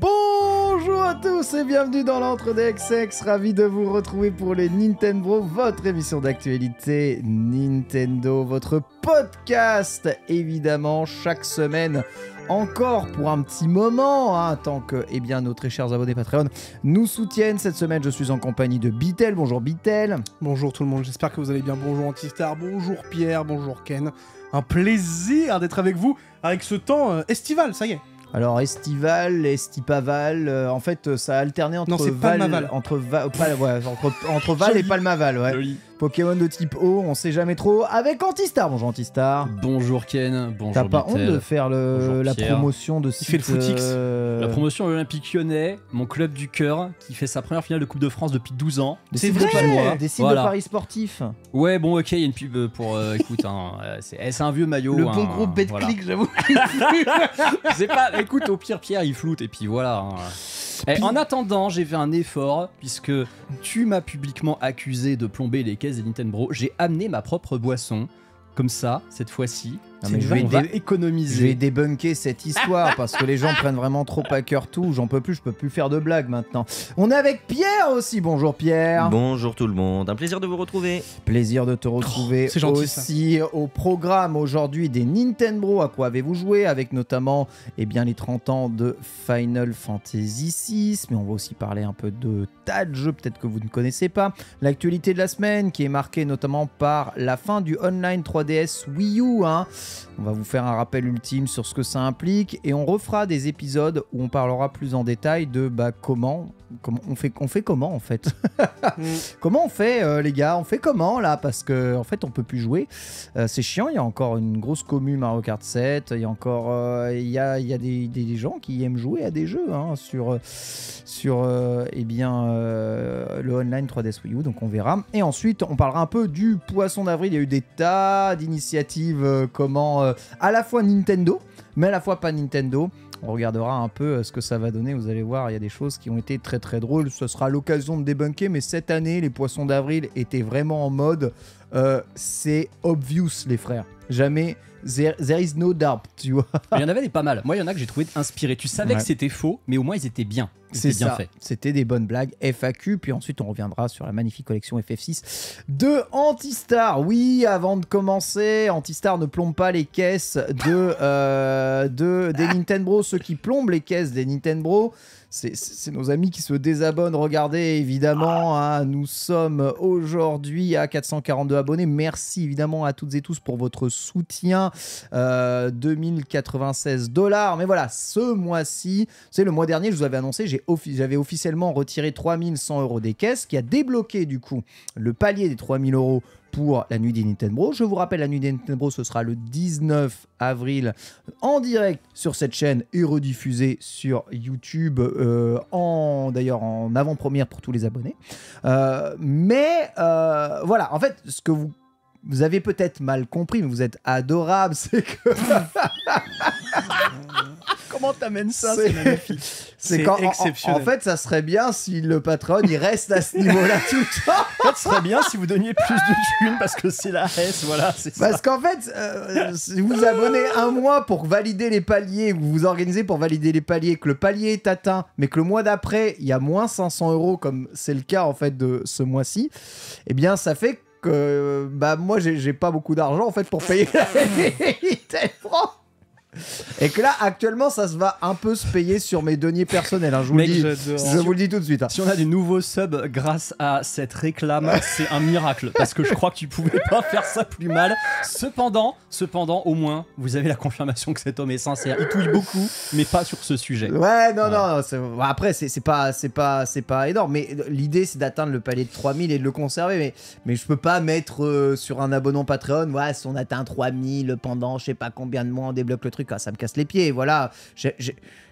Bonjour à tous et bienvenue dans l'entre des XX. Ravi de vous retrouver pour les Nintendo, votre émission d'actualité Nintendo, votre podcast évidemment chaque semaine encore pour un petit moment, hein, tant que eh bien, nos très chers abonnés Patreon nous soutiennent. Cette semaine, je suis en compagnie de Bitel. Bonjour Bitel. Bonjour tout le monde, j'espère que vous allez bien. Bonjour Antistar, bonjour Pierre, bonjour Ken. Un plaisir d'être avec vous, avec ce temps euh, estival, ça y est. Alors estival, estipaval, euh, en fait ça a alterné entre Val, entre, entre, et Palmaval, Pokémon de type O, on sait jamais trop. Avec Antistar. Bonjour Antistar. Bonjour Ken. Bonjour. T'as pas honte de faire la promotion de Il fait le footix. Euh, la promotion olympique lyonnais, mon club du cœur, qui fait sa première finale de Coupe de France depuis 12 ans. C'est vrai. Des sites de paris sportifs. Ouais, bon, ok, il y a une pub euh, pour. Euh, écoute, hein, eh, c'est un vieux maillot. Le hein, bon gros bête j'avoue. c'est pas. Écoute, au pire, Pierre, il floute et puis voilà. Hein. Eh, en attendant, j'ai fait un effort puisque tu m'as publiquement accusé de plomber les caisses de Nintendo. J'ai amené ma propre boisson. Comme ça, cette fois-ci, je, vais économiser. débunker cette histoire parce que les gens prennent vraiment trop à cœur tout. J'en peux plus, je peux plus faire de blagues maintenant. On est avec Pierre aussi. Bonjour Pierre. Bonjour tout le monde. Un plaisir de vous retrouver. Plaisir de te retrouver oh, aussi au programme aujourd'hui des Nintendo. À quoi avez-vous joué Avec notamment eh bien, les 30 ans de Final Fantasy VI. Mais on va aussi parler un peu de tas de jeux peut-être que vous ne connaissez pas. L'actualité de la semaine qui est marquée notamment par la fin du online 3DS Wii U. Hein. On va vous faire un rappel ultime sur ce que ça implique et on refera des épisodes où on parlera plus en détail de bah, comment on fait comment en fait Comment on fait euh, les gars On fait comment là Parce que en fait on peut plus jouer. Euh, c'est chiant. Il y a encore une grosse commune Mario Kart 7. Il y a encore euh, il y a, des, gens qui aiment jouer à des jeux hein, sur sur eh bien le online 3DS Wii U. Donc on verra. Et ensuite on parlera un peu du poisson d'avril. Il y a eu des tas d'initiatives comment à la fois Nintendo mais à la fois pas Nintendo on regardera un peu euh, ce que ça va donner. Vous allez voir, il y a des choses qui ont été très très drôles. Ce sera l'occasion de débunker, mais cette année, les poissons d'avril étaient vraiment en mode. Euh, c'est obvious, les frères. Jamais there, is no doubt, tu vois. Il y en avait des pas mal. Moi, il y en a que j'ai trouvé inspirés. Tu savais que c'était faux, mais au moins ils étaient bien. C'est bien fait. C'était des bonnes blagues FAQ. Puis ensuite, on reviendra sur la magnifique collection FF6 de Antistar. Oui, avant de commencer, Antistar ne plombe pas les caisses de, euh, de des ah. Nintendo. Ceux qui plombent les caisses des Nintendo, c'est nos amis qui se désabonnent. Regardez, évidemment, ah. hein, nous sommes aujourd'hui à 442 abonnés. Merci évidemment à toutes et tous pour votre soutien. 2096 euh, dollars. Mais voilà, ce mois-ci, c'est le mois dernier, je vous avais annoncé, j'avais officiellement retiré 3100 euros des caisses, qui a débloqué du coup le palier des 3000 euros pour la nuit des Nintendo. Je vous rappelle, la nuit des Nintendo, ce sera le 19 avril en direct sur cette chaîne et rediffusée sur YouTube, euh, en d'ailleurs en avant-première pour tous les abonnés. Euh, mais euh, voilà, en fait, ce que vous, vous avez peut-être mal compris, mais vous êtes adorable, c'est que... Comment t'amènes ça C'est quand exceptionnel. En, fait, ça serait bien si le patron il reste à ce niveau-là tout le temps. En serait bien si vous donniez plus de thunes parce que c'est la S, voilà. Parce qu'en fait, euh, si vous abonnez un mois pour valider les paliers, vous vous organisez pour valider les paliers, que le palier est atteint, mais que le mois d'après il y a moins 500 euros comme c'est le cas en fait de ce mois-ci, eh bien ça fait que bah moi j'ai pas beaucoup d'argent en fait pour payer la Et que là, actuellement, ça se va un peu se payer sur mes deniers personnels. Hein, je vous, le dis, je vous le dis tout de suite. Hein. Si on a des nouveaux sub grâce à cette réclame, c'est un miracle parce que je crois que tu pouvais pas faire ça plus mal. Cependant, cependant, au moins, vous avez la confirmation que cet homme est sincère. Il touille beaucoup, mais pas sur ce sujet. Ouais, non, non, après, c'est pas, c'est pas, c'est pas énorme, mais l'idée, c'est d'atteindre le palier de 3000 et de le conserver, mais, je peux pas mettre euh, sur un abonnement Patreon, ouais si on atteint 3000 pendant je sais pas combien de mois, on débloque le truc. Hein, ça me casse les pieds, voilà.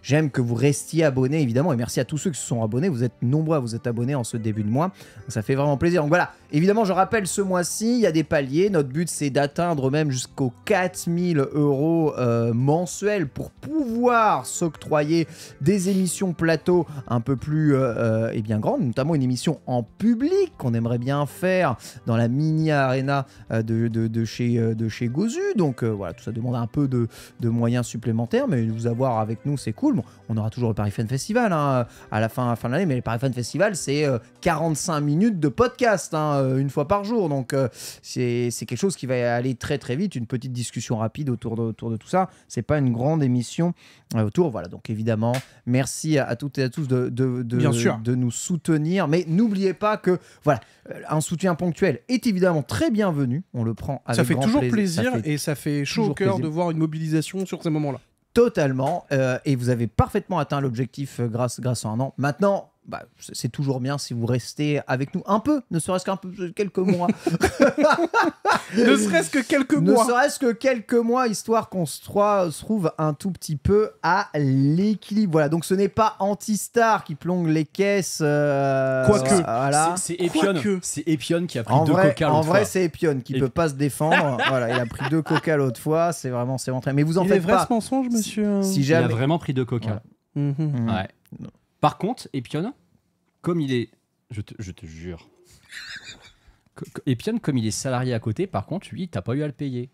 J'aime que vous restiez abonnés, évidemment, et merci à tous ceux qui se sont abonnés. Vous êtes nombreux à vous être abonnés en ce début de mois. Ça fait vraiment plaisir. Donc voilà, Évidemment, je rappelle, ce mois-ci, il y a des paliers. Notre but, c'est d'atteindre même jusqu'aux 4000 euros euh, mensuels pour pouvoir s'octroyer des émissions plateau un peu plus et euh, euh, eh bien grandes, notamment une émission en public qu'on aimerait bien faire dans la mini arena de, chez, de chez Gozu. Donc voilà, tout ça demande un peu de, moyens supplémentaires, mais vous avoir avec nous, c'est cool. Bon, on aura toujours le Paris Fan Festival hein, à la fin, fin de l'année, mais le Paris Fan Festival, c'est 45 minutes de podcast. Hein, euh, une fois par jour. Donc euh, c'est quelque chose qui va aller très très vite. Une petite discussion rapide autour de, autour de tout ça. C'est pas une grande émission euh, autour. Voilà, donc évidemment, merci à, toutes et à tous de, de nous soutenir. Mais n'oubliez pas que voilà, un soutien ponctuel est évidemment très bienvenu. On le prend avec Ça fait toujours plaisir, et ça fait chaud au cœur de voir une mobilisation sur ces moments-là. Totalement. et vous avez parfaitement atteint l'objectif grâce, grâce à un an. Maintenant, bah, c'est toujours bien si vous restez avec nous un peu, ne serait-ce qu'un peu, quelques mois. ne serait-ce que quelques mois. Ne serait-ce que quelques mois, histoire qu'on se trouve un tout petit peu à l'équilibre. Voilà, donc ce n'est pas Antistar qui plonge les caisses. Euh, Quoique, voilà. c'est Epion. C'est Epion qui a pris deux coca l'autre En vrai, c'est Epion qui ne peut pas se défendre. voilà, il a pris deux coca l'autre fois, c'est vraiment, c'est rentré. Mais vous en il faites est vrai ce mensonge, monsieur. Si, Il a vraiment pris deux coca. Mmh, mmh, mmh. Ouais. Non. Par contre, Epion, comme il est. Je te, jure. Epion, comme il est salarié à côté, par contre, lui, t'as pas eu à le payer.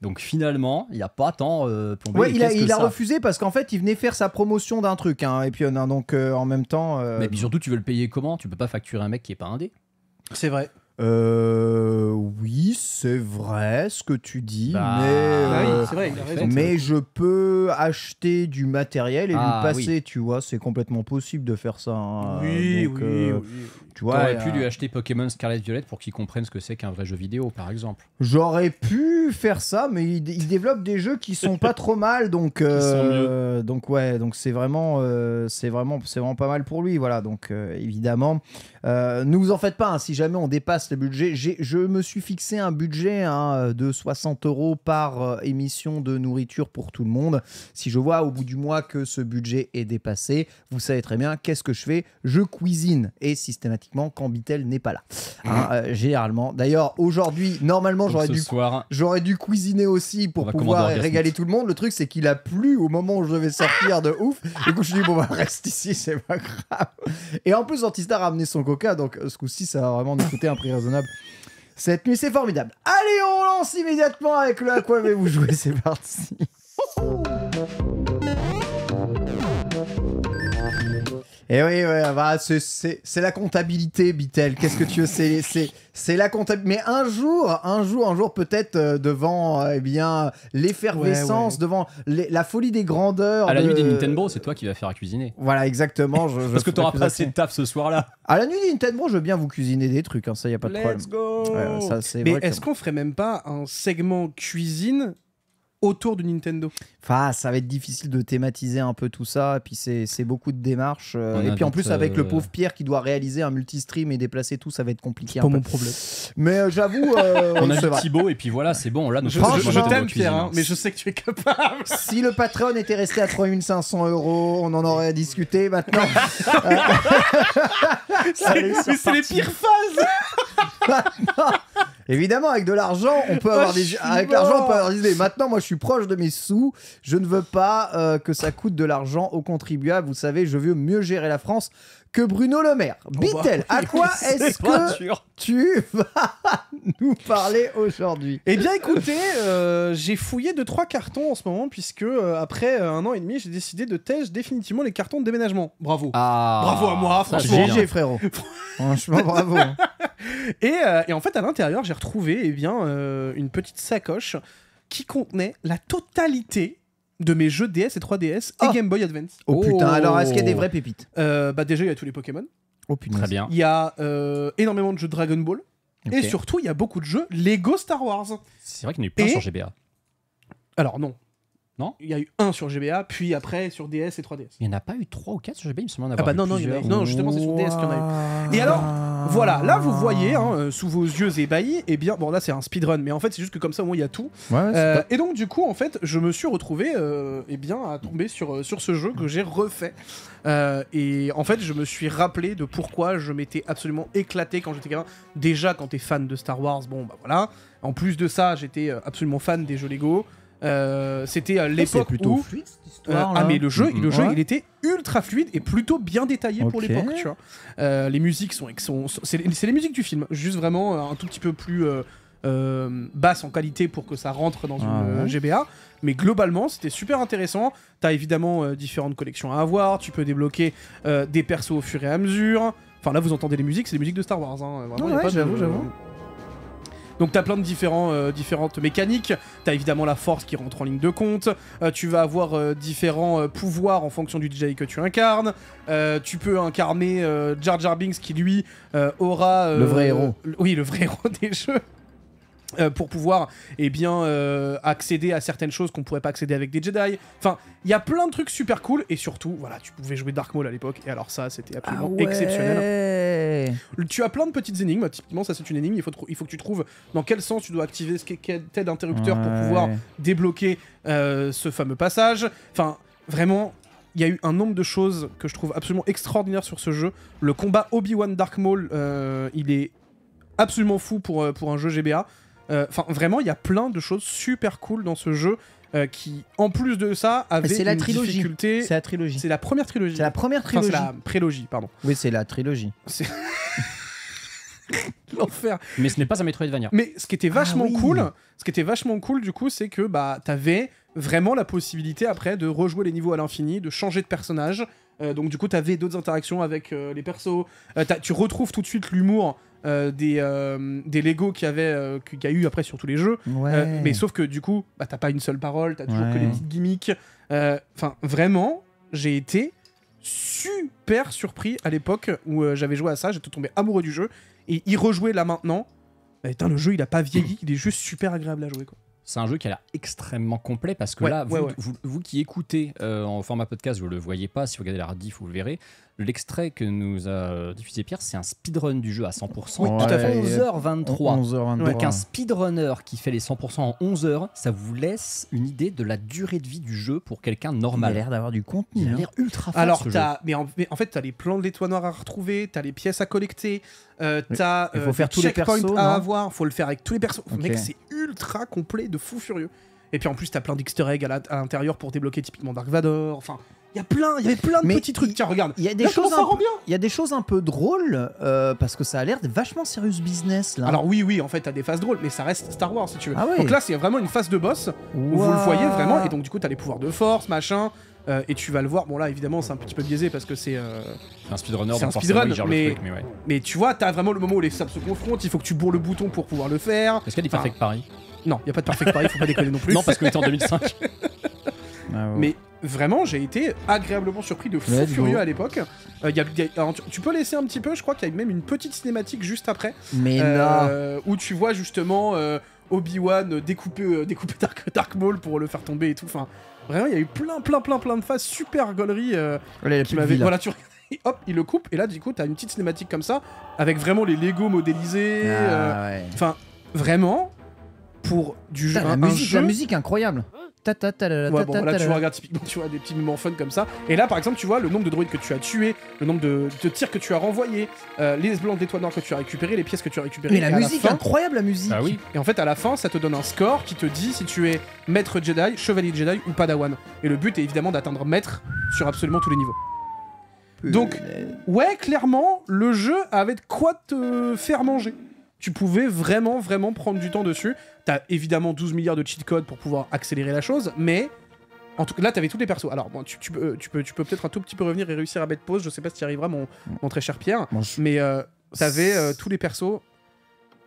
Donc finalement, il a pas tant euh, plombé. il a, refusé parce qu'en fait, il venait faire sa promotion d'un truc, hein, hein donc euh, en même temps. Euh, Mais puis surtout, tu veux le payer comment Tu peux pas facturer un mec qui est pas indé. C'est vrai. Euh, oui, c'est vrai ce que tu dis, bah mais, euh, mais je peux acheter du matériel et ah le passer, tu vois, c'est complètement possible de faire ça. Hein. Euh, oui, oui, oui, tu pu lui acheter Pokémon Scarlet Violet pour qu'il comprenne ce que c'est qu'un vrai jeu vidéo, par exemple. J'aurais pu faire ça, mais il, développe des jeux qui sont pas trop mal, donc euh, donc ouais, donc c'est vraiment euh, c'est vraiment c'est vraiment pas mal pour lui, voilà. Donc euh, évidemment, ne vous en faites pas. Hein, si jamais on dépasse le budget, je me suis fixé un budget hein, de 60 euros par émission de nourriture pour tout le monde. Si je vois au bout du mois que ce budget est dépassé, vous savez très bien qu'est-ce que je fais. Je cuisine et systématiquement quand Bitel n'est pas là. Mmh. Hein, euh, généralement. D'ailleurs, aujourd'hui, normalement, j'aurais dû, cuisiner aussi pour pouvoir régaler tout le monde. Le truc, c'est qu'il a plu au moment où je devais sortir de ouf. Du coup, je suis dit, bon, bah, reste ici, c'est pas grave. Et en plus, Antistar a amené son coca, donc euh, ce coup-ci, ça a vraiment nous un prix raisonnable cette nuit, c'est formidable. Allez, on lance immédiatement avec le à quoi avez-vous joué, c'est parti. Et eh oui, ah bah, c'est la comptabilité, Bitel. Qu'est-ce que tu veux C'est la comptabilité. Mais un jour, un jour, un jour, peut-être euh, devant euh, eh bien l'effervescence, devant la folie des grandeurs. À la nuit des Nintendo, c'est toi qui vas faire à cuisiner. Voilà, exactement. Parce que tu pas assez de taf ce soir-là. À la nuit des Nintendo, je veux bien vous cuisiner des trucs, hein, ça, y a pas de Let's Go Mais est-ce qu'on ferait même pas un segment cuisine autour du Nintendo Enfin, ça va être difficile de thématiser un peu tout ça. Et puis, c'est beaucoup de démarches. Euh, et puis, en plus, avec le pauvre euh, Pierre qui doit réaliser un multistream et déplacer tout, ça va être compliqué. Pas mon problème. Mais euh, j'avoue. on, a vu Thibaut, et puis voilà, c'est bon. Là, nous je, t'aime, Pierre, hein, mais je sais que tu es capable. Si le patron était resté à 3500 euros, on en aurait discuté maintenant. c'est les pires phases Évidemment, avec de l'argent, on peut avoir des avec l'argent on peut avoir des Maintenant, moi, je suis proche de mes sous. Je ne veux pas euh, que ça coûte de l'argent aux contribuables. Vous savez, je veux mieux gérer la France que Bruno Le Maire. Oh, bah à quoi est-ce que tu vas nous parler aujourd'hui Eh bien, écoutez, euh, j'ai fouillé de trois cartons en ce moment, puisque euh, après euh, un an et demi, j'ai décidé de tâcher définitivement les cartons de déménagement. Bravo. Ah, bravo à moi, franchement. GG, frérot. franchement, bravo. et, en fait, à l'intérieur, j'ai retrouvé eh bien, une petite sacoche qui contenait la totalité de mes jeux DS et 3DS et ah. Game Boy Advance. Oh, putain, alors est-ce qu'il y a des oh. vraies pépites euh, bah déjà, il y a tous les Pokémon. Oh putain. Très bien. Il y a euh, énormément de jeux Dragon Ball. Et surtout, il y a beaucoup de jeux Lego Star Wars. C'est vrai qu'il n'y en a eu plein sur GBA. Alors non. Non Il y a eu un sur GBA, puis après sur DS et 3DS. Il n'y en a pas eu 3 ou 4 sur GBA, il me semble en Ah bah non, non, en a non, justement, c'est sur DS qu'il y en a eu. Et alors, voilà, là vous voyez, hein, euh, sous vos yeux ébahis, et eh bien, bon là c'est un speedrun, mais en fait c'est juste que comme ça au il y a tout. Euh, et donc du coup en fait je me suis retrouvé euh, eh bien, à tomber sur, sur ce jeu que j'ai refait. et en fait je me suis rappelé de pourquoi je m'étais absolument éclaté quand j'étais gamin. Déjà quand t'es fan de Star Wars, bon bah voilà. En plus de ça j'étais absolument fan des jeux Lego. Euh, c'était l'époque où euh, ah mais le jeu, mm-hmm. le jeu, il était ultra fluide et plutôt bien détaillé pour l'époque. Tu vois, euh, les musiques sont, c'est les musiques du film, juste vraiment un tout petit peu plus basse en qualité pour que ça rentre dans une ah GBA. Mais globalement, c'était super intéressant. T'as évidemment différentes collections à avoir. Tu peux débloquer des persos au fur et à mesure. Enfin là, vous entendez les musiques, c'est les musiques de Star Wars. Hein. j'avoue, j'avoue. Donc t'as plein de différents, euh, différentes mécaniques. T'as évidemment la force qui rentre en ligne de compte. Euh, tu vas avoir euh, différents pouvoirs en fonction du DJ que tu incarnes. tu peux incarner Jar Jar Binks qui lui aura... le vrai héros. oui, le vrai héros des jeux. Euh, pour pouvoir eh bien, euh, accéder à certaines choses qu'on pourrait pas accéder avec des Jedi. Enfin, il y a plein de trucs super cool et surtout, voilà, tu pouvais jouer Dark Maul à l'époque et alors ça, c'était absolument ah exceptionnel. tu as plein de petites énigmes, typiquement ça c'est une énigme, il faut, il faut que tu trouves dans quel sens tu dois activer ce tel interrupteur pour pouvoir débloquer euh, ce fameux passage. Enfin, vraiment, il y a eu un nombre de choses que je trouve absolument extraordinaires sur ce jeu. Le combat Obi-Wan Dark Maul, il est absolument fou pour, pour un jeu GBA. Euh, enfin, vraiment, il y a plein de choses super cool dans ce jeu. Euh, qui, en plus de ça, avait une la trilogie. difficulté. C'est la trilogie. C'est la première trilogie. C'est la première trilogie. c'est la prélogie, pardon. Oui, c'est la trilogie. l'enfer. Mais ce n'est pas un Metroidvania. Mais ce qui était ah vachement cool, ce qui était vachement cool du coup, c'est que bah t'avais vraiment la possibilité après de rejouer les niveaux à l'infini, de changer de personnage. Euh, donc du coup, t'avais d'autres interactions avec les persos. tu retrouves tout de suite l'humour euh, des, euh, des Lego euh, qu'il y a eu après sur tous les jeux euh, mais sauf que du coup bah, t'as pas une seule parole t'as toujours que les petites gimmicks enfin vraiment j'ai été super surpris à l'époque où j'avais joué à ça j'étais tombé amoureux du jeu et y rejouer là maintenant bah, le jeu il a pas vieilli il est juste super agréable à jouer c'est un jeu qui a l'air extrêmement complet parce que là, vous, qui écoutez en format podcast, vous le voyez pas. Si vous regardez la rediff, vous le verrez. L'extrait que nous a euh, diffusé Pierre, c'est un speedrun du jeu à 100%. Oui, à 11h23. Donc un speedrunner qui fait les 100% en 11 h ça vous laisse une idée de la durée de vie du jeu pour quelqu'un normal. Il a l'air d'avoir du contenu. Il a hein. l'air ultra fort. Alors, ce Mais, en, fait, t'as les plans de l'étoile noire à retrouver, t'as les pièces à collecter, euh, t'as il faut euh, faire tous les à avoir, faut le faire avec tous les persos. Mec, c'est ultra complet de fou furieux. Et puis en plus, t'as plein d'easter à l'intérieur pour débloquer typiquement Dark Vador. Enfin, il y a plein, il y avait plein de petits trucs. Tiens, regarde. Il y a des choses. Ça rend bien. Il y a des choses un peu drôles euh, parce que ça a l'air vachement serious business là. Alors oui, oui, en fait, t'as des phases drôles, mais ça reste Star Wars si tu veux. Ah, Donc là, c'est vraiment une phase de boss où vous le voyez vraiment, et donc du coup, t'as les pouvoirs de force, machin. Euh, et tu vas le voir. Bon, là, évidemment, c'est un petit peu biaisé parce que c'est. Euh, un speedrunner, c'est un speedrun, mais, le truc, mais, ouais. mais, tu vois, t'as vraiment le moment où les sables se confrontent, il faut que tu bourres le bouton pour pouvoir le faire. Est-ce qu'il y a des Perfect Paris Non, il y a pas de Perfect Paris, faut pas déconner non plus. Non, parce que était en 2005. Ah ouais. Mais vraiment, j'ai été agréablement surpris de fou furieux à l'époque. Euh, tu, peux laisser un petit peu, je crois qu'il y a même une petite cinématique juste après. Mais euh, Où tu vois justement euh, Obi-Wan découper, euh, découper Dark, Dark Maul pour le faire tomber et tout. Enfin, vraiment, il y a eu plein, plein, plein, plein de phases super Voilà, Tu qui Voilà, tu hop, il le coupe. Et là, du coup, t'as une petite cinématique comme ça, avec vraiment les Lego modélisés. Ah, ouais. Enfin, vraiment, pour du jeu. la musique incroyable là, tu regardes typiquement, tu vois, des petits moments fun comme ça. Et là, par exemple, tu vois le nombre de droïdes que tu as tués, le nombre de, tirs que tu as renvoyés, euh, les blancs d'étoiles noires que tu as récupéré les pièces que tu as récupérées. Mais la musique, incroyable la musique. Bah et en fait, à la fin, ça te donne un score qui te dit si tu es maître Jedi, chevalier Jedi ou padawan. Et le but est évidemment d'atteindre maître sur absolument tous les niveaux. Donc, euh, ouais, clairement, le jeu avait quoi te faire manger tu pouvais vraiment, vraiment prendre du temps dessus. T'as évidemment 12 milliards de cheat codes pour pouvoir accélérer la chose, mais en tout cas, là, t'avais tous les persos. Alors, bon, tu, peux, peut-être un tout petit peu revenir et réussir à mettre pause. Je sais pas si tu arriveras, mon, très cher Pierre, mais euh, t'avais euh, tous les persos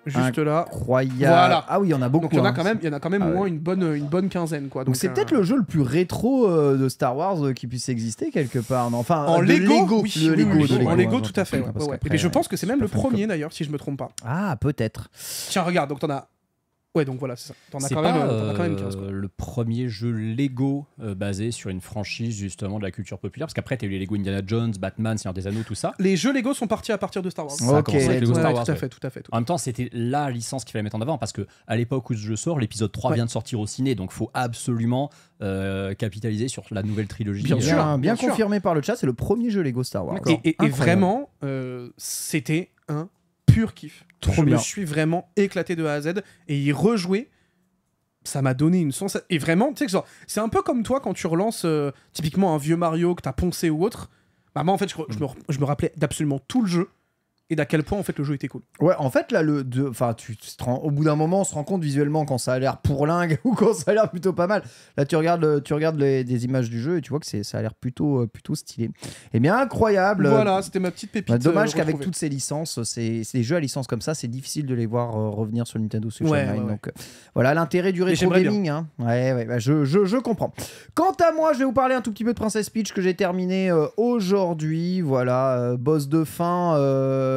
juste là. Incroyable. Ah oui, il y en a beaucoup. Donc il y en a hein. quand même, il y en a quand même au ah moins une bonne, une bonne quinzaine quoi. Donc c'est euh, peut-être le jeu le plus rétro euh, de Star Wars euh, qui puisse exister quelque part. enfin en Lego, en Lego, hein, tout à fait. Ouais, Et je pense que c'est même le premier d'ailleurs si je me trompe pas. Ah peut-être. Tiens regarde donc t'en as Ouais, donc voilà, c'est ça. T'en as, quand pas, euh, même, euh, Le premier jeu Lego euh, basé sur une franchise justement de la culture populaire, parce qu'après, t'as eu les Lego Indiana Jones, Batman, Seigneur des Anneaux, tout ça. Les jeux Lego sont partis à partir de Star Wars. Ça Lego Star Wars. Tout à fait, tout à fait. en même temps, c'était la licence qu'il fallait mettre en avant, parce que à l'époque où ce jeu sort, l'épisode 3 vient de sortir au ciné, donc faut absolument capitaliser sur la nouvelle trilogie. Bien, sûr, bien, confirmé par le chat, c'est le premier jeu Lego Star Wars. Et, et vraiment, c'était un pur kiff. Trop je me suis vraiment éclaté de A à Z et y rejouer ça m'a donné une sensation. Et vraiment, tu sais, c'est un peu comme toi quand tu relances euh, typiquement un vieux Mario que t'as poncé ou autre. Bah, moi, en fait, je mm. me rappelais d'absolument tout le jeu et d'à quel point en fait le jeu était cool. Ouais, en fait là le enfin tu, au bout d'un moment on se rend compte visuellement quand ça a l'air pourlingue ou quand ça a l'air plutôt pas mal. Là tu regardes euh, tu regardes les, des images du jeu et tu vois que c'est ça a l'air plutôt euh, plutôt stylé. Eh bien incroyable. Voilà, c'était ma petite pépite. Bah, dommage euh, qu'avec toutes ces licences, ces, ces jeux à licence comme ça, c'est difficile de les voir revenir sur Nintendo Switch Online. Donc voilà l'intérêt du rétro gaming hein. Ouais ouais, bah, je, je, je, comprends. Quant à moi, je vais vous parler un tout petit peu de Princess Peach que j'ai terminé aujourd'hui, voilà, boss de fin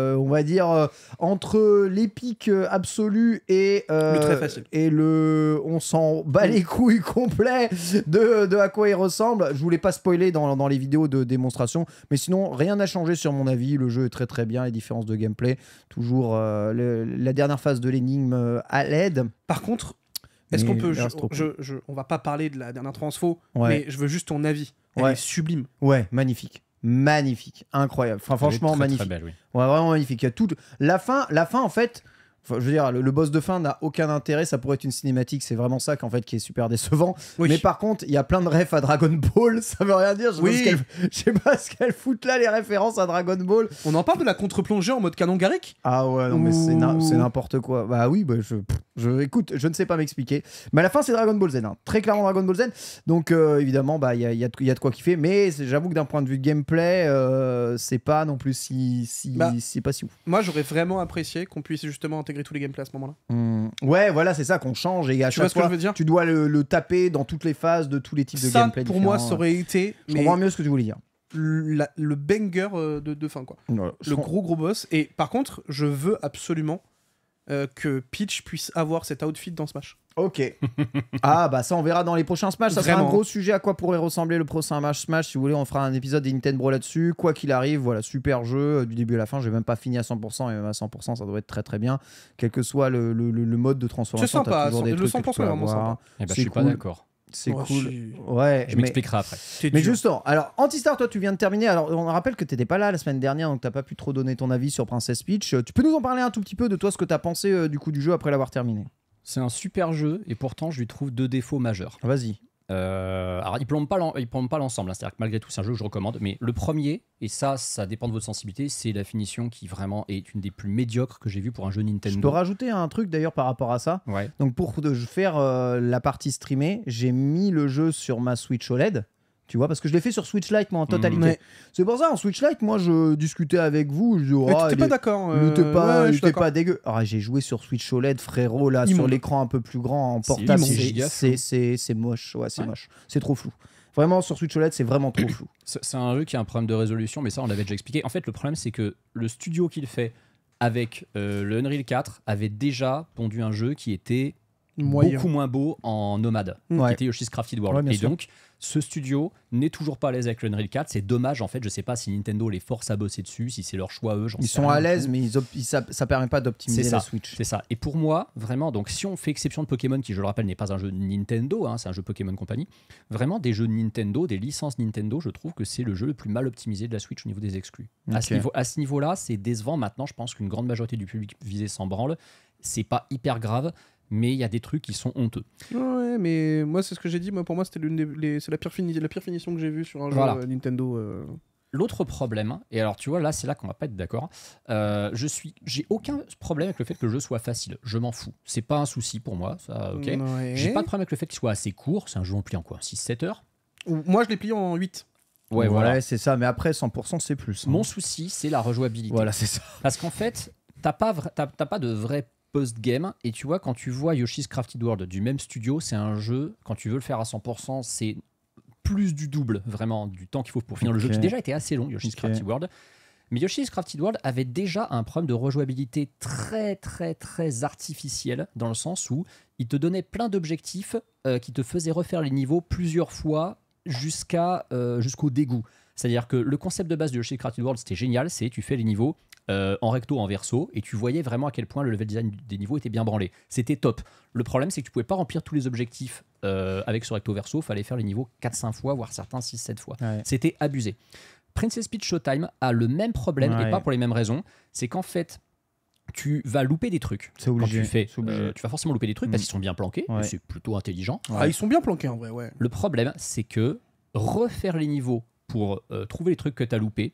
euh, on va dire, euh, entre l'épique absolu et, euh, le et le on s'en bat les mm. couilles complet de, à quoi il ressemble. Je voulais pas spoiler dans, dans les vidéos de démonstration, mais sinon, rien n'a changé sur mon avis. Le jeu est très très bien, les différences de gameplay, toujours la dernière phase de l'énigme à l'aide. Par contre, est-ce qu'on peut. on va pas parler de la dernière transfo, mais je veux juste ton avis. Elle sublime. Ouais, magnifique magnifique, incroyable. Enfin, franchement, magnifique. ouais, vraiment magnifique. Il tout... La fin, la fin en fait, je veux dire, le, boss de fin n'a aucun intérêt, ça pourrait être une cinématique, c'est vraiment ça qu'en fait qui est super décevant. Mais par contre, il y a plein de refs à Dragon Ball, ça veut rien dire. Je sais pas ce qu'elles foutent là, les références à Dragon Ball. On en parle de la contre-plongée en mode canon Garrick Ah ouais, non, mais c'est n'importe quoi. Bah oui, bah je, écoute, je ne sais pas m'expliquer. Mais à la fin, c'est Dragon Ball Z, hein. très clairement Dragon Ball Z. Donc euh, évidemment, bah il y a, y a, de quoi kiffer, mais j'avoue que d'un point de vue gameplay, euh, c'est pas non plus si. c'est pas si ouf. Bah, moi, j'aurais vraiment apprécié qu'on puisse justement tous les gameplays à ce moment-là. Hmm. Ouais, voilà, c'est ça qu'on change. Et à tu ce que je veux dire tu dois le, taper dans toutes les phases de tous les types de ça, Pour moi, ça aurait été. Je mieux ce que tu voulais dire. le banger euh, de, fin, quoi. le gros, gros boss. Et par contre, je veux absolument euh, que Peach puisse avoir cet outfit dans ce match. Ok. ah bah ça on verra dans les prochains Smash. Ça sera un gros sujet à quoi pourrait ressembler le prochain match Smash. Si vous voulez, on fera un épisode des Nintendo là-dessus. Quoi qu'il arrive, voilà, super jeu euh, du début à la fin. Je J'ai même pas fini à 100% et même à 100% ça doit être très très bien. Quel que soit le, mode de transformation. C'est sympa. toujours des le que vraiment eh ben, je suis pas d'accord c'est cool. Je... Ouais, je m'expliquerai après. Mais justement, alors Antistar, toi tu viens de terminer. Alors on rappelle que tu t'étais pas là la semaine dernière, donc t'as pas pu trop donner ton avis sur Princess Peach. Euh, tu peux nous en parler un tout petit peu de toi, ce que tu as pensé euh, du coup du jeu après l'avoir terminé c'est un super jeu et pourtant je lui trouve deux défauts majeurs. Vas-y. Euh, alors, il plombe pas l'ensemble, hein. c'est-à-dire que malgré tout, c'est un jeu que je recommande. Mais le premier, et ça, ça dépend de votre sensibilité, c'est la finition qui vraiment est une des plus médiocres que j'ai vues pour un jeu Nintendo. Je peux rajouter un truc d'ailleurs par rapport à ça. Donc, pour faire euh, la partie streamée, j'ai mis le jeu sur ma Switch OLED. Tu vois, parce que je l'ai fait sur Switch Lite, moi, en mm. totalité. C'est pour ça, en Switch Lite, moi, je discutais avec vous. Je disais oh, mais pas d'accord. Euh, T'es pas, dégueu. Ah, j'ai joué sur Switch OLED, frérot, là, sur l'écran un peu plus grand, en portable. C'est moche, ouais, c'est moche. C'est trop flou. Vraiment, sur Switch OLED, c'est vraiment trop flou. C'est un jeu qui a un problème de résolution, mais ça, on l'avait déjà expliqué. En fait, le problème, c'est que le studio qu'il fait avec euh, le Unreal 4 avait déjà pondu un jeu qui était beaucoup moins beau en nomade, qui était Yoshi's Crafted World. et donc, ce studio n'est toujours pas à l'aise avec Unreal 4. C'est dommage, en fait. Je ne sais pas si Nintendo les force à bosser dessus, si c'est leur choix, eux. Ils sont à l'aise, mais ça, permet pas d'optimiser la Switch. C'est ça. Et pour moi, vraiment, donc si on fait exception de Pokémon, qui, je le rappelle, n'est pas un jeu Nintendo, hein, c'est un jeu Pokémon Company, vraiment, des jeux Nintendo, des licences Nintendo, je trouve que c'est le jeu le plus mal optimisé de la Switch au niveau des exclus. À ce niveau-là, c'est décevant. Maintenant, je pense qu'une grande majorité du public visé s'en branle. C'est pas hyper grave mais il y a des trucs qui sont honteux. Ouais, mais moi, c'est ce que j'ai dit. Moi, pour moi, c'était l'une c'est la pire, la pire finition que j'ai vue sur un jeu euh, Nintendo. Euh. L'autre problème, hein, et alors tu vois, là, c'est là qu'on va pas être d'accord. Euh, je suis, j'ai aucun problème avec le fait que le jeu soit facile. Je m'en fous. C'est pas un souci pour moi. Ça, ok. J'ai pas de problème avec le fait qu'il soit assez court. C'est un jeu en plie en quoi 6-7 heures Moi, je l'ai plié en 8. Ouais, voilà, c'est ça. Mais après, 100%, c'est plus. Hein. Mon souci, c'est la rejouabilité. Voilà, c'est ça. Parce qu'en fait, t'as pas, pas de vrai post-game. Et tu vois, quand tu vois Yoshi's Crafted World du même studio, c'est un jeu, quand tu veux le faire à 100%, c'est plus du double, vraiment, du temps qu'il faut pour finir le jeu, qui déjà était assez long, Yoshi's Crafted World. Mais Yoshi's Crafted World avait déjà un problème de rejouabilité très, très, très artificiel, dans le sens où il te donnait plein d'objectifs euh, qui te faisaient refaire les niveaux plusieurs fois jusqu'à euh, jusqu'au dégoût. C'est-à-dire que le concept de base de Yoshi's Crafted World, c'était génial, c'est tu fais les niveaux, euh, en recto, en verso, et tu voyais vraiment à quel point le level design des niveaux était bien branlé. C'était top. Le problème, c'est que tu pouvais pas remplir tous les objectifs euh, avec ce recto verso, fallait faire les niveaux 4-5 fois, voire certains 6-7 fois. C'était abusé. Princess Peach Showtime a le même problème, et pas pour les mêmes raisons, c'est qu'en fait, tu vas louper des trucs. C'est obligé. Quand tu, fais, euh, tu vas forcément louper des trucs parce mm. qu'ils sont bien planqués. C'est plutôt intelligent. Ah, ils sont bien planqués en vrai, ouais. Le problème, c'est que refaire les niveaux pour trouver les trucs que tu as loupés,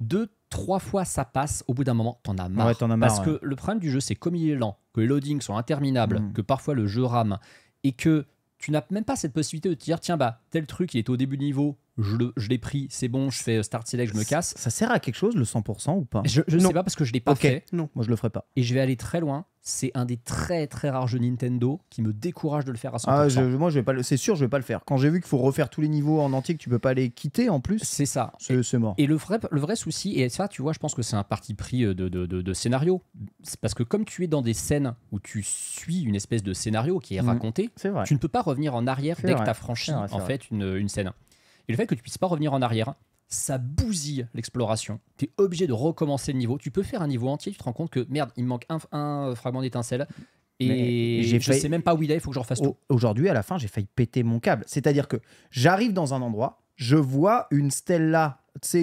de trois fois ça passe, au bout d'un moment, t'en as marre. parce que le problème du jeu, c'est comme il est lent, que les loadings sont interminables, mm. que parfois le jeu rame, et que tu n'as même pas cette possibilité de te dire tiens bah tel truc il est au début du niveau je l'ai pris, c'est bon, je fais euh, start select, je me casse. Ça, sert à quelque chose le 100% ou pas Je ne sais pas parce que je l'ai pas fait. Non, moi je le ferai pas. Et je vais aller très loin. C'est un des très très rares jeux Nintendo qui me décourage de le faire à 100%. Ah, moi je vais pas le, c'est sûr je vais pas le faire. Quand j'ai vu qu'il faut refaire tous les niveaux en entier, que tu peux pas les quitter en plus. C'est ça. C'est mort. Et le vrai, le vrai souci et ça tu vois, je pense que c'est un parti pris euh, de, de, scénario. parce que comme tu es dans des scènes où tu suis une espèce de scénario qui est mm. raconté, tu ne peux pas revenir en arrière dès que tu as franchi en fait une, une scène. Et le fait que tu puisses pas revenir en arrière, ça bousille l'exploration. Tu es obligé de recommencer le niveau. Tu peux faire un niveau entier, tu te rends compte que merde, il manque un, fragment d'étincelle. Et je sais même pas où il est, il faut que je refasse tout. Aujourd'hui, à la fin, j'ai failli péter mon câble. C'est-à-dire que j'arrive dans un endroit, je vois une stella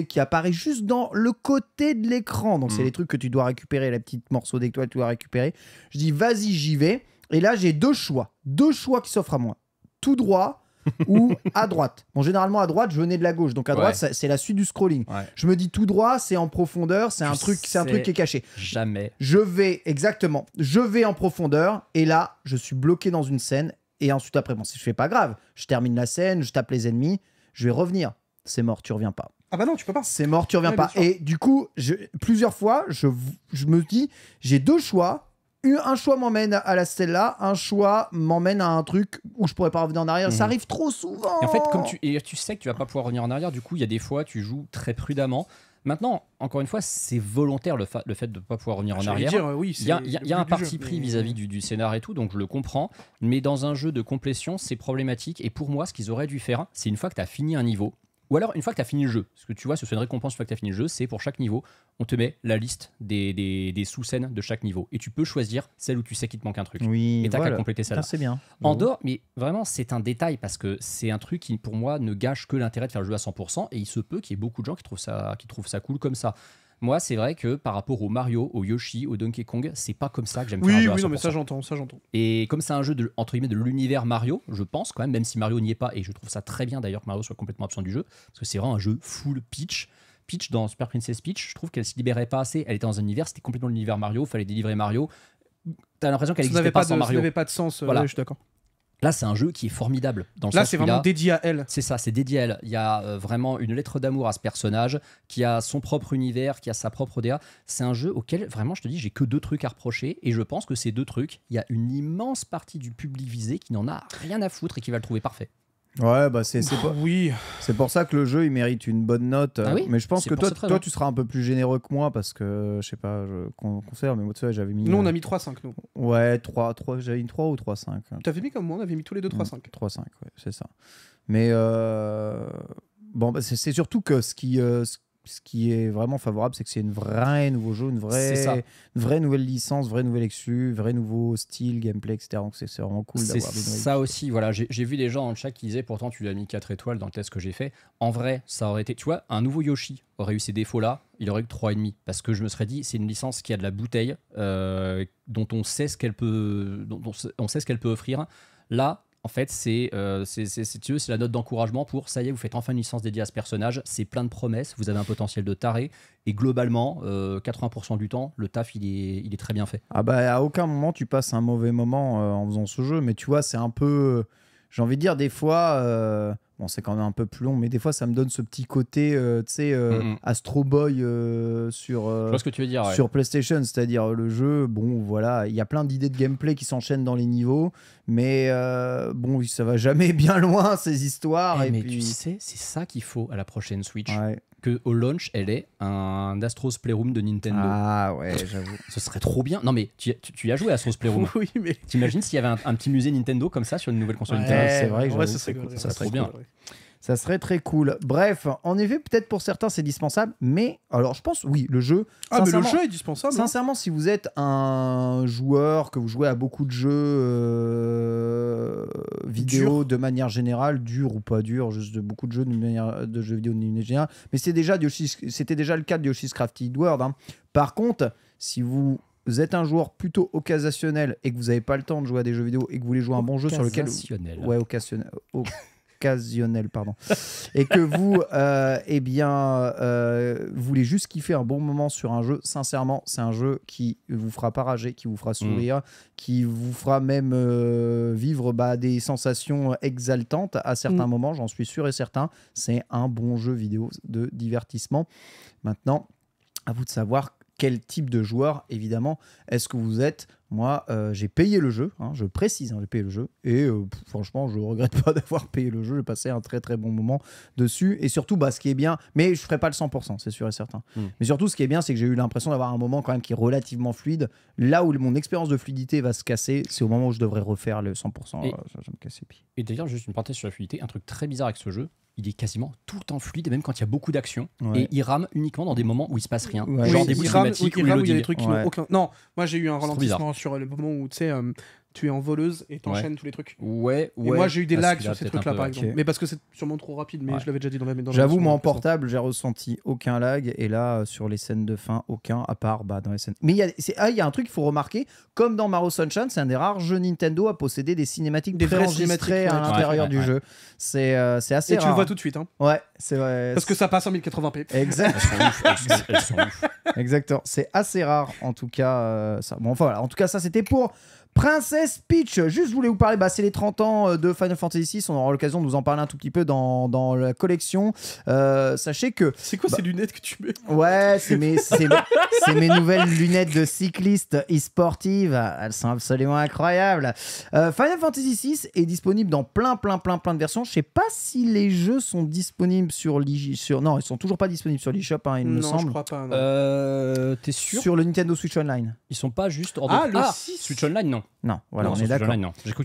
qui apparaît juste dans le côté de l'écran. Donc, c'est mm. les trucs que tu dois récupérer, la petite morceau d'étoile que tu dois récupérer. Je dis, vas-y, j'y vais. Et là, j'ai deux choix. Deux choix qui s'offrent à moi. Tout droit ou à droite. Bon, généralement à droite, je venais de la gauche, donc à droite, c'est la suite du scrolling. Je me dis tout droit, c'est en profondeur, c'est un truc, c'est un truc qui est caché. Jamais. Je vais exactement, je vais en profondeur et là, je suis bloqué dans une scène et ensuite après, bon, je fais pas grave, je termine la scène, je tape les ennemis, je vais revenir. C'est mort, tu reviens pas. Ah bah non, tu peux pas. C'est mort, tu reviens pas. Et du coup, plusieurs fois, je, je me dis, j'ai deux choix un choix m'emmène à la Stella, un choix m'emmène à un truc où je pourrais pas revenir en arrière. Ça mhm. arrive trop souvent. Et en fait, comme tu, tu sais que tu vas pas pouvoir revenir en arrière, du coup, il y a des fois, tu joues très prudemment. Maintenant, encore une fois, c'est volontaire le, fait de ne pas pouvoir revenir ah, en arrière. il y a, un parti pris vis-à-vis du, du, scénar et tout, donc je le comprends. Mais dans un jeu de complétion, c'est problématique. Et pour moi, ce qu'ils auraient dû faire, c'est une fois que tu as fini un niveau, ou alors, une fois que tu as fini le jeu, ce que tu vois, ce serait une récompense une fois que tu as fini le jeu, c'est pour chaque niveau, on te met la liste des, sous-scènes de chaque niveau. Et tu peux choisir celle où tu sais qu'il te manque un truc. Oui, et t'as qu'à compléter celle-là. C'est bien. En mmh. dehors, mais vraiment, c'est un détail parce que c'est un truc qui, pour moi, ne gâche que l'intérêt de faire le jeu à 100%. Et il se peut qu'il y ait beaucoup de gens qui trouvent ça, qui trouvent ça cool comme ça. Moi, c'est vrai que par rapport au Mario, au Yoshi, au Donkey Kong, c'est pas comme ça que j'aime faire un jeu Oui, oui, mais ça j'entends, ça j'entends. Et comme c'est un jeu de, entre guillemets de l'univers Mario, je pense quand même, même si Mario n'y est pas, et je trouve ça très bien d'ailleurs que Mario soit complètement absent du jeu, parce que c'est vraiment un jeu full pitch. Peach dans Super Princess Peach, je trouve qu'elle se libérait pas assez. Elle était dans un univers, c'était complètement l'univers Mario, fallait délivrer Mario. T'as l'impression qu'elle n'existait pas, sans Mario. Ça n'avait pas de sens. Euh, voilà. je suis d'accord. Là, c'est un jeu qui est formidable. Dans là, c'est vraiment dédié à elle. C'est ça, c'est dédié à elle. Il y a euh, vraiment une lettre d'amour à ce personnage qui a son propre univers, qui a sa propre DA. C'est un jeu auquel, vraiment, je te dis, j'ai que deux trucs à reprocher. Et je pense que ces deux trucs, il y a une immense partie du public visé qui n'en a rien à foutre et qui va le trouver parfait. Ouais, bah c'est pour, oui. pour ça que le jeu il mérite une bonne note. Ah mais je pense que toi, toi, tu seras un peu plus généreux que moi parce que je sais pas, je conserve, mais moi tu j'avais mis. Nous on euh, a mis 3-5 nous. Ouais, 3, 3 j'avais mis 3 ou 3-5. avais mis comme moi, on avait mis tous les deux 3-5. 3-5, mm, ouais, c'est ça. Mais euh... bon, bah, c'est surtout que ce qui, euh, ce qui est vraiment favorable, c'est que c'est une vraie nouveau jeu, une vraie, vraie nouvelle licence, vraie nouvelle exu, vrai nouveau style, gameplay, etc. Donc c'est vraiment cool d'avoir ça aussi. Voilà, j'ai vu des gens dans le chat qui disaient pourtant tu lui as mis 4 étoiles dans le test que j'ai fait. En vrai, ça aurait été, tu vois, un nouveau Yoshi aurait eu ces défauts-là, il aurait eu 3,5. Parce que je me serais dit, c'est une licence qui a de la bouteille, euh, dont on sait ce qu'elle peut, dont on sait ce qu'elle peut offrir. Là, en fait, c'est euh, c'est la note d'encouragement pour ça y est, vous faites enfin une licence dédiée à ce personnage. C'est plein de promesses, vous avez un potentiel de taré. Et globalement, 80% euh, du temps, le taf, il est, il est très bien fait. Ah bah, à aucun moment tu passes un mauvais moment euh, en faisant ce jeu, mais tu vois, c'est un peu. J'ai envie de dire, des fois Bon, c'est quand même un peu plus long, mais des fois, ça me donne ce petit côté, euh, tu sais, euh, mm, mm. Astro Boy sur, sur PlayStation. C'est-à-dire, euh, le jeu, bon, voilà, il y a plein d'idées de gameplay qui s'enchaînent dans les niveaux, mais bon, ça va jamais bien loin, ces histoires. Eh, et mais tu sais, c'est ça qu'il faut à la prochaine Switch. Ouais au launch, elle est un Astro's Playroom de Nintendo. Ah ouais, j'avoue. Ce serait trop bien. Non mais tu, as joué à Astro's Playroom. oui, mais t'imagines s'il y avait un, petit musée Nintendo comme ça sur une nouvelle console Nintendo. C'est vrai, que ouais, ça serait, cool, ça serait, trop bien. Ça serait très cool. Bref, en effet, peut-être pour certains c'est dispensable, mais alors je pense, oui, le jeu. Ah, mais le jeu est dispensable. Hein. Sincèrement, si vous êtes un joueur, que vous jouez à beaucoup de jeux euh, vidéo de manière générale, dur ou pas dur, juste de beaucoup de jeux de, manière, de jeux vidéo de manière générale, mais c'était déjà, déjà, le cas de Yoshi's Crafted World. Hein. Par contre, si vous êtes un joueur plutôt occasionnel et que vous n'avez pas le temps de jouer à des jeux vidéo et que vous voulez jouer à un bon jeu sur lequel. Occasionnel. Ouais, occasionnel. Oh occasionnel, pardon, et que vous, euh, eh bien, euh, voulez juste kiffer un bon moment sur un jeu, sincèrement, c'est un jeu qui vous fera pas rager, qui vous fera mm. sourire, qui vous fera même euh, vivre bah, des sensations exaltantes à certains mm. moments, j'en suis sûr et certain. C'est un bon jeu vidéo de divertissement. Maintenant, à vous de savoir quel type de joueur, évidemment, est-ce que vous êtes moi, euh, j'ai payé le jeu, hein, je précise, hein, j'ai payé le jeu, et euh, franchement, je regrette pas d'avoir payé le jeu, j'ai passé un très très bon moment dessus, et surtout, bah, ce qui est bien, mais je ferai pas le 100%, c'est sûr et certain. Hmm. Mais surtout, ce qui est bien, c'est que j'ai eu l'impression d'avoir un moment quand même qui est relativement fluide. Là où mon expérience de fluidité va se casser, c'est au moment où je devrais refaire le 100%, et, euh, me les Et d'ailleurs, juste une parenthèse sur la fluidité, un truc très bizarre avec ce jeu, il est quasiment tout en fluide, même quand il y a beaucoup d'actions, Et il rame uniquement dans des moments où il se passe rien. Genre des bouts de cinématiques il, y a des trucs qui n'ont Non, moi j'ai eu un ralentissement sur le moment où, tu sais, euh, tu es en voleuse et t'enchaînes tous les trucs. Ouais, ouais. Et moi, j'ai eu des ah, lags sur ces trucs-là, par exemple. Mais parce que c'est sûrement trop rapide, mais je l'avais déjà dit dans dans J'avoue, moi, en portable, j'ai ressenti aucun lag. Et là, euh, sur les scènes de fin, aucun, à part bah, dans les scènes. Mais il y, a, ah, y a un truc qu'il faut remarquer. Comme dans Mario Sunshine, c'est un des rares jeux Nintendo à posséder des cinématiques des enregistrées à l'intérieur du jeu. C'est euh, c'est assez Et tu le vois tout de suite. Hein. Ouais, c'est vrai. Parce que ça passe en 1080p. Exact. Exactement. C'est assez rare, en tout cas. Euh, bon, voilà. En tout cas, ça, c'était pour Princesse Peach, juste je voulais vous parler, bah, c'est les 30 ans euh, de Final Fantasy VI, on aura l'occasion de vous en parler un tout petit peu dans, dans la collection. Euh, sachez que... C'est quoi bah ces lunettes que tu mets Ouais, c'est mes, nouvelles lunettes de cycliste e sportive, elles sont absolument incroyables. Euh, Final Fantasy VI est disponible dans plein, plein, plein, plein de versions. Je sais pas si les jeux sont disponibles sur l'eShop, sur... non, ils sont toujours pas disponibles sur l'eShop, hein, il me semble. Je crois pas. T'es sûr Sur le Nintendo Switch Online. Ils sont pas juste en Ah, le ah, Switch Online, non. Non, voilà, on est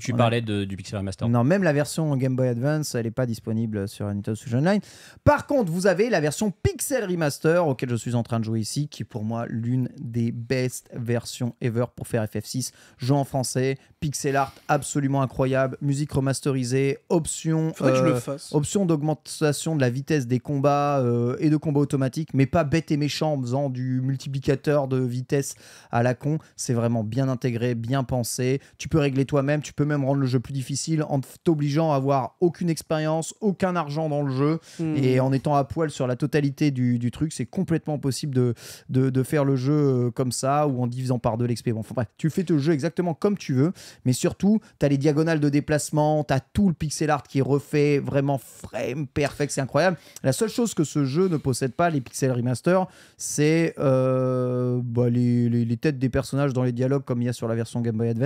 tu parlais du Pixel Remaster. Non, même la version Game Boy Advance, elle n'est pas disponible sur Nintendo Switch Online. Par contre, vous avez la version Pixel Remaster, auquel je suis en train de jouer ici, qui est pour moi l'une des best versions ever pour faire FF6. Jeu en français, pixel art absolument incroyable, musique remasterisée, option, euh, option d'augmentation de la vitesse des combats euh, et de combats automatiques, mais pas bête et méchant en faisant du multiplicateur de vitesse à la con. C'est vraiment bien intégré, bien pensé tu peux régler toi-même, tu peux même rendre le jeu plus difficile en t'obligeant à avoir aucune expérience, aucun argent dans le jeu hmm. et en étant à poil sur la totalité du, truc. C'est complètement possible de, faire le jeu euh, comme ça ou en divisant par deux l'expérience. Bon, enfin tu fais ton jeu exactement comme tu veux, mais surtout, tu as les diagonales de déplacement, tu as tout le pixel art qui est refait vraiment frame perfect, c'est incroyable. La seule chose que ce jeu ne possède pas, les pixel remaster, c'est euh, bah, les, les têtes des personnages dans les dialogues comme il y a sur la version Game Boy Advance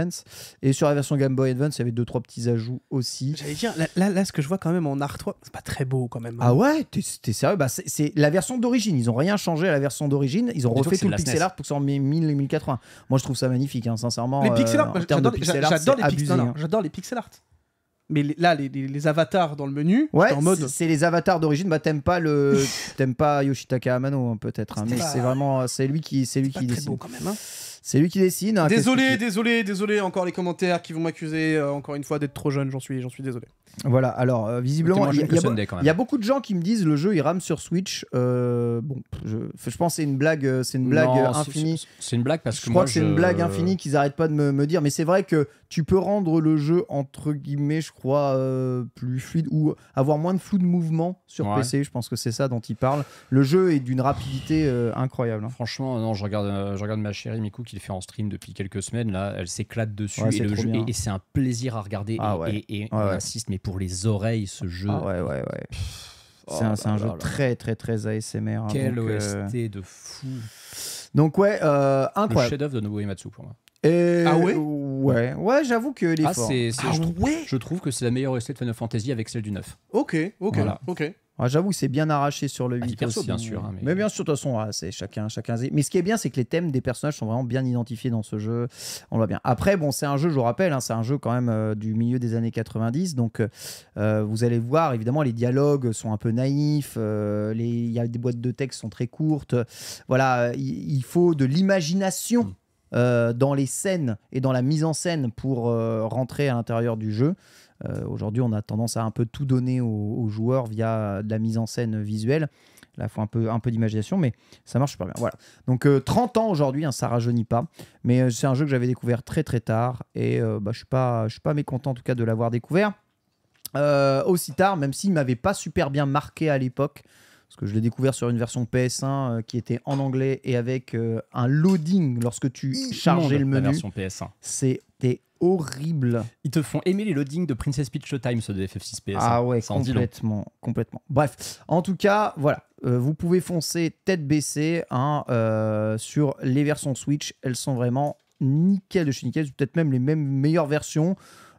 et sur la version Game Boy Advance, il y avait deux trois petits ajouts aussi. J'allais dire, là, là, ce que je vois quand même en 3 c'est pas très beau quand même. Hein. Ah ouais, t'es sérieux bah, C'est la version d'origine. Ils ont rien changé à la version d'origine. Ils ont refait tout, le pixel art pour que ça en 1000 et 1080. Moi, je trouve ça magnifique, hein, sincèrement. Les euh, pixel art, j'adore les, pixel art. Mais là, les, les, avatars dans le menu, ouais, en mode. C'est les avatars d'origine. Bah, t'aimes pas le, t'aimes pas Yoshitaka Amano hein, peut-être, hein, mais c'est vraiment, c'est lui qui, c'est lui qui décide. Beau quand même, c'est lui qui dessine. Hein, désolé, désolé, désolé. Encore les commentaires qui vont m'accuser euh, encore une fois d'être trop jeune. J'en suis, j'en suis désolé. Voilà, alors euh, visiblement, il y, a beaucoup de gens qui me disent le jeu il rame sur Switch. Euh, bon, je, je, pense que c'est une blague, euh, c'est une blague infinie. C'est une blague parce je que crois que c'est une blague infinie qu'ils arrêtent pas de me, dire. Mais c'est vrai que tu peux rendre le jeu entre guillemets, je crois, plus fluide ou avoir moins de flou de mouvement sur PC. Je pense que c'est ça dont ils parlent Le jeu est d'une rapidité incroyable. Hein. Franchement, non, je regarde, je regarde ma chérie Miku qui le fait en stream depuis quelques semaines. Là, elle s'éclate dessus et, c'est un plaisir à regarder ah et, et, on pour les oreilles ce jeu. Ah ouais, ouais, ouais. Oh c'est un, un, jeu très, très, très ASMR. Hein, OST euh, de fou. Donc, ouais, euh, incroyable. Le chef-d'œuvre de Nobuo pour moi. Ah ouais Ouais, j'avoue que les ah, ah, je, trouve, que c'est la meilleure OST de Final Fantasy avec celle du 9. Ok, ok, ok. J'avoue que c'est bien arraché sur le 8 ah, bien hein. sûr. Hein, mais... bien sûr, de toute façon, ah, c'est chacun, chacun. Mais ce qui est bien, c'est que les thèmes des personnages sont vraiment bien identifiés dans ce jeu. On voit bien. Après, bon, c'est un jeu, je vous rappelle, hein, c'est un jeu quand même euh, du milieu des années 90. Donc, euh, euh, vous allez voir, évidemment, les dialogues sont un peu naïfs. il y a des boîtes de texte sont très courtes. Voilà, il faut de l'imagination mm. dans les scènes et dans la mise en scène pour rentrer à l'intérieur du jeu. Euh, aujourd'hui, on a tendance à un peu tout donner aux, joueurs via de la mise en scène visuelle. la il faut un peu, un peu d'imagination, mais ça marche super bien. Voilà. Donc, 30 euh, ans aujourd'hui, hein, ça rajeunit pas. Mais euh, c'est un jeu que j'avais découvert très très tard. Et bah, je suis, pas, mécontent en tout cas de l'avoir découvert. aussi tard, même s'il m'avait pas super bien marqué à l'époque. Parce que je l'ai découvert sur une version PS1 euh, qui était en anglais et avec euh, un loading lorsque tu chargeais le menu. C'était horrible. Ils te font aimer les loadings de Princess Peach Showtime, ceux de FF6 PS1. Ah ouais, complètement, complètement. Bref, en tout cas, voilà. Euh, vous pouvez foncer tête baissée hein, sur les versions Switch. Elles sont vraiment nickel de chez nickel. Peut-être même les mêmes meilleures versions.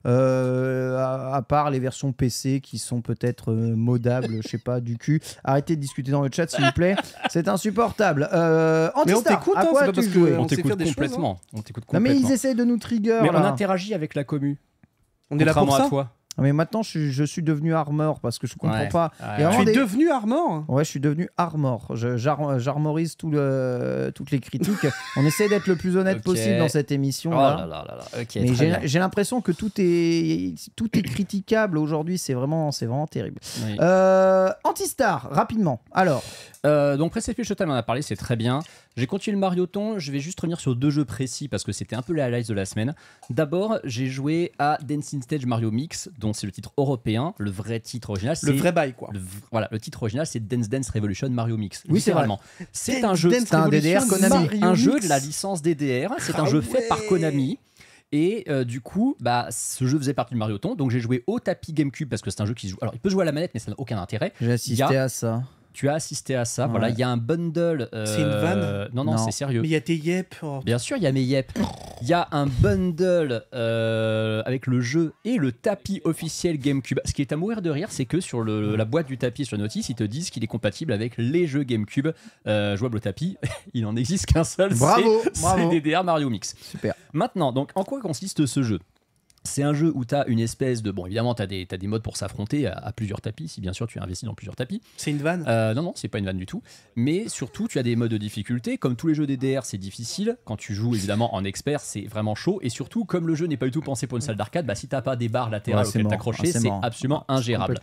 Euh, à, part les versions PC qui sont peut-être euh, modables, je sais pas, du cul. Arrêtez de discuter dans le chat, s'il vous plaît. C'est insupportable. on t'écoute, hein, on t'écoute complètement. On t'écoute complètement. Non, mais ils essayent de nous trigger. Mais on interagit avec la commu. On est là pour ça. Mais maintenant, je, suis- devenu armor parce que je comprends pas. Tu es devenu armor Ouais, je suis devenu armor. J'armorise tout le, toutes les critiques. On essaie d'être le plus honnête possible dans cette émission. Oh là. là là là Mais j'ai l'impression que tout est, tout est critiquable aujourd'hui. C'est vraiment, c'est vraiment terrible. Oui. Euh, Antistar, rapidement. Alors, euh, donc Precious Shuttle, on en a parlé, c'est très bien. J'ai continué le Marioton, je vais juste revenir sur deux jeux précis parce que c'était un peu les highlights de la semaine. D'abord, j'ai joué à Dancing Stage Mario Mix, c'est le titre européen, le vrai titre original. Le vrai bail, quoi. voilà, le titre original, c'est Dance Dance Revolution Mario Mix. Oui, c'est vraiment. C'est un jeu. C'est un DDR Un jeu de la licence DDR. C'est un ah jeu fait par Konami. Et euh, du coup, bah, ce jeu faisait partie du Mario Ton, donc j'ai joué au tapis GameCube parce que c'est un jeu qui joue. Alors, il peut jouer à la manette, mais ça n'a aucun intérêt. J'ai assisté à ça tu as assisté à ça. Voilà, il y a un bundle. Euh, c'est une vanne Non, non, c'est sérieux. Mais il y a tes yep. Oh. Bien sûr, il y a mes yep. Il y a un bundle euh, avec le jeu et le tapis officiel GameCube. Ce qui est à mourir de rire, c'est que sur la boîte du tapis, sur la notice, ils te disent qu'il est compatible avec les jeux GameCube euh, jouables au tapis. il n'en existe qu'un seul. C'est DDR Mario Mix. Super. Maintenant, donc, en quoi consiste ce jeu c'est un jeu où tu as une espèce de. Bon, évidemment, tu as, des, as des modes pour s'affronter à, plusieurs tapis, si bien sûr tu investi dans plusieurs tapis. C'est une vanne euh, Non, non, c'est pas une vanne du tout. Mais surtout, tu as des modes de difficulté. Comme tous les jeux DDR, c'est difficile. Quand tu joues évidemment en expert, c'est vraiment chaud. Et surtout, comme le jeu n'est pas du tout pensé pour une salle d'arcade, bah, si t'as pas des barres latérales auxquelles t'accrocher, ah, c'est absolument ingérable.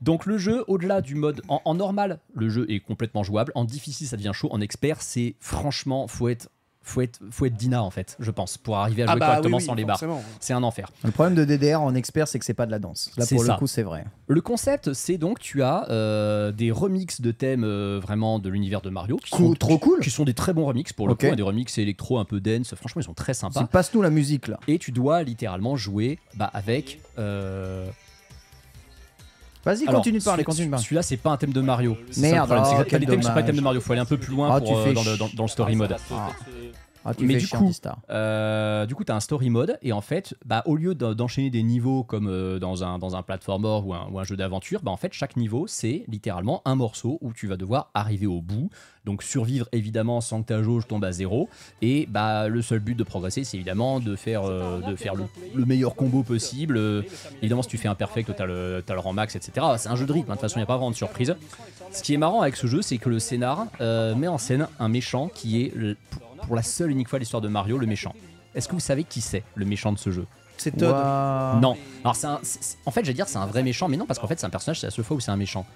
Donc, le jeu, au-delà du mode. En, normal, le jeu est complètement jouable. En difficile, ça devient chaud. En expert, c'est franchement, faut être faut être, Dina en fait, je pense, pour arriver à ah jouer bah correctement sans les barres. C'est un enfer. Le problème de DDR en expert, c'est que c'est pas de la danse. Là pour le coup, c'est vrai. Le concept, c'est donc tu as euh, des remixes de thèmes euh, vraiment de l'univers de Mario, qui sont, trop cool, qui sont des très bons remixes pour le coup, hein, des remixes électro un peu dance Franchement, ils sont très sympas. Passe nous la musique là. Et tu dois littéralement jouer bah, avec. Euh, Vas-y, continue de parler, continue Celui-là, c'est pas un thème de Mario. Merde, c'est oh, pas un thème de Mario. Faut aller un peu plus loin ah, dans, le, story mode. Ah. Ah, mais euh, du, coup, tu as un story mode et en fait, bah, au lieu d'enchaîner des niveaux comme euh, dans, un, dans un platformer ou un, jeu d'aventure, bah, en fait, chaque niveau, c'est littéralement un morceau où tu vas devoir arriver au bout. Donc survivre évidemment sans que ta jauge tombe à zéro. Et bah, le seul but de progresser, c'est évidemment de faire, euh, de faire le, meilleur combo possible. évidemment, si tu fais un perfect, tu as, le rang max, etc. C'est un jeu de rythme, hein, de toute façon, il n'y a pas vraiment de surprise. Ce qui est marrant avec ce jeu, c'est que le scénar met en scène un méchant qui est pour la seule unique fois l'histoire de Mario, le méchant. Est-ce que vous savez qui c'est le méchant de ce jeu C'est Todd. Non. Alors, en fait, j'allais dire c'est un vrai méchant, mais non, parce qu'en fait, c'est un personnage, c'est à ce fois où c'est un méchant.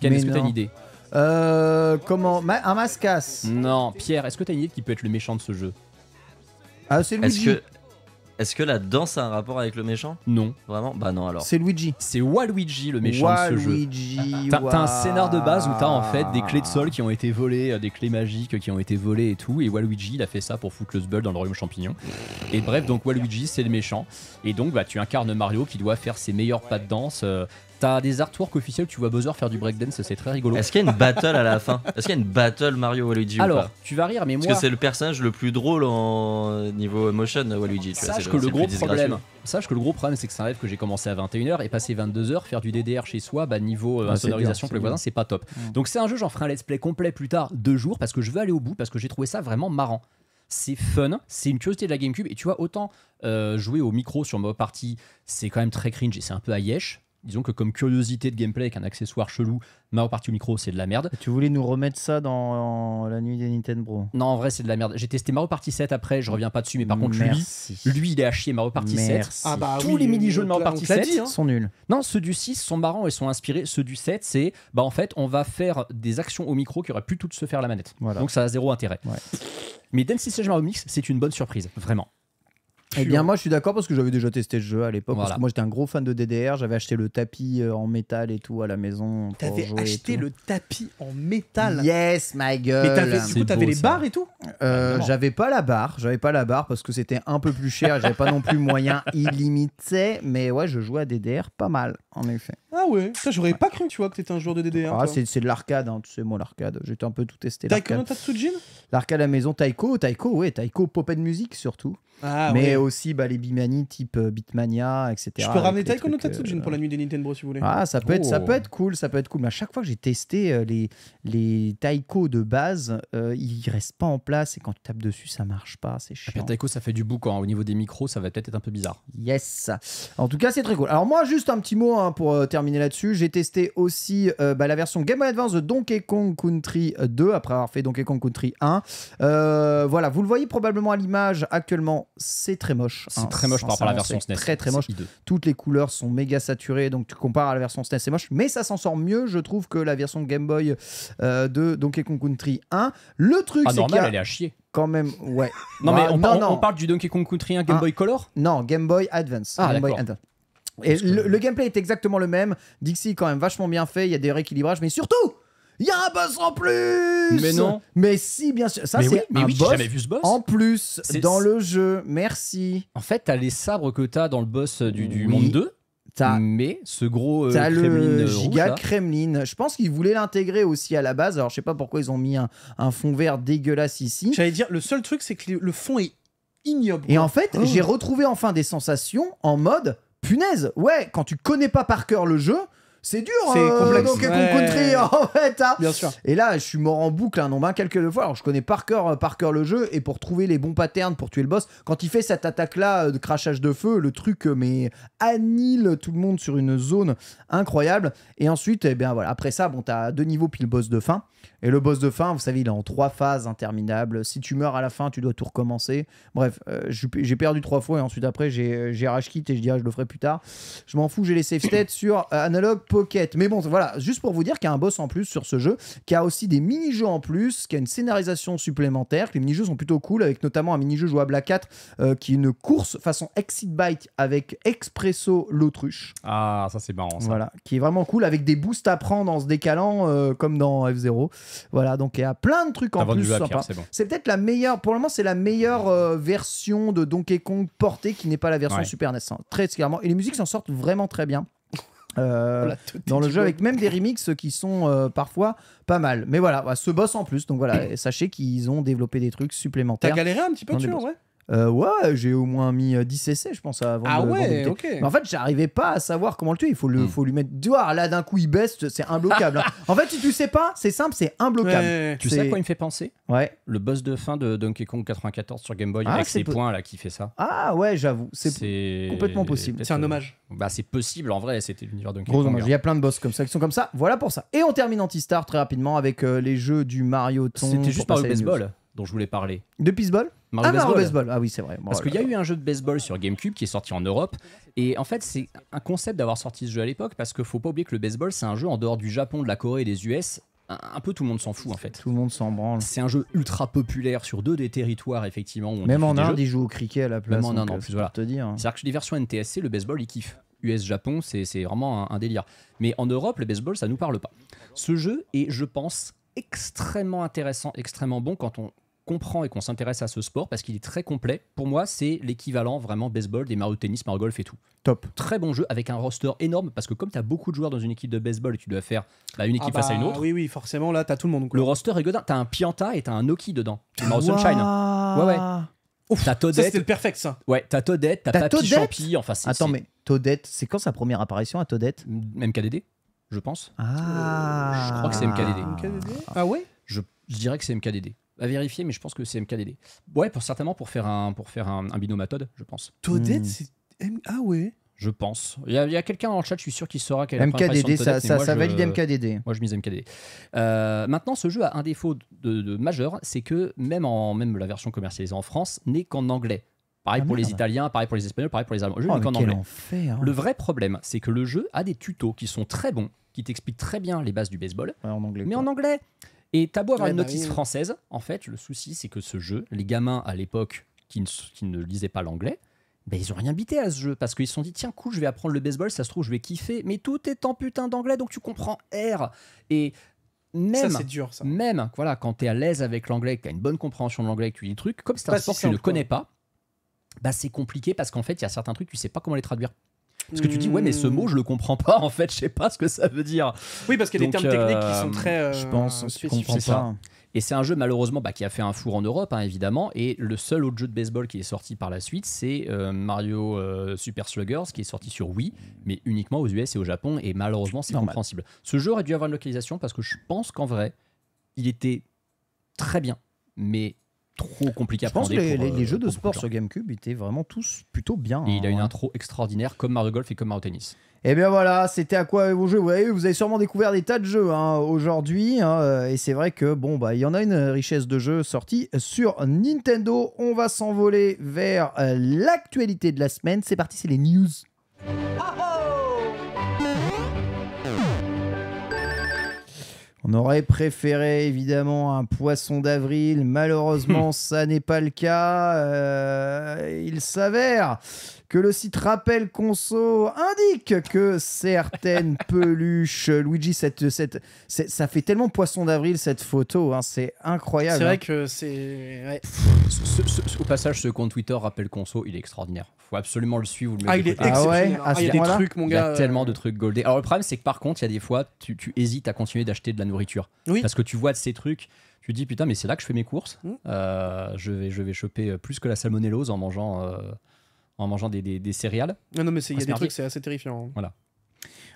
Ken, est-ce que t'as une idée euh, Comment Un Un mascasse Non. Pierre, est-ce que t'as une idée qui peut être le méchant de ce jeu ah, c'est Luigi. -ce que... Est-ce que la danse a un rapport avec le méchant Non. Vraiment Bah non, alors. C'est Luigi. C'est Waluigi le méchant de ce jeu. Waluigi. T'as un scénar de base où t'as en fait des clés de sol qui ont été volées, euh, des clés magiques qui ont été volées et tout. Et Waluigi, il a fait ça pour foutre le zbeul dans le royaume champignon. Et bref, donc Waluigi, c'est le méchant. Et donc, bah, tu incarnes Mario qui doit faire ses meilleurs pas de danse. Euh, T'as des artworks officiels, tu vois Bowser faire du breakdance, c'est très rigolo. Est-ce qu'il y a une battle à la fin Est-ce qu'il y a une battle Mario Waluigi Alors, ou pas tu vas rire, mais moi. Parce que c'est le personnage le plus drôle en euh, niveau motion, euh, Waluigi. sache, que le, gros problème, sache que le gros problème, c'est que c'est un rêve que j'ai commencé à 21h et passer 22h, faire du DDR chez soi, bah niveau euh, ah, sonorisation pour les voisins, c'est pas top. Mm. Donc, c'est un jeu, j'en ferai un let's play complet plus tard, deux jours, parce que je veux aller au bout, parce que j'ai trouvé ça vraiment marrant c'est fun, c'est une curiosité de la GameCube. Et tu vois, autant jouer au micro sur ma partie, c'est quand même très cringe et c'est un peu ayesh disons que comme curiosité de gameplay avec un accessoire chelou, Mario Party au micro, c'est de la merde. Tu voulais nous remettre ça dans la nuit des Nintendo Non, en vrai, c'est de la merde. J'ai testé Mario Party 7 après, je reviens pas dessus, mais par contre, lui, lui, il est à chier Mario Party 7. Ah bah Tous les mini-jeux de Mario Party 7 hein. sont nuls. Non, ceux du 6 sont marrants et sont inspirés. Ceux du 7, c'est bah en fait, on va faire des actions au micro qui auraient pu toutes se faire à la manette. Donc ça a zéro intérêt. Mais Dancey Sage Mario Mix, c'est une bonne surprise, vraiment. Eh bien, moi, je suis d'accord parce que j'avais déjà testé le jeu à l'époque. Parce que moi, j'étais un gros fan de DDR. J'avais acheté le tapis euh, en métal et tout à la maison. T'avais acheté le tapis en métal Yes, my girl Mais t'avais, les barres et tout euh, J'avais pas la barre. J'avais pas la barre parce que c'était un peu plus cher. J'avais pas non plus moyen illimité. Mais ouais, je jouais à DDR pas mal, en effet. Ah ouais, ça j'aurais pas cru, tu vois, que t'étais un joueur de DDR Ah, c'est, de l'arcade, hein, tu sais, moi, l'arcade. J'étais un peu tout testé. Taiko no Tatsujin L'arcade à la maison, Taiko, Taiko, ouais, Taiko, Pop Music surtout. Ah mais aussi bah, les Bimani type euh, Beatmania Bitmania, etc. Je peux ramener Taiko no Tatsujin euh, pour la nuit des Nintendo si vous voulez. Ah, ça peut, être, ça oh. peut être cool, ça peut être cool. Mais à chaque fois que j'ai testé euh, les, les Taiko de base, ils restent pas en place et quand tu tapes dessus, ça marche pas, c'est chiant. taiko, ça fait du bouc Hein. Au niveau des micros, ça va peut-être être un peu bizarre. Yes. En tout cas, c'est très cool. Alors, moi, juste un petit mot hein, pour Terminé là-dessus. J'ai testé aussi euh, bah, la version Game Boy Advance de Donkey Kong Country 2 après avoir fait Donkey Kong Country 1. Euh, voilà, vous le voyez probablement à l'image. Actuellement, c'est très moche. C'est hein. très moche par rapport à la version SNES. Très très moche. Toutes les couleurs sont méga saturées, donc tu compares à la version SNES, c'est moche. Mais ça s'en sort mieux, je trouve, que la version Game Boy euh, de Donkey Kong Country 1. Le truc, ah, c'est elle est à chier quand même, ouais. Non, bah, mais on, parle du Donkey Kong Country 1 Game ah. Boy Color Non, Game Boy Advance. Ah, Game Boy Advance le, gameplay est exactement le même. Dixie, quand même, vachement bien fait. Il y a des rééquilibrages, mais surtout, il y a un boss en plus Mais non Mais si, bien sûr. Ça, c'est oui, un oui, jamais vu ce boss en plus dans le jeu. Merci. En fait, t'as les sabres que t'as dans le boss euh, du, monde 2. T'as mais ce gros euh, le euh, giga Kremlin. Je pense qu'ils voulaient l'intégrer aussi à la base. Alors je sais pas pourquoi ils ont mis un, fond vert dégueulasse ici. J'allais dire, le seul truc c'est que le fond est ignoble. Et en fait, oh. j'ai retrouvé enfin des sensations en mode punaise, ouais, quand tu connais pas par cœur le jeu, c'est dur c'est euh, hein, country en fait hein. bien sûr et là je suis mort en boucle un hein, nombre quelques fois alors je connais par cœur euh, par cœur le jeu et pour trouver les bons patterns pour tuer le boss quand il fait cette attaque là euh, de crachage de feu le truc euh, mais annihile tout le monde sur une zone incroyable et ensuite eh bien voilà après ça bon t'as deux niveaux puis le boss de fin et le boss de fin vous savez il est en trois phases interminables si tu meurs à la fin tu dois tout recommencer bref j'ai perdu trois fois et ensuite après j'ai rage quit et je dis ah, je le ferai plus tard je m'en fous j'ai les save states sur analog mais bon, voilà, juste pour vous dire qu'il y a un boss en plus sur ce jeu, qui a aussi des mini-jeux en plus, qui a une scénarisation supplémentaire, que les mini-jeux sont plutôt cool, avec notamment un mini-jeu jouable à 4 euh, qui est une course façon Exit Bike avec Expresso l'autruche. Ah, ça c'est marrant ça. Voilà, qui est vraiment cool, avec des boosts à prendre en se décalant, euh, comme dans F0. Voilà, donc il y a plein de trucs en plus C'est peut-être la meilleure, pour le moment, c'est la meilleure euh, version de Donkey Kong portée qui n'est pas la version Super NES. Hein. Très clairement. Et les musiques s'en sortent vraiment très bien. Euh, dans le jeu, avec même des remixes qui sont euh, parfois pas mal. Mais voilà, bah, ce boss en plus, donc voilà, sachez qu'ils ont développé des trucs supplémentaires. T'as galéré un petit peu tu en euh, ouais, j'ai au moins mis 10 euh, essais, je pense, avant. Ah ouais, ok. Mais en fait, j'arrivais pas à savoir comment le tuer. Il faut, le, hmm. faut lui mettre. Tu ah, là, d'un coup, il baisse, c'est imbloquable. En fait, si tu sais pas, c'est simple, c'est imbloquable. Tu sais quoi il me fait penser Ouais. Le boss de fin de Donkey Kong 94 sur Game Boy ah, avec ses points là qui fait ça. Ah ouais, j'avoue, c'est complètement possible. C'est un hommage. Bah, c'est possible en vrai, c'était l'univers Donkey Gros Kong. Hein. Il y a plein de boss comme ça qui sont comme ça. Voilà pour ça. Et on termine anti-star très rapidement avec euh, les jeux du Mario C'était juste par le baseball dont je voulais parler. De baseball ah, baseball. baseball. Ah oui, c'est vrai. Parce qu'il y a eu un jeu de baseball sur GameCube qui est sorti en Europe. Et en fait, c'est un concept d'avoir sorti ce jeu à l'époque parce qu'il faut pas oublier que le baseball, c'est un jeu en dehors du Japon, de la Corée et des US. Un peu tout le monde s'en fout en fait. Tout le monde s'en branle. C'est un jeu ultra populaire sur deux des territoires effectivement. Même en Inde, ils jouent au cricket à la place. Même en Inde, en euh, plus, voilà. Hein. C'est-à-dire que les versions NTSC, le baseball, il kiffe. US-Japon, c'est vraiment un délire. Mais en Europe, le baseball, ça nous parle pas. Ce jeu est, je pense, extrêmement intéressant, extrêmement bon quand on comprend et qu'on s'intéresse à ce sport parce qu'il est très complet. Pour moi, c'est l'équivalent vraiment baseball des Mario Tennis, Mario Golf et tout. Top. Très bon jeu avec un roster énorme parce que comme tu as beaucoup de joueurs dans une équipe de baseball et tu dois faire bah, une équipe ah face à une bah autre. Oui, oui, forcément, là, tu as tout le monde. Le roster est godin. Tu as un Pianta et tu as un Noki dedans. Mario Sunshine. Ouais, ouais. t'as ça c'était le perfect, ça. Ouais, t'as todette t'as Papy Champi. Enfin, Attends, mais todette c'est quand sa première apparition à todette MKDD, je pense. Ah. je crois que c'est MKDD. Ah. ah ouais je, je dirais que c'est MKDD à vérifier, mais je pense que c'est MKDD. Ouais, pour, certainement pour faire un, pour faire un, un je pense. Todd, hmm. c'est. Ah ouais je pense. Il y a, quelqu'un dans le chat, je suis sûr, qu'il saura quel est MKDD, ça, ça, ça valide MKDD. Moi, je mise MKDD. Euh, maintenant, ce jeu a un défaut de, majeur, c'est que même, en, même la version commercialisée en France n'est qu'en anglais. Pareil ah, pour les Italiens, pareil pour les Espagnols, pareil pour les Allemands. Le jeu oh, qu'en anglais. Hein. Le vrai problème, c'est que le jeu a des tutos qui sont très bons, qui t'expliquent très bien les bases du baseball, ouais, en anglais, mais en anglais. Et t'as beau avoir une bah notice française, en fait, le souci, c'est que ce jeu, les gamins à l'époque qui ne, lisaient pas l'anglais, ben, ils ont rien bité à ce jeu parce qu'ils se sont dit tiens cool je vais apprendre le baseball ça se trouve je vais kiffer mais tout est en putain d'anglais donc tu comprends R et même même voilà quand tu à l'aise avec l'anglais que t'as une bonne compréhension de l'anglais que tu lis le truc comme c'est un sport que tu ne connais pas bah c'est compliqué parce qu'en fait il y a certains trucs tu sais pas comment les traduire parce que tu dis ouais mais ce mot je le comprends pas en fait je sais pas ce que ça veut dire oui parce qu'il y a des termes techniques qui sont euh, très euh, je pense ne comprends pas ça. Et c'est un jeu malheureusement bah, qui a fait un four en Europe, hein, évidemment. Et le seul autre jeu de baseball qui est sorti par la suite, c'est euh, Mario Super Sluggers, qui est sorti sur Wii, mais uniquement aux US et au Japon. Et malheureusement, c'est compréhensible. Ce jeu aurait dû avoir une localisation parce que je pense qu'en vrai, il était très bien, mais trop compliqué à prendre. Je pense que les, jeux euh, de sport sur GameCube étaient vraiment tous plutôt bien. il a hein. une intro extraordinaire comme Mario Golf et comme Mario Tennis. Et eh bien voilà, c'était à quoi vos jeux. Vous avez, vous avez sûrement découvert des tas de jeux hein, aujourd'hui. Hein, euh, et c'est vrai que bon, bah il y en a une richesse de jeux sortis sur Nintendo. On va s'envoler vers euh, l'actualité de la semaine. C'est parti, c'est les news. Ah On aurait préféré évidemment un poisson d'avril. Malheureusement, ça n'est pas le cas. Euh, il s'avère que le site Rappel Conso indique que certaines peluches, Luigi, cette, cette, ça fait tellement poisson d'avril cette photo, hein, c'est incroyable. C'est vrai hein. que c'est. au passage, ce compte Twitter Rappel Conso, il est extraordinaire. Faut absolument le suivre. Vous ah, il est ah, ah, ah il y a des trucs, mon gars. Il y a tellement euh. de trucs goldés. Alors le problème, c'est que par contre, il y a des fois, tu, tu hésites à continuer d'acheter de la nourriture. Oui. Parce que tu vois de ces trucs tu dis putain mais c'est là que je fais mes courses mmh. euh, je vais je vais choper euh, plus que la salmonellose en mangeant en mangeant des, céréales. Ah non, mais il y a des trucs, c'est assez terrifiant. Hein. Voilà.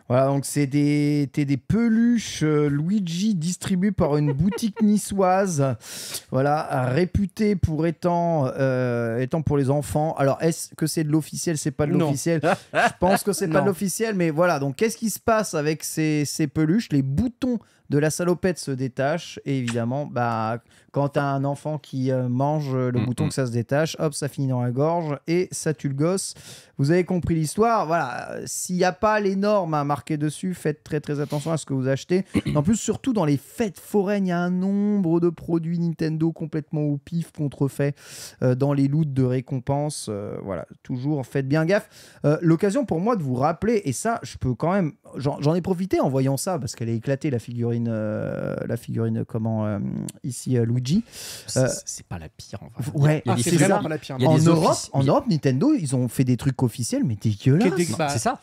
Voilà, donc c'est des, peluches euh, Luigi distribuées par une boutique niçoise, voilà, réputée pour étant, euh, étant pour les enfants. Alors, est-ce que c'est de l'officiel C'est pas de l'officiel. Je pense que c'est pas de l'officiel, mais voilà. Donc, qu'est-ce qui se passe avec ces, ces peluches Les boutons de la salopette se détache. Et évidemment, bah, quand tu as un enfant qui euh, mange le mm, bouton, mm. que ça se détache, hop, ça finit dans la gorge et ça tue le gosse. Vous avez compris l'histoire. Voilà, s'il n'y a pas les normes à marquer dessus, faites très très attention à ce que vous achetez. En plus, surtout dans les fêtes foraines, il y a un nombre de produits Nintendo complètement au pif, contrefaits euh, dans les loots de récompenses. Euh, voilà, toujours faites bien gaffe. L'occasion pour moi de vous rappeler, et ça, je peux quand même. J'en ai profité en voyant ça parce qu'elle est éclatée la figurine euh, la figurine comment euh, ici euh, Luigi. c'est pas la pire en vrai. Ouais, ah, c'est vraiment la pire. En Europe, en Europe, Nintendo, ils ont fait des trucs officiels, mais dégueulasses. Bah, c'est ça.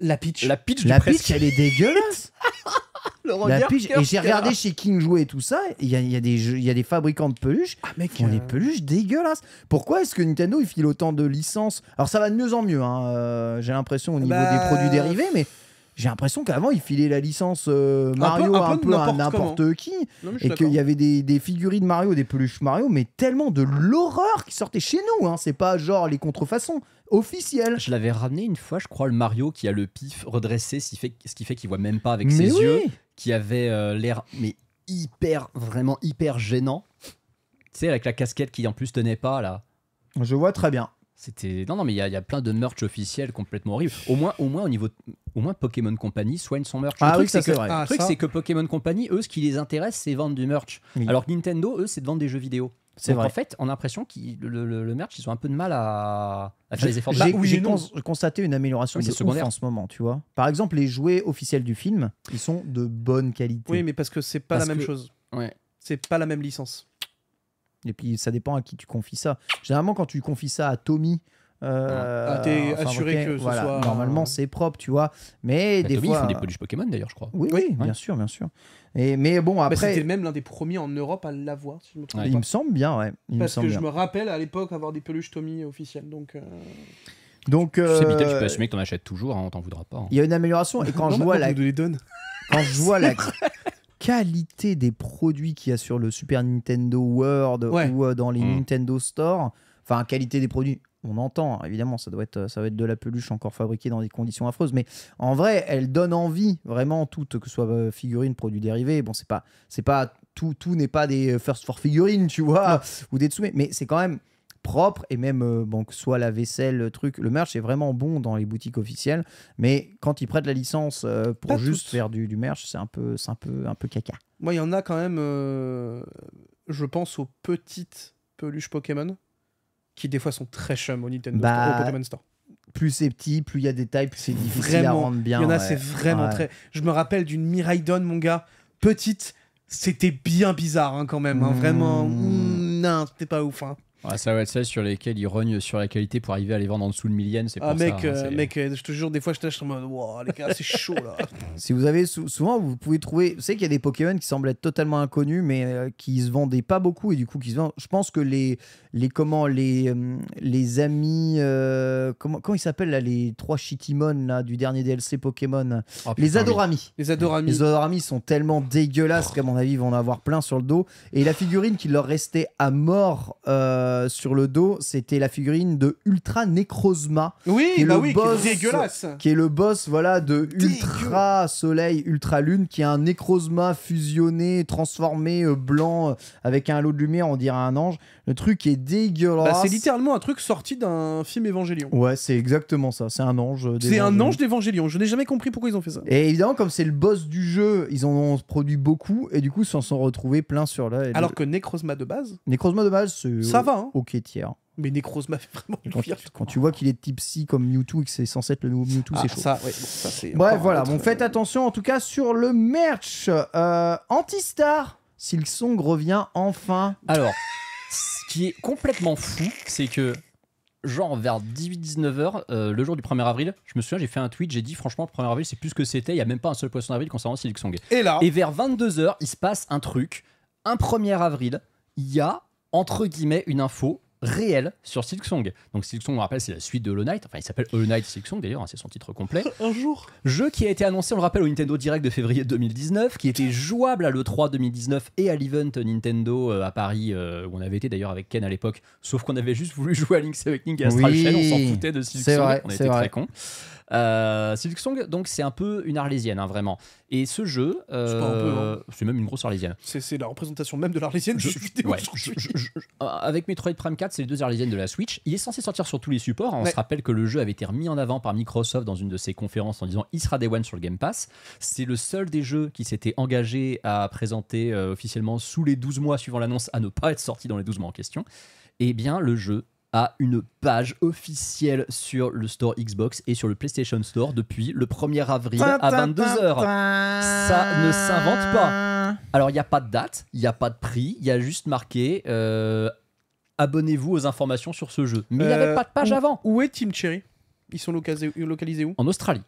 La pitch. La pitch. la elle est dégueulasse. La et j'ai regardé chez King jouer et tout ça. Il y a, y, a y a, des fabricants de peluches ah, mec, qui ont des peluches dégueulasses. Pourquoi est-ce que Nintendo il file autant de licences Alors ça va de mieux en mieux. Hein. J'ai l'impression au niveau bah, des produits dérivés, mais j'ai l'impression qu'avant il filait la licence euh, Mario un peu, à n'importe qui et qu'il y avait des, figurines Mario, des peluches Mario, mais tellement de l'horreur qui sortait chez nous. Hein. C'est pas genre les contrefaçons officielles. Je l'avais ramené une fois, je crois, le Mario qui a le pif redressé, ce qui fait, qu'il voit même pas avec ses yeux, qui avait euh, l'air mais hyper, vraiment hyper gênant. Tu sais, avec la casquette qui en plus tenait pas là. Je vois très bien. C'était non non mais il y, a plein de merch officiel complètement horrible. Au moins au moins au niveau au moins Pokémon Company soigne son merch. le truc c'est que, Pokémon Company eux ce qui les intéresse c'est vendre du merch. Alors que Nintendo eux c'est de vendre des jeux vidéo. C'est vrai. En fait, on a l'impression que le, merch, ils ont un peu de mal à, faire les efforts. J'ai bah, constaté une amélioration oui, en ce moment, tu vois. Par exemple, les jouets officiels du film, ils sont de bonne qualité. Oui, mais parce que c'est pas la même chose. Ouais. C'est pas la même licence. Et puis, ça dépend à qui tu confies ça. Généralement, quand tu confies ça à Tommy, euh, ah, t'es assuré que soit. Normalement, c'est propre, tu vois. Mais bah, des Tommy, Ils font des euh, peluches Pokémon d'ailleurs, je crois. Oui, bien sûr, bien sûr. Et, mais bon, bah, après. c'est C'était même l'un des premiers en Europe à l'avoir, si me trompe. Il me semble bien, ouais. Parce que je me rappelle à l'époque avoir des peluches Tommy officielles. Donc. Euh, donc, tu peux euh, assumer que t'en achètes toujours, hein, on t'en voudra pas. Hein. Il y a une amélioration, et quand je vois la. Quand je vois la qualité des produits qu'il y a sur le Super Nintendo World ou euh, dans les mm. Nintendo Store, enfin qualité des produits, on entend hein, évidemment, ça doit être euh, ça va être de la peluche encore fabriquée dans des conditions affreuses, mais en vrai, elle donne envie vraiment toutes, que ce soit euh, figurines, produits dérivés, Bon, c'est pas c'est pas tout tout n'est pas des first for figurines, tu vois, ou des mais c'est quand même propre et même euh, bon, que soit la vaisselle, le truc, le merch est vraiment bon dans les boutiques officielles, mais quand ils prêtent la licence euh, pour juste faire du, merch, c'est un peu, c'est un peu, un peu caca. Moi, il y en a quand même. Euh, je pense aux petites peluches Pokémon qui des fois sont très chums au Nintendo bah, Pokémon Store. Plus c'est petit, plus il y a des tailles, plus c'est Vraiment. bien. Il y en a, c'est vraiment très. Je me rappelle d'une Miraidon, mon gars, petite. C'était bien bizarre hein, quand même. Hein, vraiment, mmh. Mmh, non, c'était pas ouf. hein ça va être celle sur lesquelles ils rognent sur la qualité pour arriver à les vendre en dessous de millième. C'est ah, mec, ça, ah mec, euh, je te des fois je tâche en mode, les gars, c'est chaud là. si vous avez souvent, vous pouvez trouver. Vous savez qu'il y a des Pokémon qui semblent être totalement inconnus, mais qui euh, qui se vendaient pas beaucoup et du coup, qui se vendent. Je pense que les, les comment, les, les amis, comment, quand ils s'appellent là, les trois Chitimon là du dernier DLC Pokémon, oh, les Adoramis. Les Adoramis. Les Adoramis sont tellement dégueulasses qu'à mon avis, ils vont en avoir plein sur le dos. Et la figurine qui leur restait à mort. Euh, euh, sur le dos, c'était la figurine de Ultra Necrozma. Oui, bah le oui, boss, qui est dégueulasse. Qui est le boss voilà, de Ultra Soleil, Ultra Lune, qui est un Necrozma fusionné, transformé, euh, blanc, euh, avec un lot de lumière, on dirait un ange. Le truc est dégueulasse. Bah, c'est littéralement un truc sorti d'un film Évangélion. Ouais, c'est exactement ça. C'est un ange. C'est un ange d'Évangélion. Je n'ai jamais compris pourquoi ils ont fait ça. Et évidemment, comme c'est le boss du jeu, ils en ont produit beaucoup et du coup, s'en sont retrouvés plein sur là. Alors que Necrozma de base. Necrozma de base, ça va. Hein ok, tiers. Mais Necros m'a fait vraiment quand, tu, quand tu vois qu'il est type comme Mewtwo et que c'est censé être le nouveau Mewtwo, ah, c'est chaud. Ça, ouais, Bref, voilà. Bon, euh, faites attention en tout cas sur le merch. Euh, Antistar, Silksong revient enfin. Alors, ce qui est complètement fou, c'est que genre vers 18-19h, euh, le jour du 1er avril, je me souviens, j'ai fait un tweet, j'ai dit franchement, le 1er avril, c'est plus que c'était, il n'y a même pas un seul poisson d'avril concernant Silksong. Et là Et vers 22h, il se passe un truc, un 1er avril, il y a entre guillemets, une info réelle sur Silk Song. Donc Silk Song, on rappelle, c'est la suite de Hollow Knight. Enfin, il s'appelle Hollow Knight Silk Song d'ailleurs, hein, c'est son titre complet. Un jour. Jeu qui a été annoncé, on le rappelle, au Nintendo Direct de février 2019, qui était jouable à l'E3 2019 et à l'event Nintendo euh, à Paris, euh, où on avait été d'ailleurs avec Ken à l'époque, sauf qu'on avait juste voulu jouer à Link's Awakening et Astral on s'en foutait de Silk Song, on était très cons. Euh, Song, donc c'est un peu une arlésienne, hein, vraiment. Et ce jeu, euh, hein. c'est même une grosse arlésienne. C'est la représentation même de l'arlésienne avec Metroid Prime 4, c'est les deux arlésiennes de la Switch. Il est censé sortir sur tous les supports. Hein. On se rappelle que le jeu avait été remis en avant par Microsoft dans une de ses conférences en disant il sera Day One sur le Game Pass. C'est le seul des jeux qui s'était engagé à présenter euh, officiellement sous les 12 mois suivant l'annonce à ne pas être sorti dans les 12 mois en question. Eh bien, le jeu a une page officielle sur le store Xbox et sur le PlayStation Store depuis le 1er avril à 22h. Ça ne s'invente pas. Alors, il n'y a pas de date, il n'y a pas de prix, il y a juste marqué euh, abonnez-vous aux informations sur ce jeu. Mais il n'y avait euh, pas de page avant. Où est Team Cherry Ils sont localisés où En Australie.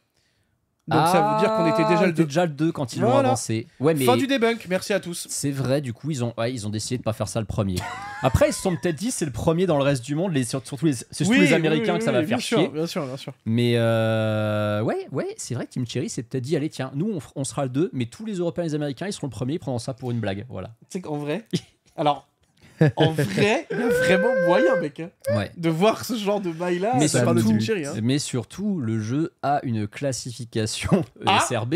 Donc ça veut dire qu'on était déjà ah, le 2. déjà le 2 quand ils l'ont avancé. fin du debunk, merci à tous. C'est vrai, du coup, ils ont, ils ont décidé de pas faire ça le premier. Après, ils se sont peut-être dit c'est le premier dans le reste du monde, les, surtout les, surtout les Américains que ça va faire Bien sûr, bien sûr. Mais euh, ouais, ouais, c'est vrai que Tim Cherry s'est peut-être dit allez, tiens, nous on, sera le 2, mais tous les Européens et les Américains ils seront le premier, prendront ça pour une blague. Voilà. C'est qu'en vrai. Alors, en vrai, vraiment moyen, mec, hein. de voir ce genre de bail-là. Mais, surtout, hein. mais surtout, le jeu a une classification ah e SRB.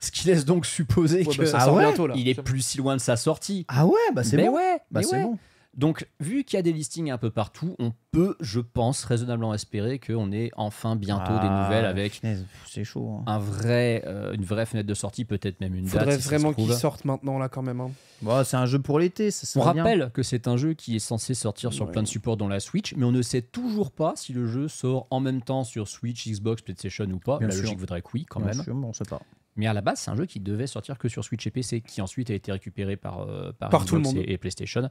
Ce qui laisse donc supposer bah que ah il est plus si loin de sa sortie. Ah ouais, bah c'est bon. Ouais, bah c'est bon. Donc, vu qu'il y a des listings un peu partout, on peut, je pense, raisonnablement espérer qu'on ait enfin bientôt des ah, nouvelles avec c'est chaud, hein. un vrai, euh, une vraie fenêtre de sortie, peut-être même une Faudrait date. Faudrait vraiment qu'ils sortent maintenant, là, quand même. Hein. c'est un jeu pour l'été, On rappelle que c'est un jeu qui est censé sortir sur plein de supports, dont la Switch, mais on ne sait toujours pas si le jeu sort en même temps sur Switch, Xbox, PlayStation ou pas. la logique voudrait que oui, quand bien même. Sûr, on sait pas. Mais à la base, c'est un jeu qui devait sortir que sur Switch et PC, qui ensuite a été récupéré par, euh, par, tout le monde. et PlayStation.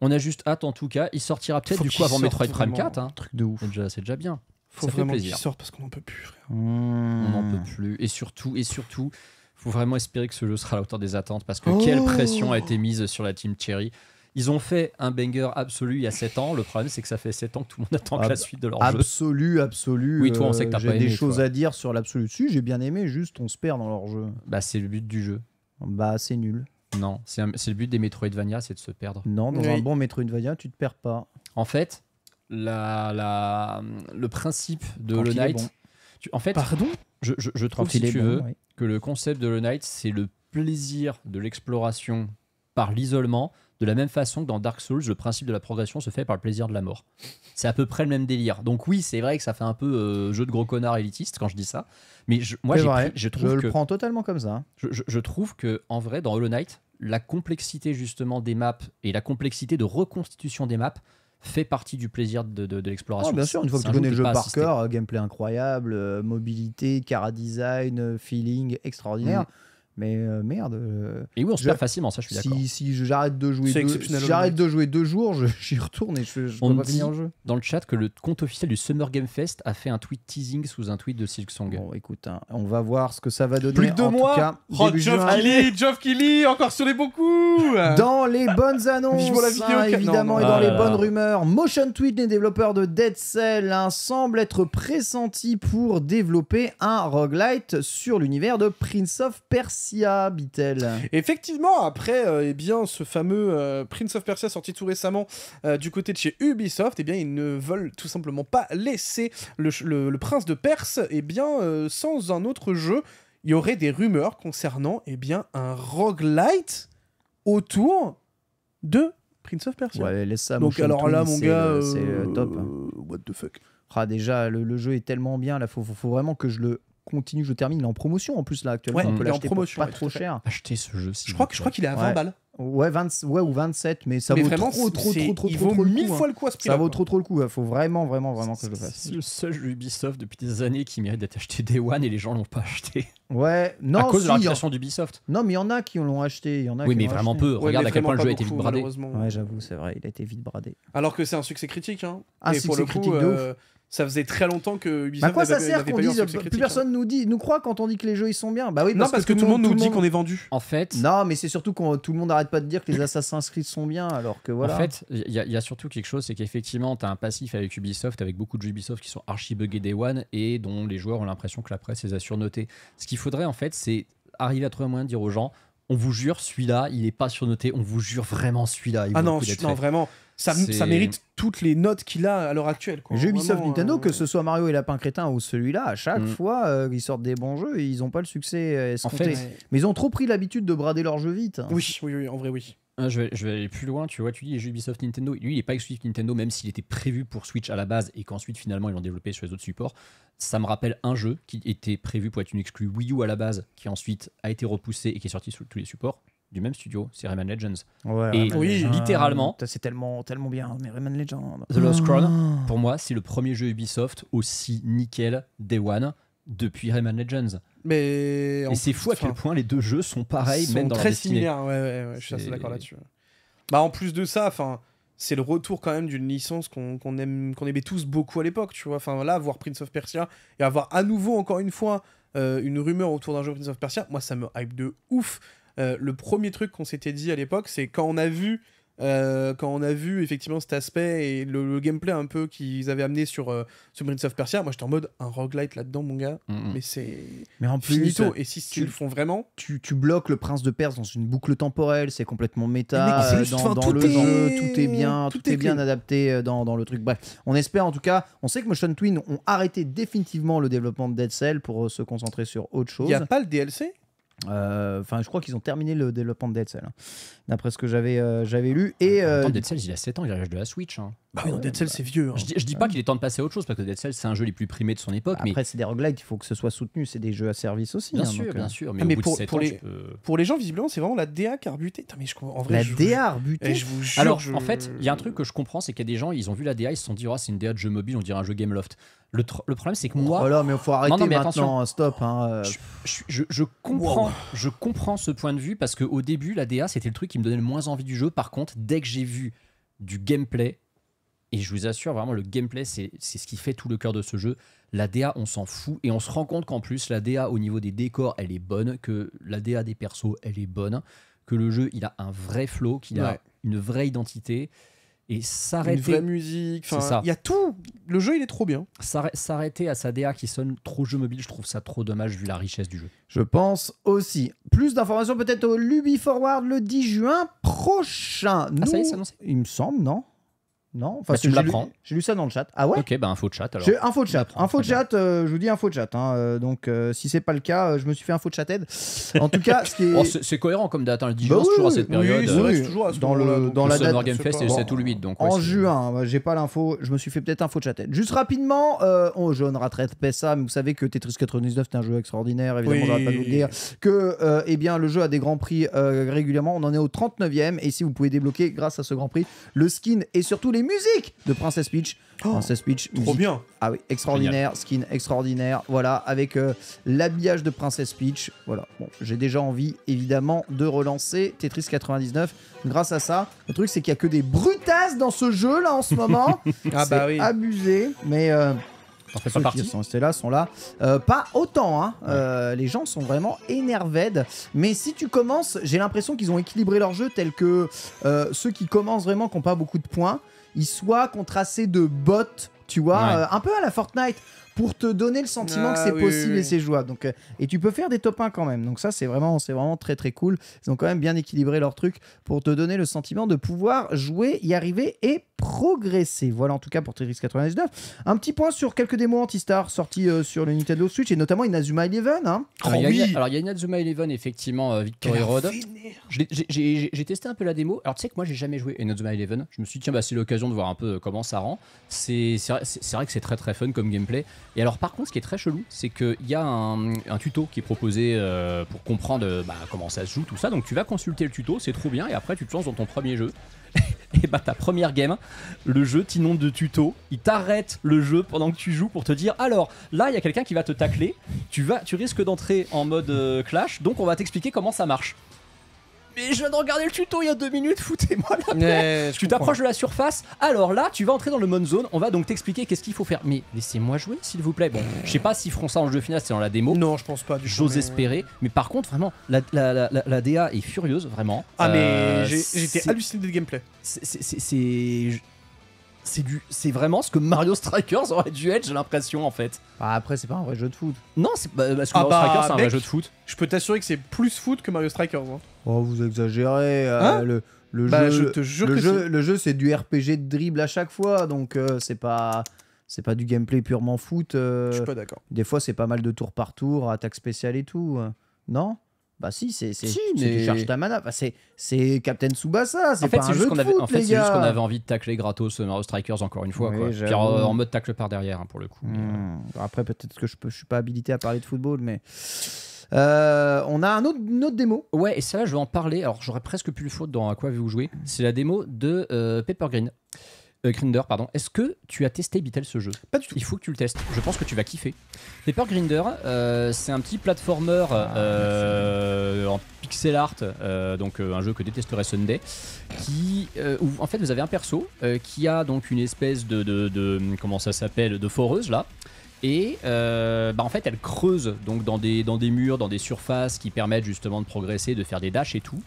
On a juste hâte en tout cas. Il sortira peut-être du coup avant Metroid Prime 4. Hein. Truc de ouf. C'est déjà, bien. Faut Ça vraiment qu'il sorte parce qu'on n'en peut plus. On n'en peut hmm. plus. Et surtout, et surtout, faut vraiment espérer que ce jeu sera à la hauteur des attentes parce que quelle oh. pression a été mise sur la team Cherry. Ils ont fait un banger absolu il y a 7 ans. Le problème, c'est que ça fait 7 ans que tout le monde attend que la suite de leur jeu. Absolu, absolu. Oui, toi, on euh, sait que pas des choses à dire sur l'absolu dessus. J'ai bien aimé, juste on se perd dans leur jeu. Bah, c'est le but du jeu. Bah, c'est nul. Non, c'est le but des Metroidvania, c'est de se perdre. Non, dans un bon Metroidvania, tu te perds pas. En fait, la, la- le principe de Hollow Knight. en fait, Pardon je, trouve, tu que le concept de Hollow Knight, c'est le plaisir de l'exploration par l'isolement, de la même façon que dans Dark Souls, le principe de la progression se fait par le plaisir de la mort. C'est à peu près le même délire. Donc oui, c'est vrai que ça fait un peu euh, jeu de gros connard élitiste quand je dis ça, mais moi, je le prends totalement comme ça. je, trouve que en vrai, dans Hollow Knight, la complexité justement des maps et la complexité de reconstitution des maps fait partie du plaisir de, l'exploration. Ah, bien sûr, une fois que tu connais le jeu par cœur, euh, gameplay incroyable, euh, mobilité, cara design, euh, feeling extraordinaire. Mm. Mais euh, merde. et euh, oui, on se perd facilement, ça je suis d'accord. Si, si j'arrête de jouer, deux, j'arrête de jouer deux jours, j'y retourne et je, je on peux pas jeu. Dans le chat que le compte officiel du Summer Game Fest a fait un tweet teasing sous un tweet de Silk Song. Bon, écoute, hein, on va voir ce que ça va donner. Plus de deux mois. oh, Geoff Kelly, Geoff Kelly, encore sur les bons coups. Dans les bonnes annonces, hein, évidemment, et dans les bonnes rumeurs, Motion Tweet, les développeurs de Dead Cell, hein, semble semblent être pressentis pour développer un roguelite sur l'univers de Prince of Persia. Effectivement, après euh, eh bien, ce fameux euh, Prince of Persia sorti tout récemment euh, du côté de chez Ubisoft, eh bien, ils ne veulent tout simplement pas laisser le, Prince de Perse eh bien, sans un autre jeu. Il y aurait des rumeurs concernant eh bien, un roguelite autour de Prince of Persia. Ouais, laisse ça, Donc, alors là, mon gars, c'est top. Hein. what the fuck. Ah, déjà, le, jeu est tellement bien, là, faut vraiment que je le continue, je termine, il est en promotion en plus là actuellement. Ouais, il est en promotion, pas trop cher. Acheter ce jeu. je crois que je crois qu'il est à 20 balles. Ouais, 20, ou 27, mais ça vaut vraiment, trop, trop, trop, trop, trop, trop le coup, hein. fois le Ça vaut trop, trop le coup. Il faut vraiment, vraiment, vraiment que je le fasse. C'est le seul jeu Ubisoft depuis des années qui mérite d'être acheté Day One et les gens l'ont pas acheté. Ouais, non. À cause si, de l'application d'Ubisoft. Non, mais il y en a qui l'ont acheté. Y en a oui, mais vraiment peu. Regarde à quel point le jeu a été vite bradé. Ouais, j'avoue, c'est vrai, il a été vite bradé. Alors que c'est un succès critique. Hein. Un ah, succès critique de euh, ça faisait très longtemps que Ubisoft bah quoi ça sert qu'on plus personne hein. nous dit nous croit quand on dit que les jeux ils sont bien. Bah oui non, parce que, tout le monde nous dit qu'on est vendu. En fait. Non mais c'est surtout qu'on tout le monde n'arrête pas de dire que les Assassin's Creed sont bien alors que voilà. En fait, il y, a surtout quelque chose c'est qu'effectivement tu as un passif avec Ubisoft avec beaucoup de jeux Ubisoft qui sont archi buggés day one et dont les joueurs ont l'impression que la presse les a surnotés. Ce qu'il faudrait en fait c'est arriver à trouver un moyen de dire aux gens on vous jure, celui-là, il est pas surnoté. On vous jure vraiment, celui-là. Ah non, non vraiment ça, mérite toutes les notes qu'il a à l'heure actuelle. Quoi. Ubisoft Nintendo, que euh, ce soit Mario et Lapin Crétin ou celui-là, à chaque mm. fois euh, ils sortent des bons jeux, ils n'ont pas le succès euh, escompté. Mais ils ont trop pris l'habitude de brader leurs jeux vite. Oui, en vrai, oui. Ah, je, vais, je, vais, aller plus loin, tu vois, tu dis Ubisoft Nintendo, lui il n'est pas exclusif Nintendo, même s'il était prévu pour Switch à la base et qu'ensuite finalement ils l'ont développé sur les autres supports. Ça me rappelle un jeu qui était prévu pour être une exclue Wii U à la base, qui ensuite a été repoussé et qui est sorti sur tous les supports, du même studio, c'est Rayman Legends. et oui, littéralement, c'est tellement, tellement bien, mais Rayman Legends. The Lost Crown, ah. pour moi, c'est le premier jeu Ubisoft aussi nickel Day One depuis Rayman Legends. Mais et c'est fou à quel point les deux jeux sont pareils, sont même dans très similaires. Ouais, ouais, ouais, je suis assez d'accord là-dessus. Bah en plus de ça, enfin. C'est le retour quand même d'une licence qu'on aime, qu'on aimait tous beaucoup à l'époque, tu vois. Enfin là, voir Prince of Persia et avoir à nouveau encore une fois euh, une rumeur autour d'un jeu Prince of Persia, moi ça me hype de ouf. Euh, le premier truc qu'on s'était dit à l'époque, c'est quand on a vu euh, quand on a vu effectivement cet aspect et le, gameplay un peu qu'ils avaient amené sur, euh, sur Prince of Persia, moi j'étais en mode un roguelite là-dedans, mon gars. Mm, mm. Mais c'est. Mais en plus. Finito. Euh, et si tu, le font vraiment. Tu, tu, bloques le prince de Perse dans une boucle temporelle, c'est complètement méta. dans, le tout est bien, tout, est, bien adapté dans, dans, le truc. Bref, on espère en tout cas. On sait que Motion Twin ont arrêté définitivement le développement de Dead Cell pour se concentrer sur autre chose. Il n'y a pas le DLC euh, enfin, je crois qu'ils ont terminé le développement de Dead Cell, hein, d'après ce que j'avais euh, j'avais lu. Et euh, Dead Cells, il a 7 ans, il a l'âge de la Switch. Hein. Bah Dead Cells, bah, c'est vieux. Hein. Je, dis, pas qu'il est temps de passer à autre chose parce que Dead Cells, c'est un jeu les plus primés de son époque. mais... Après, c'est des roguelites, il faut que ce soit soutenu, c'est des jeux à service aussi. Bien sûr, bien sûr. Mais, ah, pour, les, pour les gens, visiblement, c'est vraiment la DA qui a arbuté. Mais je, la DA arbuté. Je eh, Alors, en fait, il y a un truc que je comprends, c'est qu'il y a des gens, ils ont vu la DA, ils se sont dit, oh, c'est une DA de jeu mobile, on dirait un jeu Game Loft. Le, problème, c'est que moi. Voilà, oh mais il faut arrêter maintenant, stop. Hein, euh. Je, comprends, je comprends ce point de vue parce qu'au début, la DA, c'était le truc qui me donnait le moins envie du jeu. Par contre, dès que j'ai vu du gameplay, et je vous assure, vraiment, le gameplay, c'est ce qui fait tout le cœur de ce jeu. La DA, on s'en fout. Et on se rend compte qu'en plus, la DA, au niveau des décors, elle est bonne. Que la DA des persos, elle est bonne. Que le jeu, il a un vrai flow, qu'il a une vraie identité et s'arrêter. Une vraie musique, il y a tout. Le jeu, il est trop bien. S'arrêter à sa DA qui sonne trop jeu mobile, je trouve ça trop dommage vu la richesse du jeu. Je pense aussi. Plus d'informations peut-être au Luby Forward le 10 juin prochain. Ah, il me semble, non non, enfin, bah, l'apprends. J'ai lu ça dans le chat. Ah ouais Ok, bah info de chat alors. Info de chat. Info de chat, euh, je vous dis info de chat. Hein, euh, donc euh, si c'est pas le cas, je me suis fait info de chat aide. En tout cas, oh, c'est ce est... cohérent comme date. Hein. le 10 bah oui, toujours à cette période. Oui, toujours à ce dans le, dans la, date. Game Fest, c'est tout 7 ou le 8. Donc, en juin, hein, j'ai pas l'info. Je me suis fait peut-être info de chat aide. Juste rapidement, euh, oh, je ne rattrape pas ça, mais vous savez que Tetris 99 c'est un jeu extraordinaire. Évidemment, j'arrête pas vous dire. Que eh bien, le jeu a des grands prix régulièrement. On en est au 39e. Et si vous pouvez débloquer, grâce à ce grand prix, le skin et surtout les musique de Princess Peach. Oh, Princess Peach, trop bien. Ah oui, extraordinaire, skin extraordinaire. Voilà, avec euh, l'habillage de Princess Peach. Voilà, j'ai déjà envie évidemment de relancer Tetris 99 grâce à ça. Le truc, c'est qu'il n'y a que des brutasses dans ce jeu là en ce moment. ah bah oui. Abusé, mais. Euh, ceux pas sont là sont là. Euh, pas autant, hein. Euh, les gens sont vraiment énervés. Mais si tu commences, j'ai l'impression qu'ils ont équilibré leur jeu tel que ceux qui commencent vraiment, qui n'ont pas beaucoup de points, soit soient contracés de bottes, tu vois, euh, un peu à la Fortnite pour te donner le sentiment que ah c'est possible et c'est jouable. Donc, euh, et tu peux faire des top 1 quand même. Donc ça, c'est vraiment, c'est vraiment très très cool. Ils ont quand même bien équilibré leur truc pour te donner le sentiment de pouvoir jouer, y arriver et progresser. Voilà en tout cas pour Tetris 99. Un petit point sur quelques démos anti-star sorties euh, sur le Nintendo Switch et notamment Inazuma Eleven. y a Inazuma Eleven effectivement, euh, Victory Road. J'ai testé un peu la démo. Alors tu sais que moi j'ai jamais joué Inazuma Eleven. Je me suis dit tiens bah, c'est l'occasion de voir un peu comment ça rend. C'est vrai que c'est très très fun comme gameplay. Et alors, par contre, ce qui est très chelou, c'est qu'il y a un, tuto qui est proposé euh, pour comprendre euh, bah, comment ça se joue, tout ça. Donc, tu vas consulter le tuto, c'est trop bien, et après, tu te lances dans ton premier jeu. et bah, ta première game, le jeu t'inonde de tuto il t'arrête le jeu pendant que tu joues pour te dire alors là, il y a quelqu'un qui va te tacler, tu, vas, tu risques d'entrer en mode euh, clash, donc on va t'expliquer comment ça marche mais je viens de regarder le tuto il y a deux minutes, foutez-moi la paix. Tu t'approches de la surface, alors là, tu vas entrer dans le mode zone, on va donc t'expliquer qu'est-ce qu'il faut faire. Mais laissez-moi jouer, s'il vous plaît. Bon, je sais pas s'ils feront ça en jeu final, c'est dans la démo. Non, je pense pas. J'ose espérer, mais par contre, vraiment, la, la, la, la DA est furieuse, vraiment. Ah, mais euh, j'étais halluciné de gameplay. C'est c'est du c'est vraiment ce que Mario Strikers aurait dû être j'ai l'impression en fait bah après c'est pas un vrai jeu de foot non c'est bah, parce que ah Mario Strikers bah, c'est un vrai jeu de foot je peux t'assurer que c'est plus foot que Mario Strikers hein. Oh, vous exagérez. Euh, hein le, le, bah, jeu, le, jeu, c'est du RPG de dribble à chaque fois, donc ce euh, c'est pas c'est pas du gameplay purement foot. Euh. je suis pas d'accord. Des fois, c'est pas mal de tour par tour, attaque spéciale et tout. non Bah si, c'est si, mais... tu charges ta mana. Bah, c'est Captain Tsubasa, c'est pas un jeu de En fait, c'est juste qu'on avait envie de tacler gratos Mario Strikers encore une fois, Puis, en, mode tacle par derrière hein, pour le coup. Hmm. Après, peut-être que je peux, je suis pas habilité à parler de football, mais. Euh, on a un autre, une autre démo. Ouais, et ça, je vais en parler. Alors, j'aurais presque pu le faute dans À quoi avez-vous jouez. C'est la démo de euh, Pepper euh, Grinder, pardon. Est-ce que tu as testé Bitel ce jeu Pas du tout. Il faut que tu le testes. Je pense que tu vas kiffer. Pepper Grinder, euh, c'est un petit platformer ah, en pixel art, donc un jeu que détesterait Sunday, qui, où, en fait vous avez un perso qui a donc une espèce de, de comment ça s'appelle, de foreuse là, et euh, bah en fait, elle creuse donc dans des, dans des murs, dans des surfaces qui permettent justement de progresser, de faire des dashs et tout.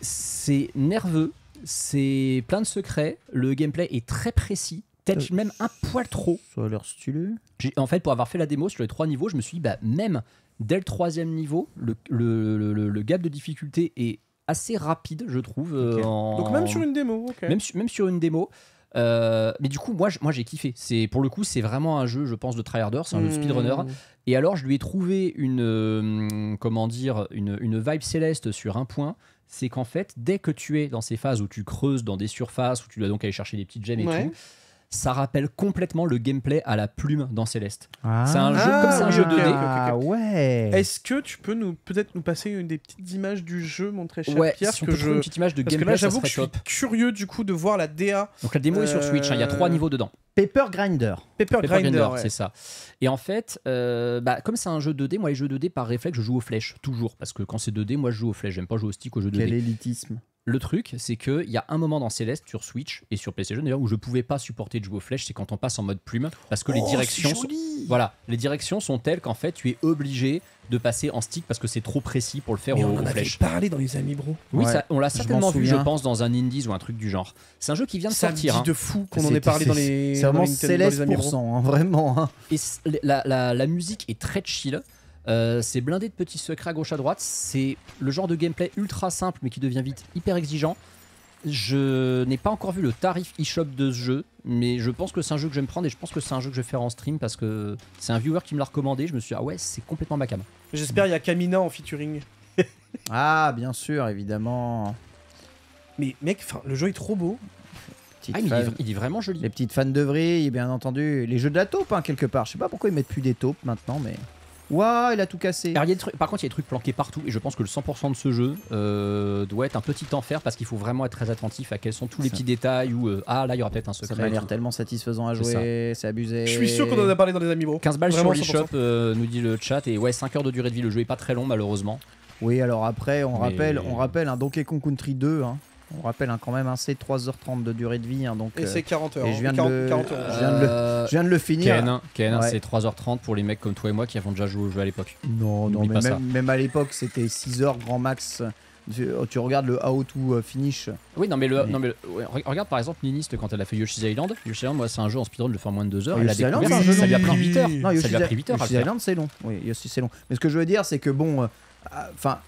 C'est nerveux, c'est plein de secrets. Le gameplay est très précis, peut-être euh, même un poil trop. Ça a l'air stylé. En fait, pour avoir fait la démo sur les trois niveaux, je me suis dit, bah, même dès le troisième niveau, le, le, le, gap de difficulté est assez rapide, je trouve. Euh, donc même sur une démo, même, même sur une démo. Euh, mais du coup, moi, moi j'ai kiffé. C'est Pour le coup, c'est vraiment un jeu, je pense, de tryharder, c'est un jeu hmm. speedrunner. Et alors, je lui ai trouvé une, euh, comment dire, une, vibe céleste sur un point c'est qu'en fait, dès que tu es dans ces phases où tu creuses dans des surfaces, où tu dois donc aller chercher des petites gemmes et tout, ça rappelle complètement le gameplay à la plume dans Céleste. Ah. c'est un jeu comme c'est un jeu 2D. Ah ouais. Est-ce que tu peux nous peut-être nous passer une des petites images du jeu montré chez ouais, Pierre si on peut je... une petite image de Parce que là j'avoue que je suis curieux du coup de voir la DA. Donc la démo est sur Switch, hein, il y a trois euh, niveaux dedans. Paper Grinder. Paper, Grinder, c'est ça. Et en fait, euh, bah, comme c'est un jeu 2D, moi les jeux 2D par réflexe, je joue aux flèches toujours parce que quand c'est 2D, moi je joue aux flèches, j'aime pas jouer au stick aux jeux 2D. Quel élitisme. Le truc, c'est qu'il y a un moment dans Céleste sur Switch et sur PlayStation d'ailleurs où je pouvais pas supporter de jouer aux flèches, c'est quand on passe en mode plume parce que les oh, directions, sont, voilà, les directions sont telles qu'en fait tu es obligé de passer en stick parce que c'est trop précis pour le faire Mais on en aux parlé dans les amis bro. Oui, ça, on l'a certainement vu, je pense, dans un indies ou un truc du genre. C'est un jeu qui vient de sortir. Hein. de fou qu'on en ait parlé dans les. C'est vraiment Céleste pour hein, vraiment. Hein. Et la, la musique est très chill. Euh, c'est blindé de petits secrets à gauche à droite. C'est le genre de gameplay ultra simple mais qui devient vite hyper exigeant. Je n'ai pas encore vu le tarif eShop de ce jeu, mais je pense que c'est un jeu que je vais me prendre et je pense que c'est un jeu que je vais faire en stream parce que c'est un viewer qui me l'a recommandé. Je me suis dit, ah ouais, c'est complètement ma cam. J'espère il y a Kamina en featuring. ah, bien sûr, évidemment. Mais mec, le jeu est trop beau. Ah, il, est, il, est, vraiment joli. Les petites fans de vrille bien entendu. Les jeux de la taupe, hein, quelque part. Je sais pas pourquoi ils mettent plus des taupes maintenant, mais. Waouh, il a tout cassé. par contre, il y a des trucs planqués partout et je pense que le 100% de ce jeu euh, doit être un petit enfer parce qu'il faut vraiment être très attentif à quels sont tous les petits détails ou euh, ah là, il y aura peut-être un secret. Ça m'a tellement satisfaisant à jouer, c'est abusé. Je suis sûr qu'on en a parlé dans les bro 15 balles vraiment sur euh, nous dit le chat et ouais, 5 heures de durée de vie. Le jeu est pas très long malheureusement. Oui, alors après, on rappelle, on rappelle un hein, Donkey Kong Country 2. Hein. On rappelle hein, quand même, hein, c'est 3h30 de durée de vie. Hein, donc, et euh, c'est 40 heures. Et je, viens 40, euh, Je, viens de le, finir. 1 c'est 3h30 pour les mecs comme toi et moi qui avons déjà joué au jeu à l'époque. Non, non, même, à l'époque, c'était 6h grand max. Tu, euh, regardes le how to finish. Oui, non, mais, le, Non, mais regarde par exemple Niniste quand elle a fait Yoshi's Island. Yoshi's Island, moi, c'est un jeu en speedrun de faire moins de 2 heures. Elle Yoshi's Island, ça lui a pris 8 heures. Non, Yoshi's Island, c'est long. Oui, c'est long. Mais ce que je veux dire, c'est que bon, enfin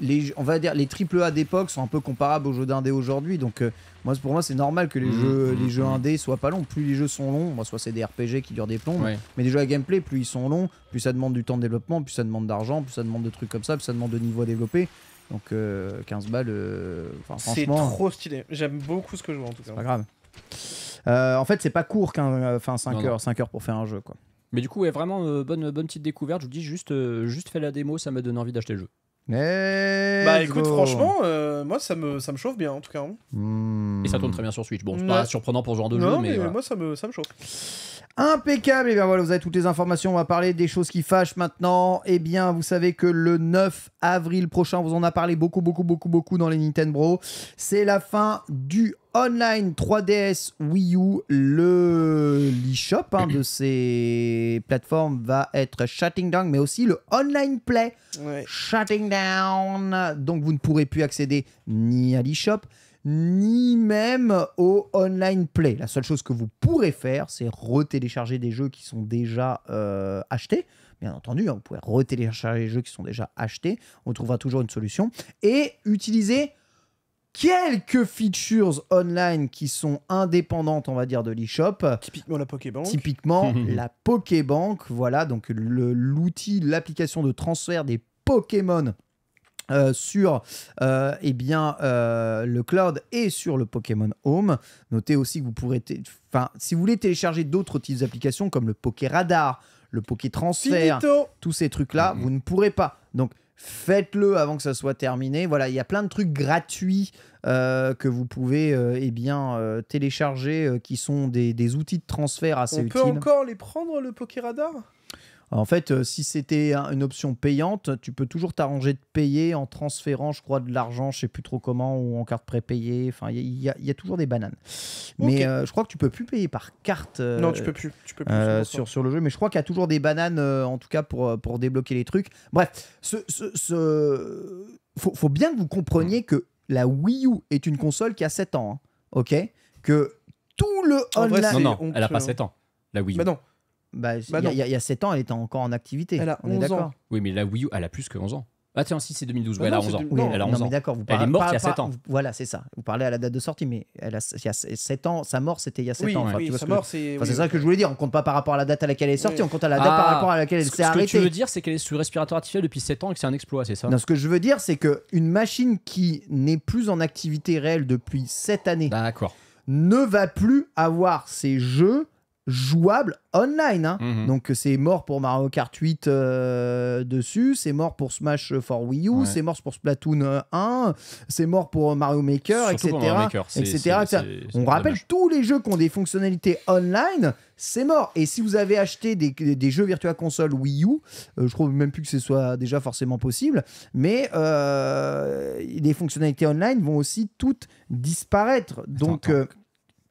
les, on va dire les triple A d'époque sont un peu comparables aux jeux d'indé aujourd'hui. Donc euh, moi pour moi c'est normal que les mm, jeux mm, les jeux mm. indés soient pas longs. Plus les jeux sont longs, soit c'est des RPG qui durent des plombs, mais les jeux à gameplay plus ils sont longs, plus ça demande du temps de développement, plus ça demande d'argent, plus ça demande de trucs comme ça, plus ça demande de niveaux à développer. Donc 15 euh, balles, euh, c'est trop stylé. J'aime beaucoup ce que je vois en tout cas. Pas grave. en fait c'est pas court qu'un enfin 5 heures 5 heures pour faire un jeu quoi. Mais du coup, vraiment bonne, petite découverte. Je vous dis juste, juste fais la démo, ça m'a donné envie d'acheter le jeu bah écoute, franchement, euh, moi ça me, ça me chauffe bien en tout cas. Hein. Hmm. Et ça tourne très bien sur Switch. Bon, c'est pas surprenant pour ce genre de jeu, mais, mais moi ça me, ça me chauffe. Impeccable, et eh bien voilà, vous avez toutes les informations, on va parler des choses qui fâchent maintenant. Et eh bien, vous savez que le 9 avril prochain, on vous en a parlé beaucoup, beaucoup, beaucoup, beaucoup dans les Nintendo. C'est la fin du Online 3DS Wii U, le eShop hein, de ces plateformes va être shutting down, mais aussi le Online Play shutting down. Donc vous ne pourrez plus accéder ni à l'eShop, ni même au Online Play. La seule chose que vous pourrez faire, c'est retélécharger des jeux qui sont déjà euh, achetés bien entendu, on hein, vous pouvez retélécharger les jeux qui sont déjà achetés, on trouvera toujours une solution, et utiliser quelques features online qui sont indépendantes, on va dire, de l'eShop. Typiquement la Pokébank. Typiquement la Pokébank, voilà, donc l'outil, l'application de transfert des Pokémon. Euh, sur euh, eh bien, euh, le cloud et sur le Pokémon Home. Notez aussi que vous pourrez, enfin, si vous voulez télécharger d'autres types d'applications comme le Poké Radar, le Poké Transfer, tous ces trucs-là, mm-hmm. vous ne pourrez pas. Donc, faites-le avant que ça soit terminé. Voilà, il y a plein de trucs gratuits euh, que vous pouvez euh, eh bien, euh, télécharger qui sont des, outils de transfert assez utiles. On peut encore les prendre, le Pokéradar en fait, euh, si c'était une option payante, tu peux toujours t'arranger de payer en transférant, je crois, de l'argent, je sais plus trop comment, ou en carte prépayée. Enfin, il y, a toujours des bananes. Mais euh, je crois que tu peux plus payer par carte. Euh, non, tu peux plus. peux plus sur, sur, le jeu. Mais je crois qu'il y a toujours des bananes, en tout cas, pour, pour débloquer les trucs. Bref, ce, Faut, bien que vous compreniez que la Wii U est une console qui a 7 ans. Hein, ok Que tout le non, non, elle a pas 7 hein. ans. La Wii U. Bah non. Bah, bah il y, a 7 ans, elle était encore en activité. on est d'accord. Oui, mais la Wii U, elle a plus que 11 ans. Ah tiens, si c'est 2012, ah elle a 11 ans. Oui, elle a 11 Mais d'accord, elle est morte il y a 7 ans. voilà, c'est ça. Vous parlez à la date de sortie, mais il y a 7 ans, sa mort c'était il y a 7 ans. oui, sa mort, c'est... c'est ça que je voulais dire, on compte pas par rapport à la date à laquelle elle est sortie, on compte à la date par ah, rapport à laquelle elle s'est arrêtée. Ce que tu veux dire, c'est qu'elle est sous respirateur artificiel depuis 7 ans et que c'est un exploit, c'est ça Non, ce que je veux dire, c'est qu'une machine qui n'est plus en activité réelle depuis 7 années ne va plus avoir ses jeux jouable online. Hein. Mhm. Donc euh, c'est mort pour Mario Kart 8 euh, dessus, c'est mort pour Smash euh, for Wii U, c'est mort pour Splatoon 1, c'est mort pour Mario Maker, etc. etc. On rappelle tous les jeux qui ont des fonctionnalités online, c'est mort. Et si vous avez acheté des, jeux Virtua Console Wii U, je trouve même plus que ce soit déjà forcément possible, mais euh, les fonctionnalités online vont aussi toutes disparaître. Donc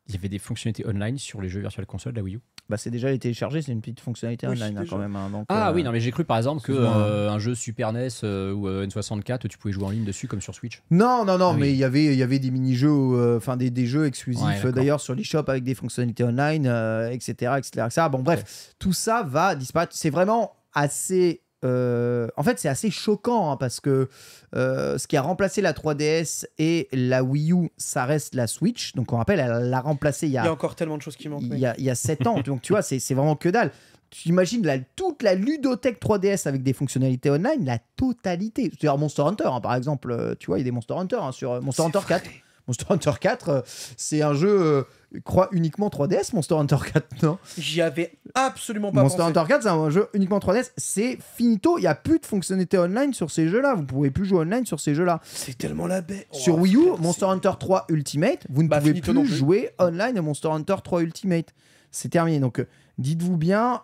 il y avait des fonctionnalités online sur les jeux virtuels Console de la Wii U bah, c'est déjà les télécharger, c'est une petite fonctionnalité online hein, quand même. Hein, ah euh, oui, non, mais j'ai cru par exemple que hein. euh, un jeu Super NES euh, ou N64, tu pouvais jouer en ligne dessus comme sur Switch. Non, non, non, ah mais il y avait, il y avait des mini-jeux, enfin des, des, jeux exclusifs d'ailleurs sur l'eShop avec des fonctionnalités online, etc., etc., ça. Bon, bref, tout ça va disparaître. C'est vraiment assez euh, en fait, c'est assez choquant hein, parce que euh, ce qui a remplacé la 3DS et la Wii U, ça reste la Switch. Donc, on rappelle, elle l'a remplacé il y a. encore tellement de choses qui manquent. Il y a, 7 ans. Donc, tu vois, c'est vraiment que dalle. Tu imagines toute la ludothèque 3DS avec des fonctionnalités online, la totalité. C'est-à-dire Monster Hunter, hein, par exemple. Euh, tu vois, il y a des Monster Hunter hein, sur Monster Hunter 4. Monster Hunter 4, euh, c'est un jeu euh, crois uniquement 3DS Monster Hunter 4 non j'y avais absolument pas Monster Hunter 4 c'est un jeu uniquement 3DS c'est finito il n'y a plus de fonctionnalité online sur ces jeux là vous pouvez plus jouer online sur ces jeux là c'est tellement la bête. Oh, sur Wii U Monster Hunter 3 Ultimate vous ne bah, pouvez plus, jouer online à Monster Hunter 3 Ultimate c'est terminé donc euh, dites-vous bien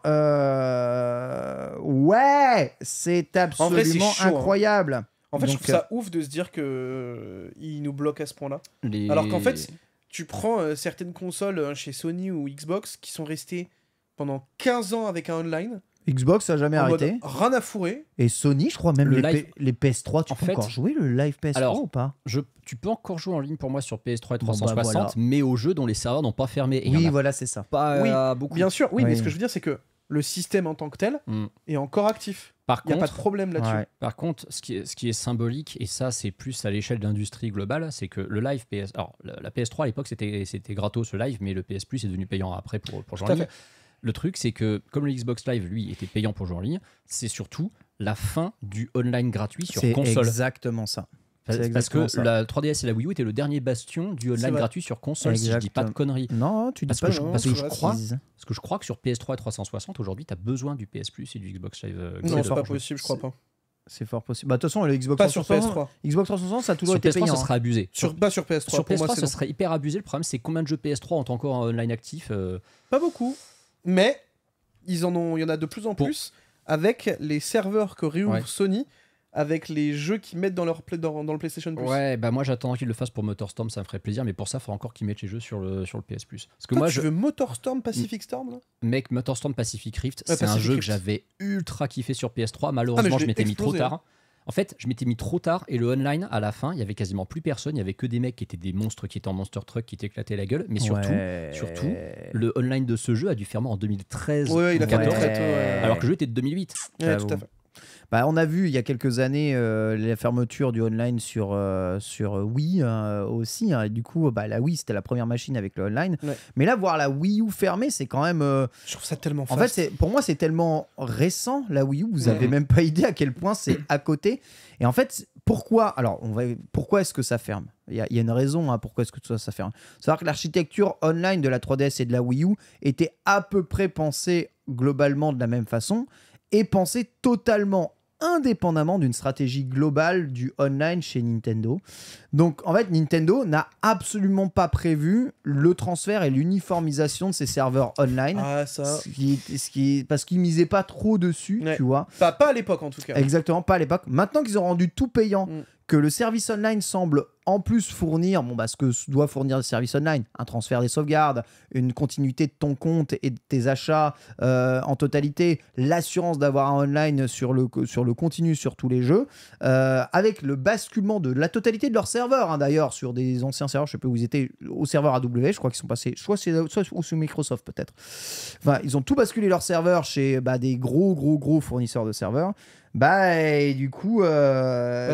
ouais c'est absolument hein. incroyable en fait, je trouve ça euh, ouf de se dire que euh, il nous bloque à ce point-là. Alors qu'en fait, tu prends euh, certaines consoles chez Sony ou Xbox qui sont restées pendant 15 ans avec un online. Xbox a jamais arrêté. rien à fourrer. Et Sony, je crois même les, PS3, tu peux encore jouer le live PS3 ou pas Tu peux encore jouer en ligne pour moi sur PS3 et 360, bah, mais au jeu dont les serveurs n'ont pas fermé. oui, voilà, c'est ça. Pas beaucoup. Bien sûr, oui, mais ce que je veux dire, c'est que le système en tant que tel mm. est encore actif. Par contre, il n'y a pas de problème là-dessus. Par contre, ce qui, est, ce qui est symbolique, et ça c'est plus à l'échelle d'industrie globale, c'est que le live PS. Alors, la PS3 à l'époque c'était gratos ce live, mais le PS Plus est devenu payant après pour, pour jouer en ligne. Le truc, c'est que comme le Xbox Live, lui, était payant pour jouer en ligne, c'est surtout la fin du online gratuit sur console. C'est exactement ça. Parce que la 3DS et la Wii U étaient le dernier bastion du online gratuit sur console, si je dis pas de conneries. Non, tu dis parce pas que je, Parce que je, crois, parce que je crois que sur PS3 et 360, aujourd'hui, tu as besoin du PS Plus et du Xbox Live. Euh, non, c'est pas possible, je crois pas. C'est fort possible. Bah, de toute façon, le Xbox pas 360, Xbox 360, ça a toujours sur été PS3, payant. Ça serait hein. abusé. Sur, pas sur PS3. Sur PS3, ça serait hyper abusé. Le problème, c'est combien de jeux PS3 ont encore online actif euh Pas beaucoup. Mais ils en ont, il y en a de plus en plus avec les serveurs que réouvre Sony avec les jeux qu'ils mettent dans, leur dans, le PlayStation Plus. Ouais, bah moi j'attends qu'ils le fassent pour MotorStorm, ça me ferait plaisir, mais pour ça, il faudra encore qu'ils mettent les jeux sur le, sur le PS Plus. Parce que Toi, moi, tu je veux MotorStorm Pacific Storm là Mec, MotorStorm Pacific Rift, c'est un jeu que j'avais ultra kiffé sur PS3, ah, malheureusement je, m'étais mis trop tard. En fait, je m'étais mis trop tard et le online, à la fin, il y avait quasiment plus personne. Il y avait que des mecs qui étaient des monstres qui étaient en monster truck, qui t'éclataient la gueule. Mais surtout, surtout, le online de ce jeu a dû fermer en 2013. Ouais, il Alors que le jeu était de 2008. tout à fait. Bah, on a vu il y a quelques années euh, la fermeture du online sur, euh, sur euh, Wii hein, aussi. Hein, du coup, bah, la Wii, c'était la première machine avec le online. Mais là, voir la Wii U fermée, c'est quand même. Je trouve ça tellement En fait, pour moi, c'est tellement récent, la Wii U. Vous n'avez même pas idée à quel point c'est à côté. Et en fait, pourquoi Alors, on va... pourquoi est-ce que ça ferme il y, a, y, a une raison hein, pourquoi est-ce que tout ça, ça ferme. C'est-à-dire que l'architecture online de la 3DS et de la Wii U était à peu près pensée globalement de la même façon et pensée totalement indépendamment d'une stratégie globale du online chez Nintendo. Donc en fait, Nintendo n'a absolument pas prévu le transfert et l'uniformisation de ses serveurs online. Ah ça. Ce qui, ce parce qu'ils misaient pas trop dessus, tu vois. Pas, pas à l'époque en tout cas. Exactement, pas à l'époque. Maintenant qu'ils ont rendu tout payant, mm. que le service online semble en plus fournir bon, bah, ce que doit fournir le service online, un transfert des sauvegardes, une continuité de ton compte et de tes achats euh, en totalité, l'assurance d'avoir un online sur le, sur le continu sur tous les jeux, euh, avec le basculement de la totalité de leurs serveurs, hein, d'ailleurs, sur des anciens serveurs, je sais pas où ils étaient, au serveur AW, je crois qu'ils sont passés, soit, chez, soit sous Microsoft peut-être. Enfin, ils ont tout basculé leurs serveurs chez bah, des gros, gros, gros fournisseurs de serveurs. Bah, du coup, ça,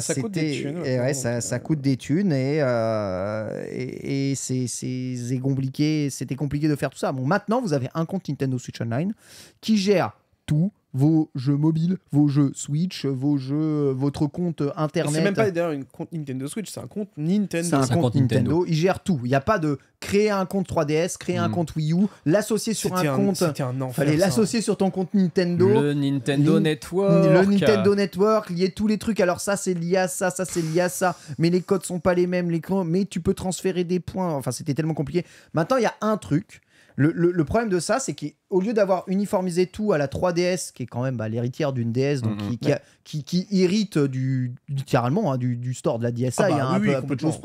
et, euh, c'est compliqué, c'était compliqué de faire tout ça. Bon, maintenant, vous avez un compte Nintendo Switch Online qui gère tout vos jeux mobiles, vos jeux Switch, vos jeux, euh, votre compte internet. C'est même pas d'ailleurs une compte Nintendo Switch, c'est un compte Nintendo. C'est un, compte, Nintendo. Il gère tout. Il n'y a pas de créer un compte 3DS, créer un hmm. compte Wii U, l'associer sur un, un, compte. Un enfer, fallait l'associer sur ton compte Nintendo. Le Nintendo Network. Le Nintendo Network, lier tous les trucs. Alors ça c'est lié à ça, ça c'est lié à ça. Mais les codes sont pas les mêmes, les mais tu peux transférer des points. Enfin c'était tellement compliqué. Maintenant il y a un truc le, le, problème de ça, c'est qu'au lieu d'avoir uniformisé tout à la 3DS, qui est quand même bah, l'héritière d'une DS, donc mhm. qui, qui, qui, hérite du, littéralement hein, du, du, store de la DSi, ah bah il y a un, peu, hein, de choses euh,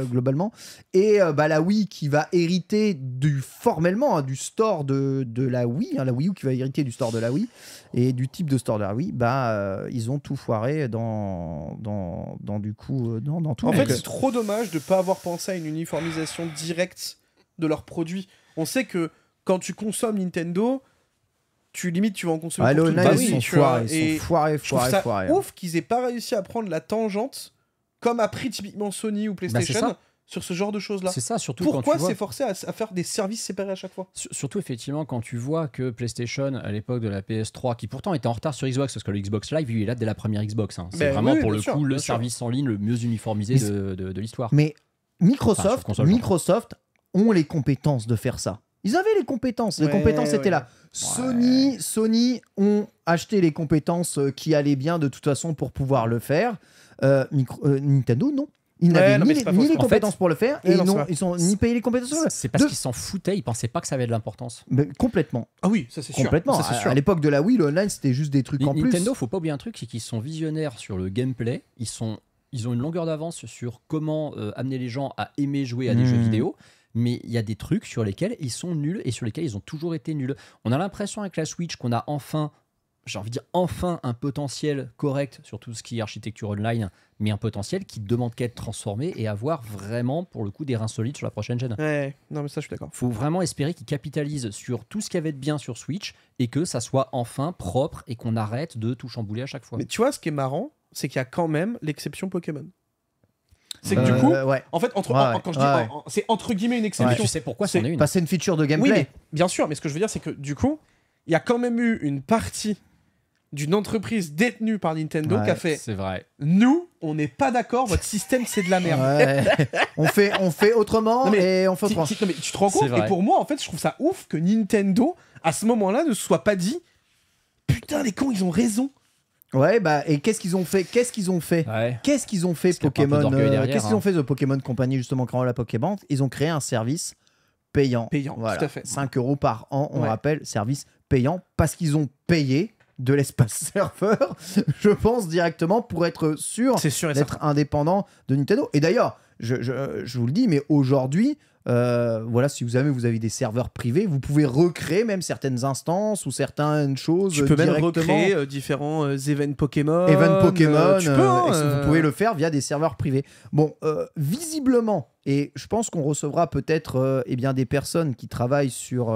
près, globalement, et euh, bah, la Wii qui va hériter du, formellement hein, du store de, de la Wii, la Wii U qui va hériter du store de la Wii, et du type de store de la Wii, bah, euh, ils ont tout foiré dans, dans, dans du coup, dans, dans tout. En fait, c'est trop dommage de ne pas avoir pensé à une uniformisation directe de leurs produits on sait que quand tu consommes Nintendo, tu limites, tu vas en consommer ah, pour Ils sont foirés, foirés, foirés, hein. Ouf qu'ils aient pas réussi à prendre la tangente comme a pris typiquement Sony ou bah, PlayStation. sur ce genre de choses-là. C'est ça, surtout Pourquoi c'est forcé à, faire des services séparés à chaque fois Surtout, effectivement, quand tu vois que PlayStation, à l'époque de la PS3, qui pourtant était en retard sur Xbox, parce que le Xbox Live, lui, est là dès la première Xbox. Hein. C'est ben vraiment, pour le coup, le service en ligne le mieux uniformisé de, l'histoire. Mais Microsoft, Microsoft ont les compétences de faire ça. Ils avaient les compétences, les compétences étaient là. Sony, Sony ont acheté les compétences euh, qui allaient bien de toute façon pour pouvoir le faire. Euh, euh, Nintendo, non. Ils n'avaient ni, les, compétences pour le faire et non, ils n'ont ni payé les compétences. C'est parce qu'ils s'en foutaient, ils ne pensaient pas que ça avait de l'importance. complètement. Ah oui, ça c'est sûr. Complètement. Ça, sûr. À, l'époque de la Wii, le online c'était juste des trucs N en Nintendo, plus. Nintendo, faut pas oublier un truc, c'est qu'ils sont visionnaires sur le gameplay. Ils sont ils ont une longueur d'avance sur comment amener les gens à aimer jouer à des jeux mm. vidéo mais il y a des trucs sur lesquels ils sont nuls et sur lesquels ils ont toujours été nuls. On a l'impression avec la Switch qu'on a enfin, j'ai envie de dire enfin, un potentiel correct sur tout ce qui est architecture online, mais un potentiel qui demande qu'à être transformé et avoir vraiment, pour le coup, des reins solides sur la prochaine chaîne. Ouais, non mais ça je suis d'accord. faut vraiment espérer qu'ils capitalisent sur tout ce qu'il avait de bien sur Switch et que ça soit enfin propre et qu'on arrête de tout chambouler à chaque fois. Mais tu vois, ce qui est marrant, c'est qu'il y a quand même l'exception Pokémon. C'est du euh, coup, euh, en fait, entre, c'est entre guillemets une exception. c'est pourquoi c'est une. une feature de gameplay. Oui, bien sûr, mais ce que je veux dire, c'est que du coup, il y a quand même eu une partie d'une entreprise détenue par Nintendo qui a fait. C'est vrai. Nous, on n'est pas d'accord. Votre système, c'est de la merde. on fait, on fait autrement mais, et on fait autrement. tu te rends compte Et pour moi, en fait, je trouve ça ouf que Nintendo, à ce moment-là, ne soit pas dit. Putain, les cons, ils ont raison. Ouais, bah, et qu'est-ce qu'ils ont fait Qu'est-ce qu'ils ont fait Qu'est-ce qu'ils ont fait Pokémon euh, Qu'est-ce qu'ils hein. ont fait The Pokémon Company, justement, quand la Pokébank Ils ont créé un service payant. Payant, voilà. tout à fait. 5 euros par an, on rappelle, service payant, parce qu'ils ont payé de l'espace serveur, je pense directement, pour être sûr, sûr d'être indépendant de Nintendo. Et d'ailleurs, je vous le dis, mais aujourd'hui, euh, voilà, si vous avez, vous avez des serveurs privés, vous pouvez recréer même certaines instances ou certaines choses. Tu peux même recréer euh, différents euh, Pokémon. event euh, Pokémon, tu peux, hein, vous pouvez le faire via des serveurs privés. Bon, visiblement, et je pense qu'on recevra peut-être eh bien des personnes qui travaillent sur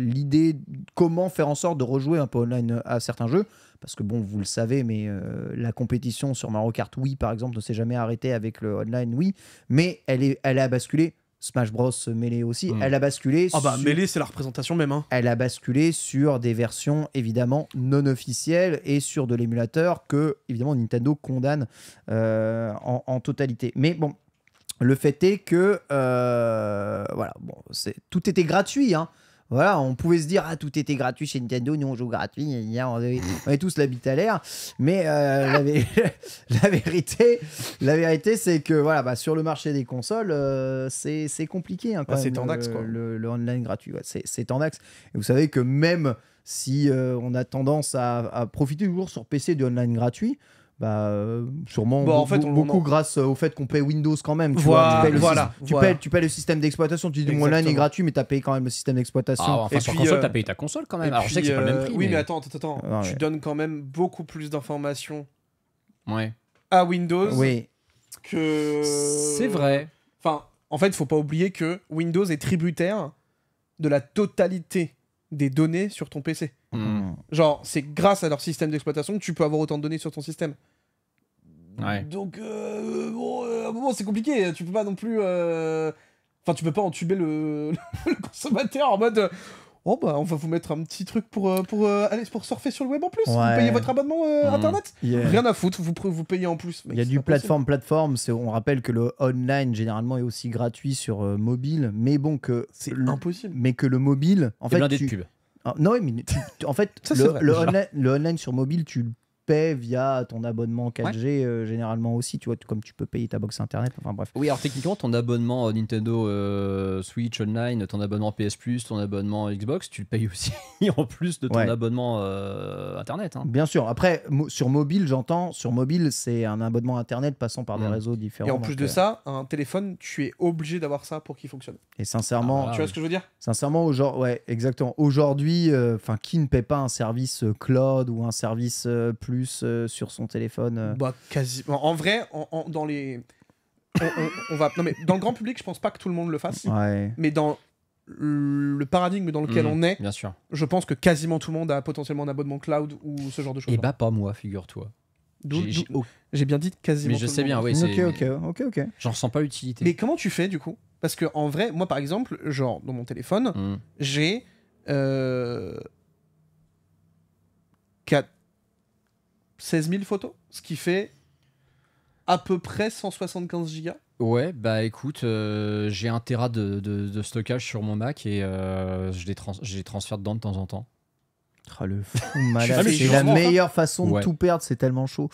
l'idée comment faire en sorte de rejouer un peu online à certains jeux parce que bon, vous le savez, mais la compétition sur Mario Kart Wii, par exemple, ne s'est jamais arrêtée avec le online Wii, mais elle, est, elle a basculé Smash Bros Melee aussi, hmm. elle a basculé. Ah bah sur... c'est la représentation même. Hein. Elle a basculé sur des versions évidemment non officielles et sur de l'émulateur que évidemment Nintendo condamne euh, en, totalité. Mais bon, le fait est que euh, voilà, bon, c'est tout était gratuit. Hein. Voilà, on pouvait se dire, ah, tout était gratuit chez Nintendo, nous on joue gratuit, on est tous l'habit à l'air. Mais euh, la, vérité, la vérité c'est que voilà, bah, sur le marché des consoles, euh, c'est compliqué. Hein, c'est en le, Le, online gratuit, ouais, c'est tendax. Et vous savez que même si euh, on a tendance à, à profiter toujours sur PC du online gratuit, bah, sûrement beaucoup grâce au fait qu'on paye Windows quand même. Tu, voilà, tu, payes, le, tu, Payes, le système d'exploitation. Tu dis, mon là est gratuit, mais tu as payé quand même le système d'exploitation. Ah, sur console, euh, tu as payé ta console quand même. Alors, je sais que c'est pas le même euh, prix. Oui, mais, attends, attends, attends. Tu donnes quand même beaucoup plus d'informations ouais. à Windows oui. que. C'est vrai. Enfin, en fait, il faut pas oublier que Windows est tributaire de la totalité des données sur ton PC. Hmm. Mmh. Genre, c'est grâce à leur système d'exploitation que tu peux avoir autant de données sur ton système. Donc, euh, bon, euh, à un moment, c'est compliqué. Hein. Tu peux pas non plus. Euh, enfin, tu peux pas entuber le, le consommateur en mode. Oh bah on va vous mettre un petit truc pour, pour, aller, pour surfer sur le web en plus. Vous payez votre abonnement mm. internet. Rien à foutre, vous, vous payez en plus. Il y a du plateforme, plateforme. On rappelle que le online généralement est aussi gratuit sur mobile, mais bon que c'est impossible. Mais que le mobile, en fait, tu... Ah, non, mais en fait, le, le, online, sur mobile, tu Paye via ton abonnement 4G euh, généralement aussi, tu vois, comme tu peux payer ta box internet. Enfin bref. Oui, alors techniquement, ton abonnement euh, Nintendo euh, Switch Online, ton abonnement PS Plus, ton abonnement Xbox, tu le payes aussi en plus de ton abonnement internet. Hein. Bien sûr. Après, sur mobile, j'entends, sur mobile, c'est un abonnement internet passant par des mm. réseaux différents. Et en plus de ça, un téléphone, tu es obligé d'avoir ça pour qu'il fonctionne. Et sincèrement, ah, bah tu vois ce que je veux dire Sincèrement, aujourd'hui, exactement. Aujourd'hui, enfin, qui ne paie pas un service cloud ou un service plus euh, sur son téléphone euh. bah, En vrai, dans les. on, va... Non, mais dans le grand public, je pense pas que tout le monde le fasse. Mais dans le paradigme dans lequel mm, on est, bien sûr. je pense que quasiment tout le monde a potentiellement un abonnement cloud ou ce genre de choses. Et eh bah pas moi, figure-toi. J'ai bien dit quasiment. Mais je sais bien, oui. Ok, ok, ok, ok. J'en sens pas l'utilité. Mais comment tu fais du coup Parce que en vrai, moi par exemple, genre dans mon téléphone, mm. j'ai 4 euh, 16 000 photos, ce qui fait à peu près 175 gigas. Ouais, bah écoute, euh, j'ai un tera de, stockage sur mon Mac et euh, je, les trans transfère dedans de temps en temps. Oh, le fou malade, ah, c'est la meilleure façon de tout perdre, c'est tellement chaud.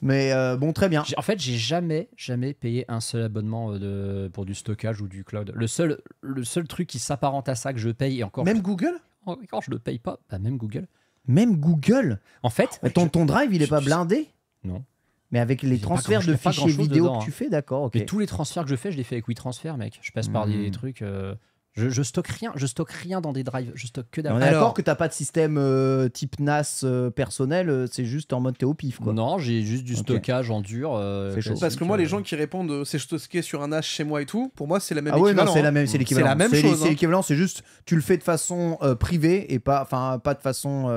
Mais euh, bon, très bien. En fait, j'ai jamais, jamais payé un seul abonnement de, pour du stockage ou du cloud. Le seul, le seul truc qui s'apparente à ça que je paye et encore. Même Google Encore, je le paye pas. Bah, même Google. Même Google. En fait, ton, ton drive, il est pas blindé Non. Mais avec les transferts de fichiers vidéo que tu hein. fais, d'accord. Mais tous les transferts que je fais, je les fais avec WeTransfer, mec. Je passe par des hmm. trucs. Euh, je, je, stocke rien, je stocke rien dans des drives, je stocke que d'abord On d'accord que t'as pas de système euh, type NAS euh, personnel, euh, c'est juste en mode t'es au pif quoi. Non, j'ai juste du stockage en dur. Parce que moi, les gens qui répondent c'est stocké sur un NAS chez moi et tout, pour moi c'est la même ah c'est la hein. même, l'équivalent. C'est même chose. C'est hein. l'équivalent, c'est juste tu le fais de façon privée et pas, pas de façon,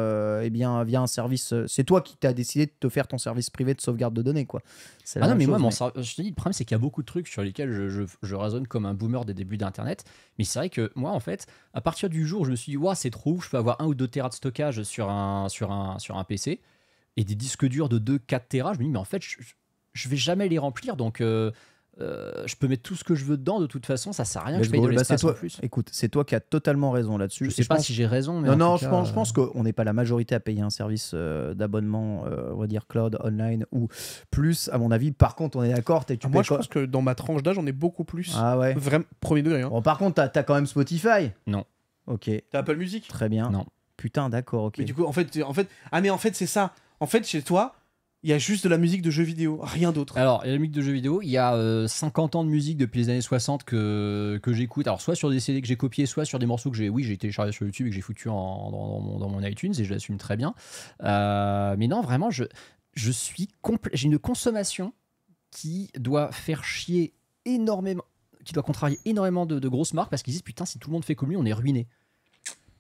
eh bien via un service. C'est toi qui t'as décidé de te faire ton service privé de sauvegarde de données quoi. Ah non, mais chose, moi, je te dis, le problème c'est qu'il y a beaucoup de trucs sur lesquels je, je, raisonne comme un boomer des débuts d'internet, mais que moi, en fait, à partir du jour où je me suis dit, waouh, c'est trop je peux avoir 1 ou 2 terras de stockage sur un, sur un, sur un PC et des disques durs de 2, 4 terras, je me dis, mais en fait, je, je vais jamais les remplir. Donc, euh, euh, je peux mettre tout ce que je veux dedans de toute façon ça sert à rien que je paye de bah, l'espace en plus écoute c'est toi qui as totalement raison là-dessus je sais pas si j'ai raison mais non non je, pense, je, pense, euh, qu'on n'est pas la majorité à payer un service euh, d'abonnement on va dire cloud online ou plus à mon avis par contre on est d'accord ah, moi je pense que dans ma tranche d'âge on est beaucoup plus ah ouais vraiment premier degré hein. par contre t'as as quand même Spotify non ok t'as Apple Music très bien non putain d'accord ok mais du coup en fait en fait ah mais en fait c'est ça en fait chez toi il y a juste de la musique de jeux vidéo, rien d'autre. Alors, il y a la musique de jeux vidéo, il y a 50 euh, ans de musique depuis les années 60 que, que j'écoute, alors soit sur des CD que j'ai copiés, soit sur des morceaux que j'ai oui, j'ai téléchargé sur YouTube et que j'ai foutu dans, mon, iTunes et je l'assume très bien. Euh, mais non, vraiment, je, je suis j'ai une consommation qui doit faire chier énormément, qui doit contrarier énormément de, de grosses marques parce qu'ils disent putain, si tout le monde fait comme lui, on est ruiné.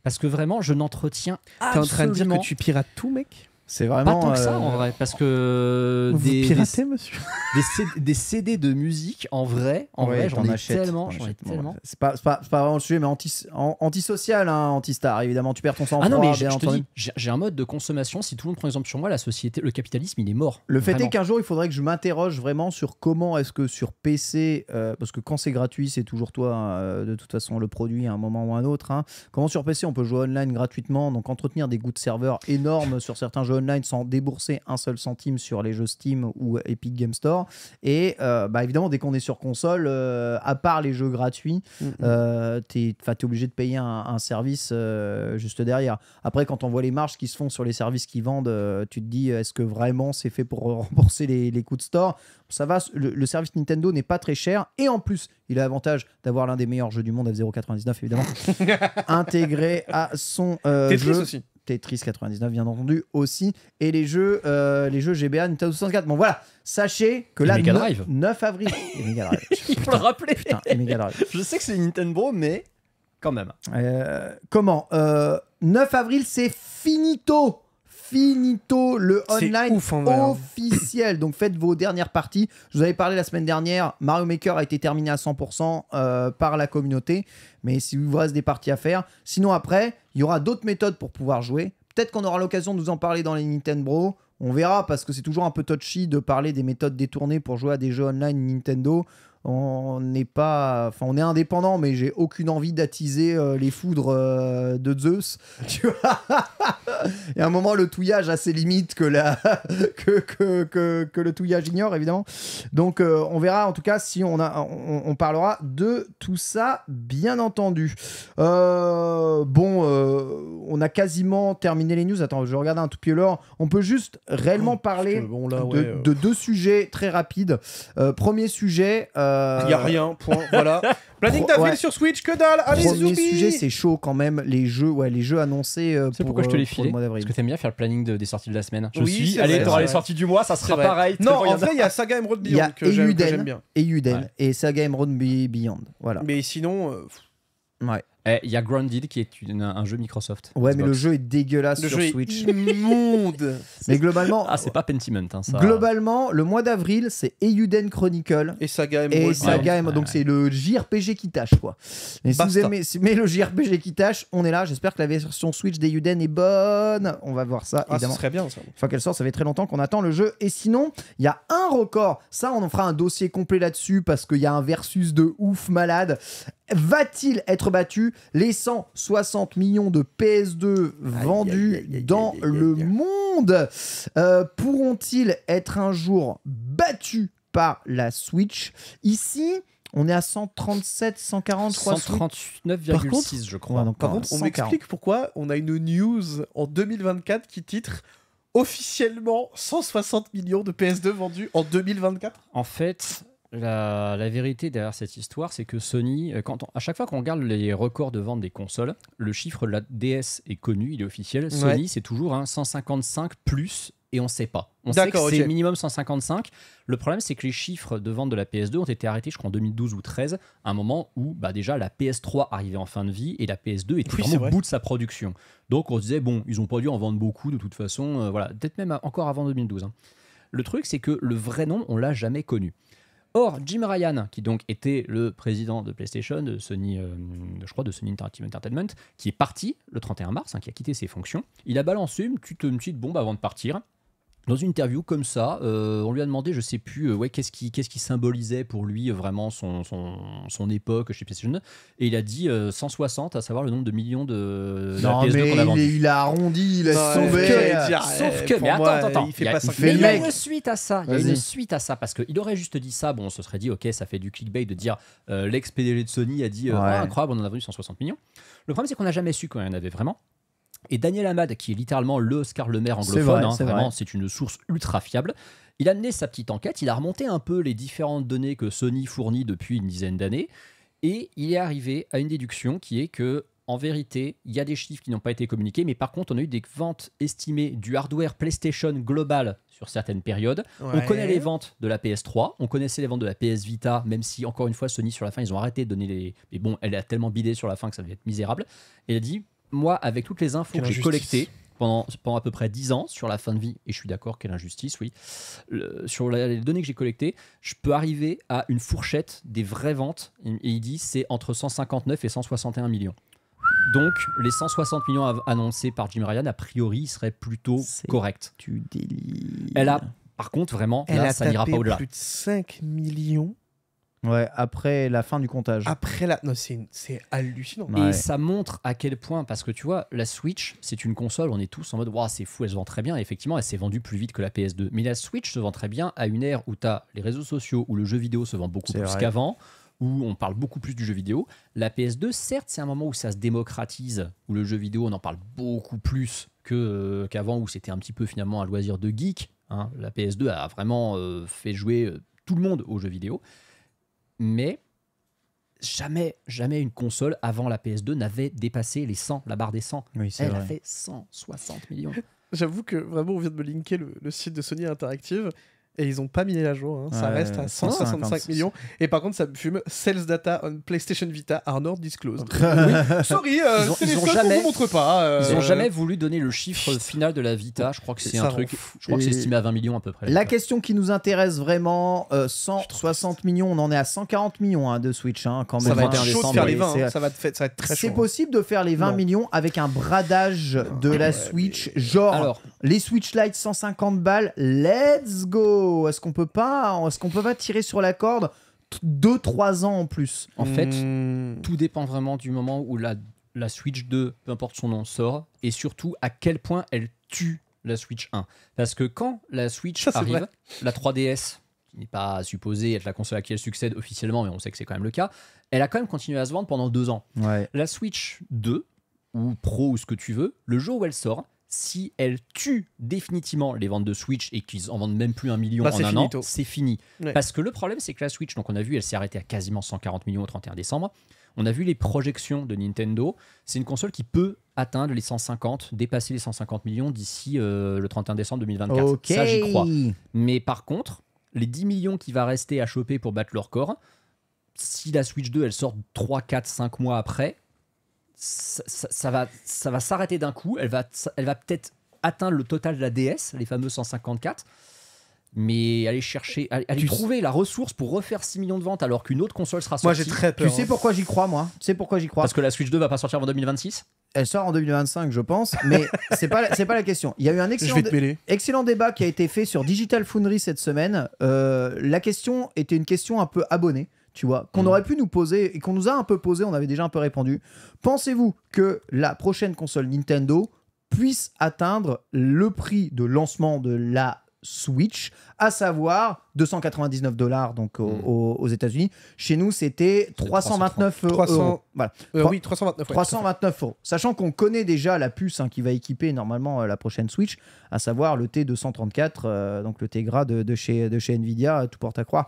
Parce que vraiment, je n'entretiens ah, T'es en train de dire que tu pirates tout, mec c'est vraiment. Pas tant que ça euh, en vrai, parce que. Vous des, piratez, monsieur des, CD, de musique en vrai, en vrai, j'en ai tellement. tellement. C'est pas, vraiment le sujet, mais anti, antisocial, hein, anti-star, évidemment, tu perds ton sang. Ah non, mais j'ai un mode de consommation, si tout le monde prend exemple sur moi, la société, le capitalisme, il est mort. Le fait est qu'un jour, il faudrait que je m'interroge vraiment sur comment est-ce que sur PC, euh, parce que quand c'est gratuit, c'est toujours toi, hein, euh, de toute façon, le produit à un moment ou à un autre, hein. comment sur PC on peut jouer online gratuitement, donc entretenir des goûts de serveur énormes sur certains jeux online sans débourser un seul centime sur les jeux Steam ou Epic Game Store. Et euh, bah, évidemment, dès qu'on est sur console, euh, à part les jeux gratuits, mm tu es, obligé de payer un, service euh, juste derrière. Après, quand on voit les marges qui se font sur les services qui vendent, tu te dis, est-ce que vraiment c'est fait pour rembourser les, les, coûts de store Ça va, le, service Nintendo n'est pas très cher. Et en plus, il a l'avantage d'avoir l'un des meilleurs jeux du monde, F099 évidemment, intégré à son jeu. aussi. Tetris 99 bien entendu aussi et les jeux euh, les jeux GBA Nintendo 64 bon voilà sachez que là 9, avril il faut le rappeler je sais que c'est Nintendo mais quand même euh, comment 9 euh, avril c'est finito finito le online hein. officiel. Donc faites vos dernières parties. Je vous avais parlé la semaine dernière, Mario Maker a été terminé à 100% euh, par la communauté. Mais si vous reste des parties à faire, sinon après, il y aura d'autres méthodes pour pouvoir jouer. Peut-être qu'on aura l'occasion de vous en parler dans les Nintendo. On verra parce que c'est toujours un peu touchy de parler des méthodes détournées pour jouer à des jeux online Nintendo on n'est pas enfin on est indépendant mais j'ai aucune envie d'attiser euh, les foudres euh, de Zeus tu vois et un moment le touillage a ses limites que la que, que, que, le touillage ignore évidemment donc euh, on verra en tout cas si on a on, parlera de tout ça bien entendu bon on a quasiment terminé les news attends je regarde un tout pied l'heure on peut juste réellement oh, parler de, deux sujets très rapides premier sujet il n'y a rien, point. voilà. Planning d'avril sur Switch, que dalle Allez, Premier sujet, c'est chaud quand même. Les jeux, ouais, les jeux annoncés euh, pour, pourquoi je te euh, les filé, Parce que t'aimes bien faire le planning des sorties de la semaine. Je oui, suis. Allez, t'auras les sorties du mois, ça sera pareil. Non, en vrai, il y a Saga Emerald Beyond que j'aime bien. Et Uden. Et Saga Emerald Beyond. Voilà. Mais sinon. Euh, ouais. Eh, il y a Grounded qui est un jeu Microsoft. Ouais, mais le jeu est dégueulasse le sur jeu Switch. Est immonde. mais globalement. Ah, c'est pas Pentiment. Hein, ça... Globalement, le mois d'avril, c'est Euden Chronicle. Et Saga Et Saga Donc c'est le JRPG qui tâche, quoi. Mais, mais le JRPG qui tâche, on est là. J'espère que la version Switch d'Euden est bonne. On va voir ça. Ah, évidemment. ce serait bien ça. Une fois qu'elle sorte. ça fait très longtemps qu'on attend le jeu. Et sinon, il y a un record. Ça, on en fera un dossier complet là-dessus parce qu'il y a un versus de ouf malade va-t-il être battu Les 160 millions de PS2 vendus dans le monde euh, pourront-ils être un jour battus par la Switch Ici, on est à 137, 143, 139,6 je crois. Ah, par contre, on m'explique pourquoi on a une news en 2024 qui titre officiellement 160 millions de PS2 vendus en 2024. En fait, la, vérité derrière cette histoire, c'est que Sony, euh, à chaque fois qu'on regarde les records de vente des consoles, le chiffre de la DS est connu, il est officiel. Sony, c'est toujours un 155 plus et on ne sait pas. On sait que c'est minimum 155. Le problème, c'est que les chiffres de vente de la PS2 ont été arrêtés, je crois, en 2012 ou 13, à un moment où bah, déjà la PS3 arrivait en fin de vie et la PS2 était au bout de sa production. Donc on se disait, bon, ils n'ont pas dû en vendre beaucoup de toute façon, euh, voilà, peut-être même encore avant 2012. Hein. Le truc, c'est que le vrai nom on l'a jamais connu. Or, Jim Ryan, qui donc était le président de PlayStation, de Sony, Interactive euh, je crois, de Sony Entertainment, qui est parti le 31 mars, hein, qui a quitté ses fonctions, il a balancé une une petite bombe avant de partir dans une interview comme ça, euh, on lui a demandé, je sais plus, euh, ouais, qu'est-ce qui, qu'est-ce qui symbolisait pour lui vraiment son, son, son, époque chez PlayStation, et il a dit 160, euh, à savoir le nombre de millions de, non, mais Il, a arrondi, il a sauvé. sauf que, mais attends, attends, il fait pas suite à ça, il y a une suite à ça, parce qu'il aurait juste dit ça, bon, on se serait dit, ok, ça fait du clickbait de dire l'ex-PDG de Sony a dit, ah, incroyable, on en a vendu 160 millions. Le problème, c'est qu'on n'a jamais su quand il y en avait vraiment. Et Daniel Amad qui est littéralement le Oscar Le Maire anglophone, hein, vraiment, c'est une source ultra fiable. Il a mené sa petite enquête, il a remonté un peu les différentes données que Sony fournit depuis une dizaine d'années, et il est arrivé à une déduction qui est que, en vérité, il y a des chiffres qui n'ont pas été communiqués, mais par contre, on a eu des ventes estimées du hardware PlayStation global sur certaines périodes. On connaît les ventes de la PS3, on connaissait les ventes de la PS Vita, même si, encore une fois, Sony, sur la fin, ils ont arrêté de donner les. Mais bon, elle a tellement bidé sur la fin que ça devait être misérable. Et il a dit moi, avec toutes les infos que j'ai collectées pendant, pendant à peu près 10 ans sur la fin de vie, et je suis d'accord, quelle injustice, oui, sur les données que j'ai collectées, je peux arriver à une fourchette des vraies ventes, et, il dit c'est entre 159 et 161 millions. Donc, les 160 millions annoncés par Jim Ryan, a priori, seraient plutôt corrects. Tu délires. Elle a, par contre, vraiment, ça n'ira pas au-delà. plus de 5 millions Ouais, après la fin du comptage. Après la. Non, c'est hallucinant. Et ça montre à quel point, parce que tu vois, la Switch, c'est une console, on est tous en mode, waouh, c'est fou, elle se vend très bien. effectivement, elle s'est vendue plus vite que la PS2. Mais la Switch se vend très bien à une ère où tu as les réseaux sociaux, où le jeu vidéo se vend beaucoup plus qu'avant où on parle beaucoup plus du jeu vidéo. La PS2, certes, c'est un moment où ça se démocratise, où le jeu vidéo, on en parle beaucoup plus euh, qu'avant, où c'était un petit peu finalement un loisir de geek. Hein. La PS2 a vraiment euh, fait jouer euh, tout le monde au jeux vidéo mais jamais, jamais une console avant la PS2 n'avait dépassé les 100, la barre des 100. Elle a fait 160 millions. J'avoue que vraiment, on vient de me linker le site de Sony Interactive et ils n'ont pas mis la jour. Hein. Ça reste à 165 millions. Et par contre, ça fume. Sales data on PlayStation Vita Arnold disclosed. oui. Sorry, euh, c'est vous montre pas. Euh. Ils n'ont jamais voulu donner le chiffre final de la Vita. Je crois que c'est un truc. Je crois que c'est estimé à 20 millions à peu près. La question qui nous intéresse vraiment, 160 euh, millions. On en est à 140 millions hein, de Switch hein, quand même. Ça va être chaud de faire les 20. Ça va, être très C'est possible de faire les 20 millions avec un bradage de la Switch, genre les Switch Lite 150 balles. Let's go. Oh, est-ce qu'on peut pas, est-ce qu'on peut pas tirer sur la corde 2-3 ans en plus En fait, hmm. tout dépend vraiment du moment où la, Switch 2, peu importe son nom, sort, et surtout à quel point elle tue la Switch 1. Parce que quand la Switch arrive, la 3DS, qui n'est pas supposée être la console à qui elle succède officiellement, mais on sait que c'est quand même le cas, elle a quand même continué à se vendre pendant deux ans. La Switch 2, ou Pro, ou ce que tu veux, le jour où elle sort, si elle tue définitivement les ventes de Switch et qu'ils en vendent même plus un million bah, en un an, c'est fini. Parce que le problème, c'est que la Switch, donc on a vu, elle s'est arrêtée à quasiment 140 millions au 31 décembre. On a vu les projections de Nintendo. C'est une console qui peut atteindre les 150, dépasser les 150 millions d'ici euh, le 31 décembre 2024. Ça, j'y crois. Mais par contre, les 10 millions qui va rester à choper pour battre leur corps, si la Switch 2, elle sort 3, 4, 5 mois après, ça, va, ça va s'arrêter d'un coup. Elle va, elle va peut-être atteindre le total de la DS, les fameux 154. Mais aller chercher, aller, trouver la ressource pour refaire 6 millions de ventes alors qu'une autre console sera sortie. Moi j'ai très peur. Hein. Tu sais pourquoi j'y crois, moi Tu sais pourquoi j'y crois Parce que la Switch 2 va pas sortir en 2026 Elle sort en 2025, je pense, mais c'est pas, pas la question. Il y a eu un excellent, débat qui a été fait sur Digital Foundry cette semaine. Euh, la question était une question un peu abonnée tu vois, qu'on mm. aurait pu nous poser et qu'on nous a un peu posé, on avait déjà un peu répondu. Pensez-vous que la prochaine console Nintendo puisse atteindre le prix de lancement de la Switch à savoir 299 dollars donc hmm. aux, États-Unis. Chez nous, c'était 329 euros. Voilà. Euh, oui, 329. euros. Sachant qu'on connaît déjà la puce hein, qui va équiper normalement euh, la prochaine Switch, à savoir le T234, euh, donc le Tegra de, de, chez, de chez Nvidia. Tout porte à croire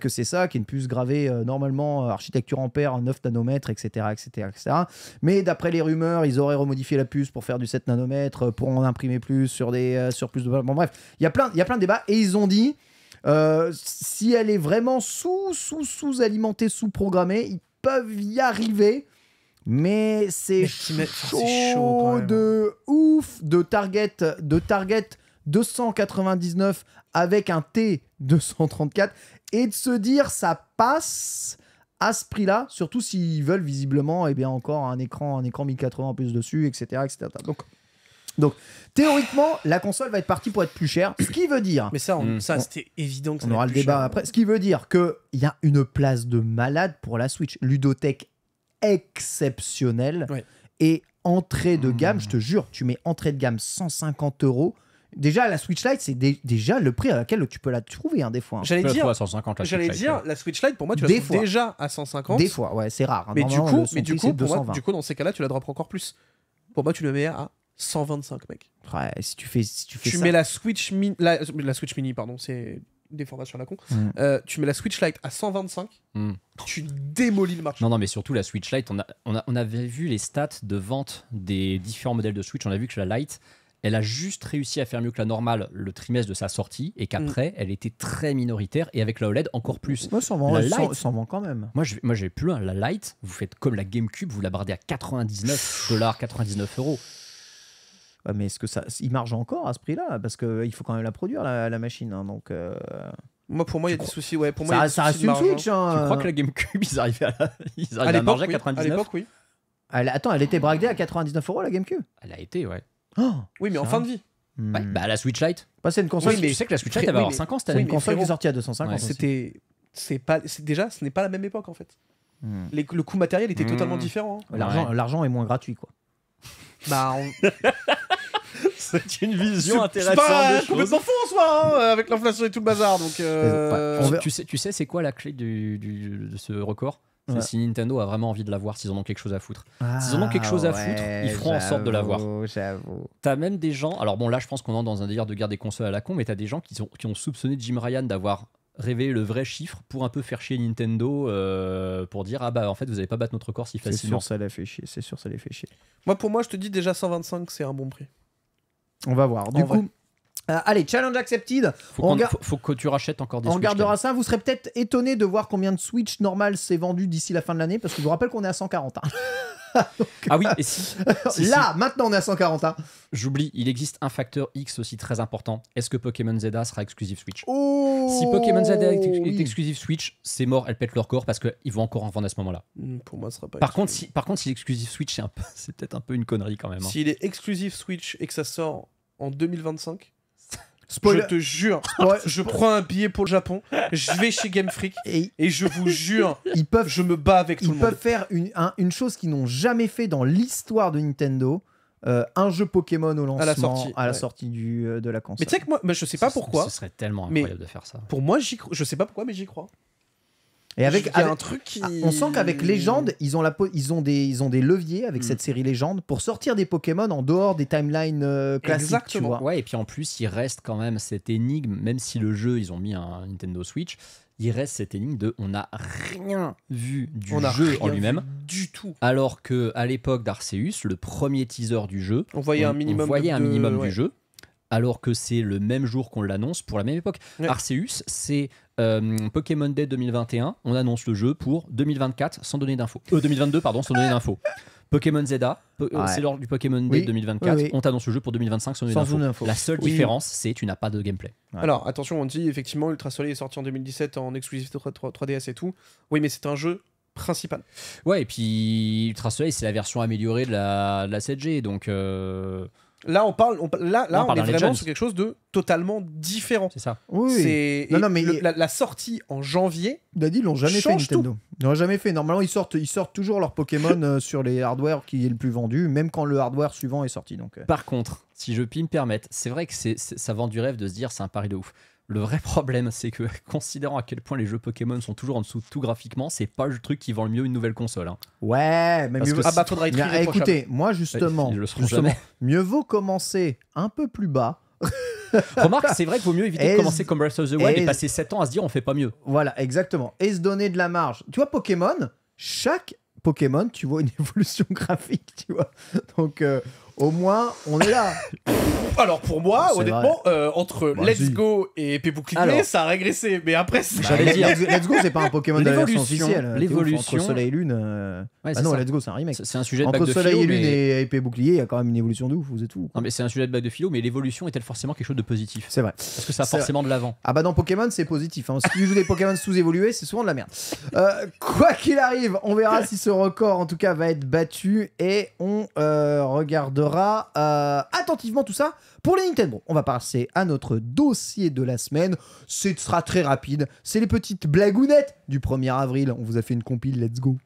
que c'est ça, qui est une puce gravée normalement architecture ampère, 9 nanomètres, etc., etc., etc. Mais d'après les rumeurs, ils auraient remodifié la puce pour faire du 7 nanomètres, pour en imprimer plus sur des sur plus de. Bon bref, il y a plein il y a plein de débats et ils ont dit, euh, si elle est vraiment sous, sous, sous-alimentée, sous-programmée, ils peuvent y arriver. Mais c'est chaud, hein. de ouf de target, de target 299 avec un T 234 et de se dire ça passe à ce prix-là, surtout s'ils veulent visiblement et eh bien encore un écran, un écran 1080 en plus dessus, etc., etc. Donc donc, théoriquement, la console va être partie pour être plus chère, ce qui veut dire. Mais ça, mm. ça c'était évident que ça On aura le débat après. Ce qui veut dire qu'il y a une place de malade pour la Switch. Ludothèque exceptionnelle et entrée de mm. gamme, je te jure, tu mets entrée de gamme 150 euros. Déjà, la Switch Lite, c'est déjà le prix à laquelle tu peux la trouver hein, des fois. Hein. J'allais dire, 150 la Switch Lite, dire, la Switch pour moi, tu la trouves déjà à 150. Des fois, ouais, c'est rare. Mais du coup, mais du coup, du coup, dans ces cas-là, tu la droppes encore plus. Pour moi, tu le mets à 125, mec. Ouais, si tu fais, si tu fais tu mets la Switch Mini, la, Switch Mini, pardon, c'est des à la con. Mm. Euh, tu mets la Switch Lite à 125, mm. tu démolis le marché. Non, non, mais surtout la Switch Lite, on, a, on, avait vu les stats de vente des différents modèles de Switch. On a vu que la Lite, elle a juste réussi à faire mieux que la normale le trimestre de sa sortie et qu'après, mm. elle était très minoritaire et avec la OLED encore plus. Moi, ça vend, vend, quand même. Moi, je, moi, j'ai plus La Lite, vous faites comme la GameCube, vous la bardez à 99 dollars, 99 euros. Bah, mais est-ce que ça, il marche encore à ce prix-là Parce qu'il faut quand même la produire, la, machine. Hein, donc. Euh, moi, pour moi, il y a des soucis. Ouais, pour moi, ça, ça reste une Switch. Hein. Hein. Tu crois que la GameCube, ils arrivaient à, la... ils arrivaient à, à, 99 À l'époque, oui. Attends, elle était braguée à 99 euros la GameCube Elle a été, ouais. Oh, oui, mais en fin de vie. Hmm. bah la Switch Lite. Bah, une console. mais tu sais que la Switch Lite, elle va avoir 5 ans cette année. Une console qui est sortie à 250. C'était. Déjà, ce n'est pas la même époque en fait. Hmm. Le coût matériel était hmm. totalement différent. L'argent est moins gratuit, quoi. Bah, c'est une vision intéressante. pas complètement fou en soi, hein, euh, avec l'inflation et tout le bazar. Donc, euh, bah, tu, sais, tu sais c'est quoi la clé de ce record Si Nintendo a vraiment envie de l'avoir, s'ils en ont quelque chose à foutre. Ah, s'ils en ont quelque chose à foutre, ils feront en sorte de l'avoir. J'avoue. T'as même des gens. Alors bon, là, je pense qu'on est dans un délire de guerre des consoles à la con, mais t'as des gens sont, qui ont soupçonné Jim Ryan d'avoir révéler le vrai chiffre pour un peu faire chier Nintendo euh, pour dire ah bah en fait vous n'allez pas battre notre record si facilement. C'est sûr ça l'a fait chier, c'est sûr ça les fait chier. Moi pour moi je te dis déjà 125 c'est un bon prix. On va voir. Du coup euh, allez, challenge accepted. Faut, que tu rachètes encore des On gardera ça. Vous serez peut-être étonné de voir combien de Switch normal s'est vendu d'ici la fin de l'année, parce que je vous rappelle qu'on est à 140 ah oui, et si, Là, maintenant, on est à 141 hein. J'oublie, il existe un facteur X aussi très important. Est-ce que Pokémon Zeda sera exclusif Switch oh Si Pokémon ZA est, exclusif Switch, c'est mort, Elle pètent leur corps parce qu'ils vont encore en vendre à ce moment-là. Hmm, pour moi, ce sera pas. Par contre, si, par contre, si l'exclusif Switch, c'est peu, peut-être un peu une connerie quand même. Hein. S'il est exclusif Switch et que ça sort en 2025, je te jure, je prends un billet pour le Japon, je vais chez Game Freak et, je vous jure, ils peuvent, je me bats avec tout le monde. Ils peuvent faire une, une chose qu'ils n'ont jamais fait dans l'histoire de Nintendo. Euh, un jeu Pokémon au lancement, à la sortie, euh, de la console. Mais tu sais que moi, bah, je sais pas pourquoi. Ce serait tellement incroyable de faire ça. Pour moi, je sais pas pourquoi, mais j'y crois. Et avec, un truc ah, on sent qu'avec Légende, ils ont la ils ont des ils ont des leviers avec mm. cette série Légende pour sortir des Pokémon en dehors des timelines euh, classiques, Tu vois. Ouais, et puis en plus, il reste quand même cette énigme même si le jeu, ils ont mis un Nintendo Switch, il reste cette énigme de on n'a rien vu du jeu en lui-même du tout. Alors que à l'époque d'Arceus, le premier teaser du jeu, on voyait un minimum, du jeu alors que c'est le même jour qu'on l'annonce pour la même époque. Arceus, c'est euh, Pokémon Day 2021, on annonce le jeu pour 2024 sans donner d'infos. Euh, 2022, pardon, sans donner d'infos. Pokémon Zeta, euh, c'est lors du Pokémon Day 2024, on t'annonce le jeu pour 2025 sans, donner d'infos. La seule différence, c'est tu n'as pas de gameplay. Alors, attention, on dit effectivement Ultra Soleil est sorti en 2017 en exclusivité 3DS et tout. Oui, mais c'est un jeu principal. Ouais, et puis Ultra Soleil, c'est la version améliorée de la, de la 7G, donc. Euh... Là, on parle, là, là, on, est vraiment sur quelque chose de totalement différent. C'est ça. Oui. Non, mais la, sortie en janvier. Daddy, ils l'ont jamais fait Nintendo. Ils l'ont jamais fait. Normalement, ils sortent, ils sortent toujours leurs Pokémon euh, sur les hardware qui est le plus vendu, même quand le hardware suivant est sorti. Donc. Euh. Par contre, si je puis me permettre, c'est vrai que c'est, ça vend du rêve de se dire c'est un pari de ouf. Le vrai problème, c'est que considérant à quel point les jeux Pokémon sont toujours en dessous tout graphiquement, c'est pas le truc qui vend le mieux une nouvelle console. Hein. Ouais, mais mieux ah bah être ah, écoutez, moi justement, mieux vaut commencer un peu plus bas. Remarque, c'est vrai qu'il vaut mieux éviter de commencer comme Breath of the Wild et, passer 7 ans à se dire on fait pas mieux. Voilà, exactement. Et se donner de la marge. Tu vois, Pokémon, chaque Pokémon, tu vois une évolution graphique, tu vois. Donc, euh, au moins, on est là. Alors pour moi, honnêtement, euh, entre bah, Let's Go et Épée Bouclier ça a régressé. Mais après, Let's Go, c'est pas un Pokémon de la officielle. Hein, l'évolution. Entre Soleil et Lune. ah non, Let's Go, c'est un remake. C'est un sujet de Entre bac de Soleil philo, et Lune et épée bouclier, il y a quand même une évolution de ouf, vous êtes où Non, mais c'est un sujet de bac de philo, mais l'évolution est-elle forcément quelque chose de positif C'est vrai. Parce que ça a forcément de l'avant. Ah bah dans Pokémon, c'est positif. Hein. Si tu joues des Pokémon sous-évolués, c'est souvent de la merde. Euh, quoi qu'il arrive, on verra si ce record, en tout cas, va être battu et on regardera euh, attentivement tout ça pour les Nintendo. On va passer à notre dossier de la semaine. Ce sera très rapide. C'est les petites blagounettes du 1er avril. On vous a fait une compile, let's go.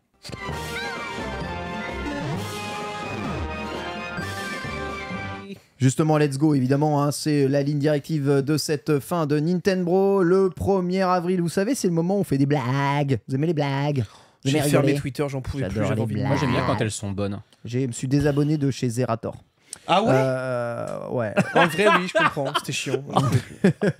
Justement, let's go, évidemment, hein. c'est la ligne directive de cette fin de Nintendo. Le 1er avril, vous savez, c'est le moment où on fait des blagues. Vous aimez les blagues j'ai fermé Twitter, j'en pouvais plus. envie Moi, j'aime bien quand elles sont bonnes. Je me suis désabonné de chez Zerator. Ah ouais euh, Ouais. En vrai, oui, je comprends. C'était chiant.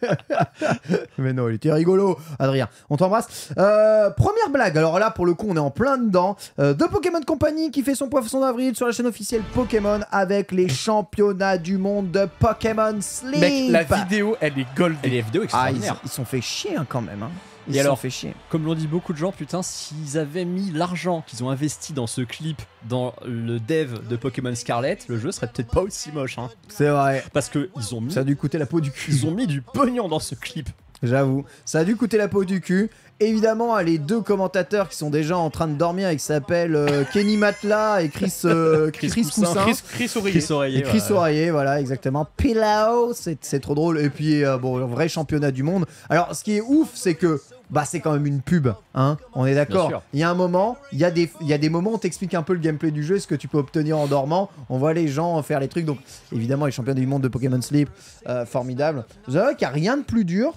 Mais non, il était rigolo. Adrien, on t'embrasse. Euh, première blague. Alors là, pour le coup, on est en plein dedans. Euh, de Pokémon Company qui fait son poisson d'avril sur la chaîne officielle Pokémon avec les championnats du monde de Pokémon Sleep. Mec, la vidéo, elle est gold. Elle est vidéos extraordinaires. Ah, ils, ils sont fait chier hein, quand même. Hein et alors, fait chier. comme l'ont dit beaucoup de gens, putain, s'ils avaient mis l'argent qu'ils ont investi dans ce clip, dans le dev de Pokémon Scarlet, le jeu serait peut-être pas aussi moche. Hein. C'est vrai. Parce que ils ont mis. Ça a dû coûter la peau du cul. Ils ont mis du pognon dans ce clip. J'avoue, ça a dû coûter la peau du cul. Évidemment, hein, les deux commentateurs qui sont déjà en train de dormir et qui s'appellent euh, Kenny Matla et Chris, euh, Chris, Chris, Coussin. Chris, Chris Chris voilà, exactement. Pilao, c'est trop drôle. Et puis, euh, bon, vrai championnat du monde. Alors, ce qui est ouf, c'est que bah c'est quand même une pub, hein On est d'accord. Il y a un moment, il y a des, des moments où on t'explique un peu le gameplay du jeu, ce que tu peux obtenir en dormant. On voit les gens faire les trucs. Donc évidemment, les champions du monde de Pokémon Sleep, euh, formidable. Vous savez qu'il n'y a rien de plus dur.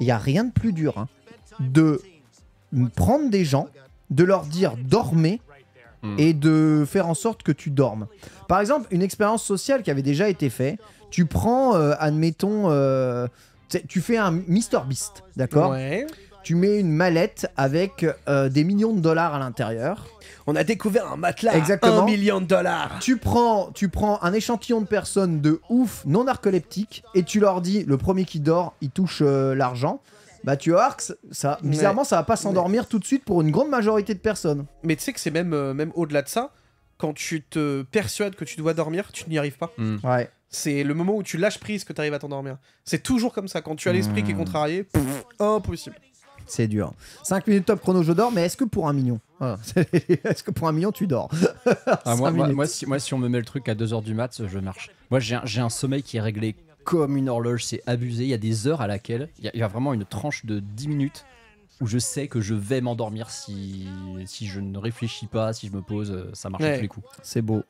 Il n'y a rien de plus dur hein, de prendre des gens, de leur dire dormez hmm. et de faire en sorte que tu dormes. Par exemple, une expérience sociale qui avait déjà été faite. Tu prends, euh, admettons, euh, tu fais un Mr Beast, d'accord tu mets une mallette avec euh, des millions de dollars à l'intérieur. On a découvert un matelas Exactement. à million de dollars. Tu prends, tu prends un échantillon de personnes de ouf, non narcoleptiques, et tu leur dis le premier qui dort, il touche euh, l'argent. Bah tu vois, ça, bizarrement, ça va pas s'endormir tout de suite pour une grande majorité de personnes. Mais tu sais que c'est même, euh, même au-delà de ça, quand tu te persuades que tu dois dormir, tu n'y arrives pas. Hmm. Ouais. C'est le moment où tu lâches prise que tu arrives à t'endormir. C'est toujours comme ça. Quand tu as l'esprit qui est hmm. contrarié, impossible. C'est dur. 5 minutes top chrono, je dors, mais est-ce que pour un million Est-ce que pour un million, tu dors ah, moi, si, on me met le truc à 2h du mat, je marche. Moi, j'ai un, sommeil qui est réglé comme une horloge, c'est abusé. Il y a des heures à laquelle, il y, a, vraiment une tranche de 10 minutes où je sais que je vais m'endormir si, si je ne réfléchis pas, si je me pose, euh, ça marche à tous les coups. C'est beau.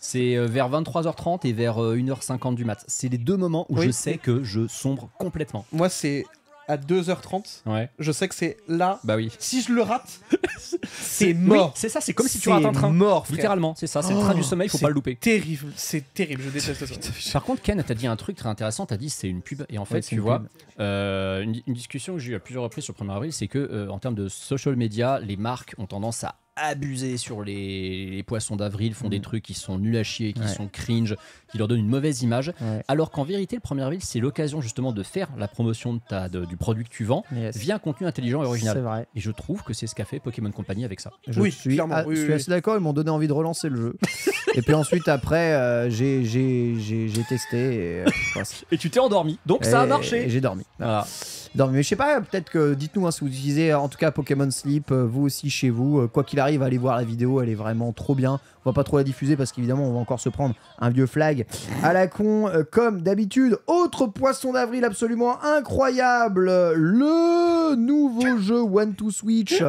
C'est euh, vers 23h30 et vers 1h50 euh, du mat. C'est les deux moments où je sais que je sombre complètement. Moi, c'est à 2h30, ouais. je sais que c'est là. Bah oui. Si je le rate, c'est mort. c'est ça, c'est comme si tu rates un train. mort, Littéralement, c'est ça, c'est le train du oh, sommeil, faut pas le louper. Terrible, c'est terrible, je déteste ça. Par contre, Ken, t'as dit un truc très intéressant, t'as dit c'est une pub, et en fait, tu vois, euh, une, discussion que j'ai eu à plusieurs reprises sur le 1er avril, c'est que euh, en termes de social media, les marques ont tendance à abusé sur les, poissons d'avril, font des mm. trucs qui sont nuls à chier, qui sont cringe, qui leur donnent une mauvaise image. Alors qu'en vérité, le Premier ville c'est l'occasion justement de faire la promotion de du produit que tu vends via un contenu intelligent et original. Et je trouve que c'est ce qu'a fait Pokémon Company avec ça. oui, je suis assez d'accord, ils m'ont donné envie de relancer le jeu. et puis ensuite, après, euh, j'ai testé. Euh, et, tu t'es endormi, donc ça a marché. Et J'ai dormi. Voilà mais je sais pas, peut-être que dites-nous hein, si vous utilisez euh, en tout cas Pokémon Sleep, euh, vous aussi chez vous. Euh, quoi qu'il arrive, allez voir la vidéo, elle est vraiment trop bien. On va pas trop la diffuser parce qu'évidemment, on va encore se prendre un vieux flag à la con. comme d'habitude, autre poisson d'avril absolument incroyable le nouveau jeu One to Switch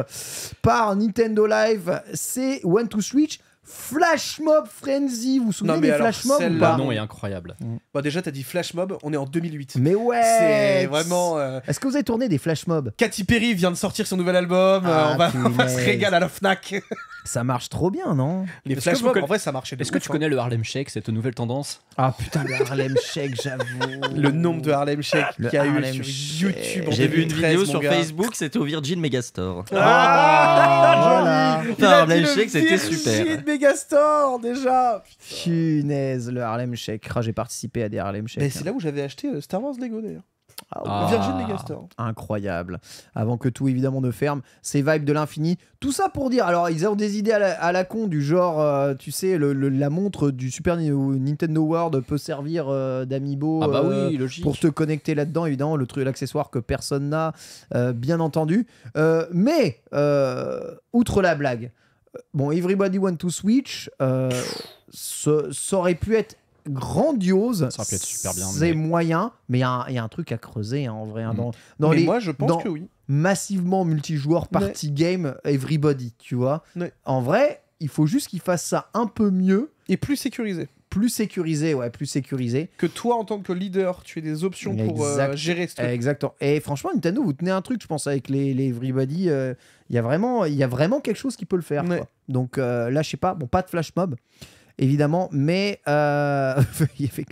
par Nintendo Live. C'est One to Switch. Flash Mob Frenzy, vous vous souvenez des Flash Mob pas Le nom est incroyable. Mm. Bah déjà, t'as dit Flash Mob, on est en 2008. Mais ouais C'est vraiment. Euh, est-ce que vous avez tourné des Flash Mob Katy Perry vient de sortir son nouvel album, euh, ah, on, va, se régaler à la Fnac. ça marche trop bien, non Les Flash en vrai, ça marchait Est-ce que tu hein. connais le Harlem Shake, cette nouvelle tendance Ah putain, le Harlem Shake, j'avoue. Le nombre de Harlem Shake qu'il y a eu sur YouTube. J'ai vu une vidéo sur Facebook, c'était au Virgin Megastore. Ah, ah Harlem Shake, c'était super. Megastore, déjà Punaise, le Harlem Shake. Ah, j'ai participé à des Harlem Shake. Hein. c'est là où j'avais acheté euh, Star Wars Lego d'ailleurs. Ah, ah Virgin Megastore. Ah, incroyable. Avant que tout évidemment ne ferme, ces vibes de l'infini. Tout ça pour dire, alors ils ont des idées à la, con du genre, euh, tu sais, la montre du Super Nintendo World peut servir euh, d'amibo bah pour te connecter là-dedans, évidemment, le truc, l'accessoire que personne n'a, bien entendu. mais outre la blague. Bon, Everybody Want to Switch, euh, ça aurait pu être grandiose. Ça aurait pu être super bien. C'est moyen, mais il y, a un truc à creuser hein, en vrai. Hein, mm. dans, les, moi, je pense que oui. Massivement multijoueur, party game, Everybody, tu vois. En vrai, il faut juste qu'ils fassent ça un peu mieux. Et plus sécurisé plus sécurisé, ouais, plus sécurisé. Que toi, en tant que leader, tu aies des options pour euh, gérer ce truc. Exactement. Et franchement, Nintendo, vous tenez un truc, je pense, avec les, Everybody. Il euh, y, a vraiment, y a vraiment quelque chose qui peut le faire. Donc euh, là, je sais pas, bon, pas de flash mob. Évidemment, mais avec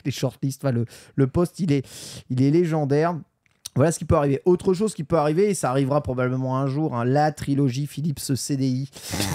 les shortlists, le, le poste, il est, il est légendaire. Voilà ce qui peut arriver. Autre chose qui peut arriver, et ça arrivera probablement un jour, hein, la trilogie Philips CDI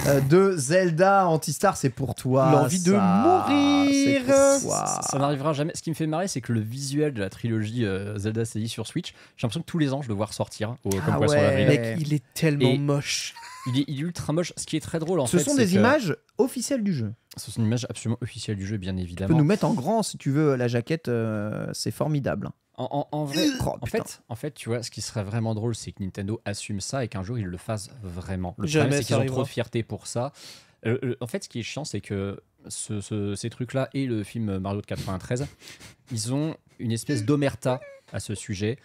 euh, de Zelda Antistar, c'est pour toi. L'envie de mourir Ça, ça n'arrivera jamais. Ce qui me fait marrer, c'est que le visuel de la trilogie euh, Zelda CDI sur Switch, j'ai l'impression que tous les ans, je le vois sortir hein, ah ouais. Mec, il est tellement moche. Il est, ultra moche. Ce qui est très drôle, en Ce sont des images officielles du jeu. Ce sont des images absolument officielles du jeu, bien évidemment. Tu peux nous mettre en grand si tu veux la jaquette, euh, c'est formidable. Hein. En, vrai, euh, oh, en, fait, en fait, tu vois, ce qui serait vraiment drôle, c'est que Nintendo assume ça et qu'un jour ils le fassent vraiment. Le problème, c'est qu'ils ont trop de fierté pour ça. Euh, euh, en fait, ce qui est chiant, c'est que ces trucs-là et le film Mario de 93, ils ont une espèce d'omerta à ce sujet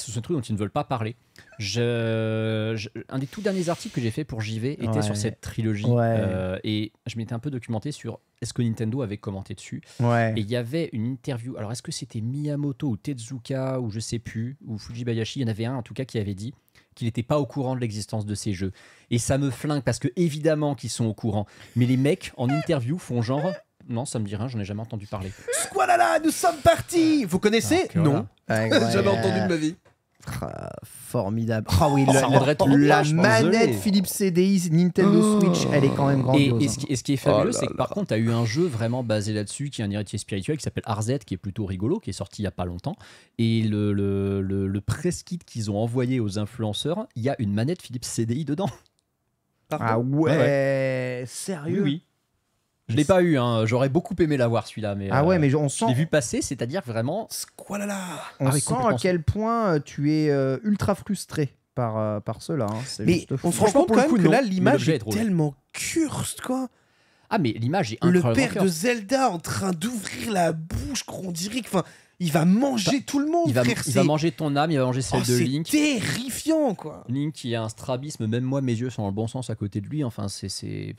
ce sont des dont ils ne veulent pas parler. Je, un des tout derniers articles que j'ai fait pour JV était sur cette trilogie. Euh, et je m'étais un peu documenté sur est-ce que Nintendo avait commenté dessus. Et il y avait une interview. Alors, est-ce que c'était Miyamoto ou Tezuka ou je sais plus, ou Fujibayashi Il y en avait un en tout cas qui avait dit qu'il n'était pas au courant de l'existence de ces jeux. Et ça me flingue parce que évidemment qu'ils sont au courant. Mais les mecs en interview font genre non, ça me dit rien, j'en ai jamais entendu parler. Squalala, nous sommes partis Vous connaissez ah, Non. Jamais entendu de ma vie formidable. Ah oui, oh, la, manette Philips CDI Nintendo oh. Switch, elle est quand même grandiose. Et, hein. ce, qui, est fabuleux, c'est que par contre, tu as eu un jeu vraiment basé là-dessus, qui est un héritier spirituel, qui s'appelle Arzette, qui est plutôt rigolo, qui est sorti il n'y a pas longtemps. Et le, le, press kit qu'ils ont envoyé aux influenceurs, il y a une manette Philips CDI dedans. Ah ouais, Sérieux oui. Je l'ai pas eu, hein. j'aurais beaucoup aimé l'avoir celui-là, mais ah ouais, euh, mais on sent. Je vu passer, c'est-à-dire vraiment. Squalala ah On sent à quel point euh, tu es euh, ultra frustré par par cela. Hein. Mais on se rend compte quand même que là l'image est, tellement curse quoi. Ah mais l'image est incroyable. Le père de Zelda en train d'ouvrir la bouche, qu'on dirait qu'il enfin. Il va manger bah, tout le monde. Il va, manger ton âme, il va manger celle oh, de Link. C'est terrifiant, quoi. Link, qui a un strabisme. Même moi, mes yeux sont dans le bon sens à côté de lui. Enfin, c'est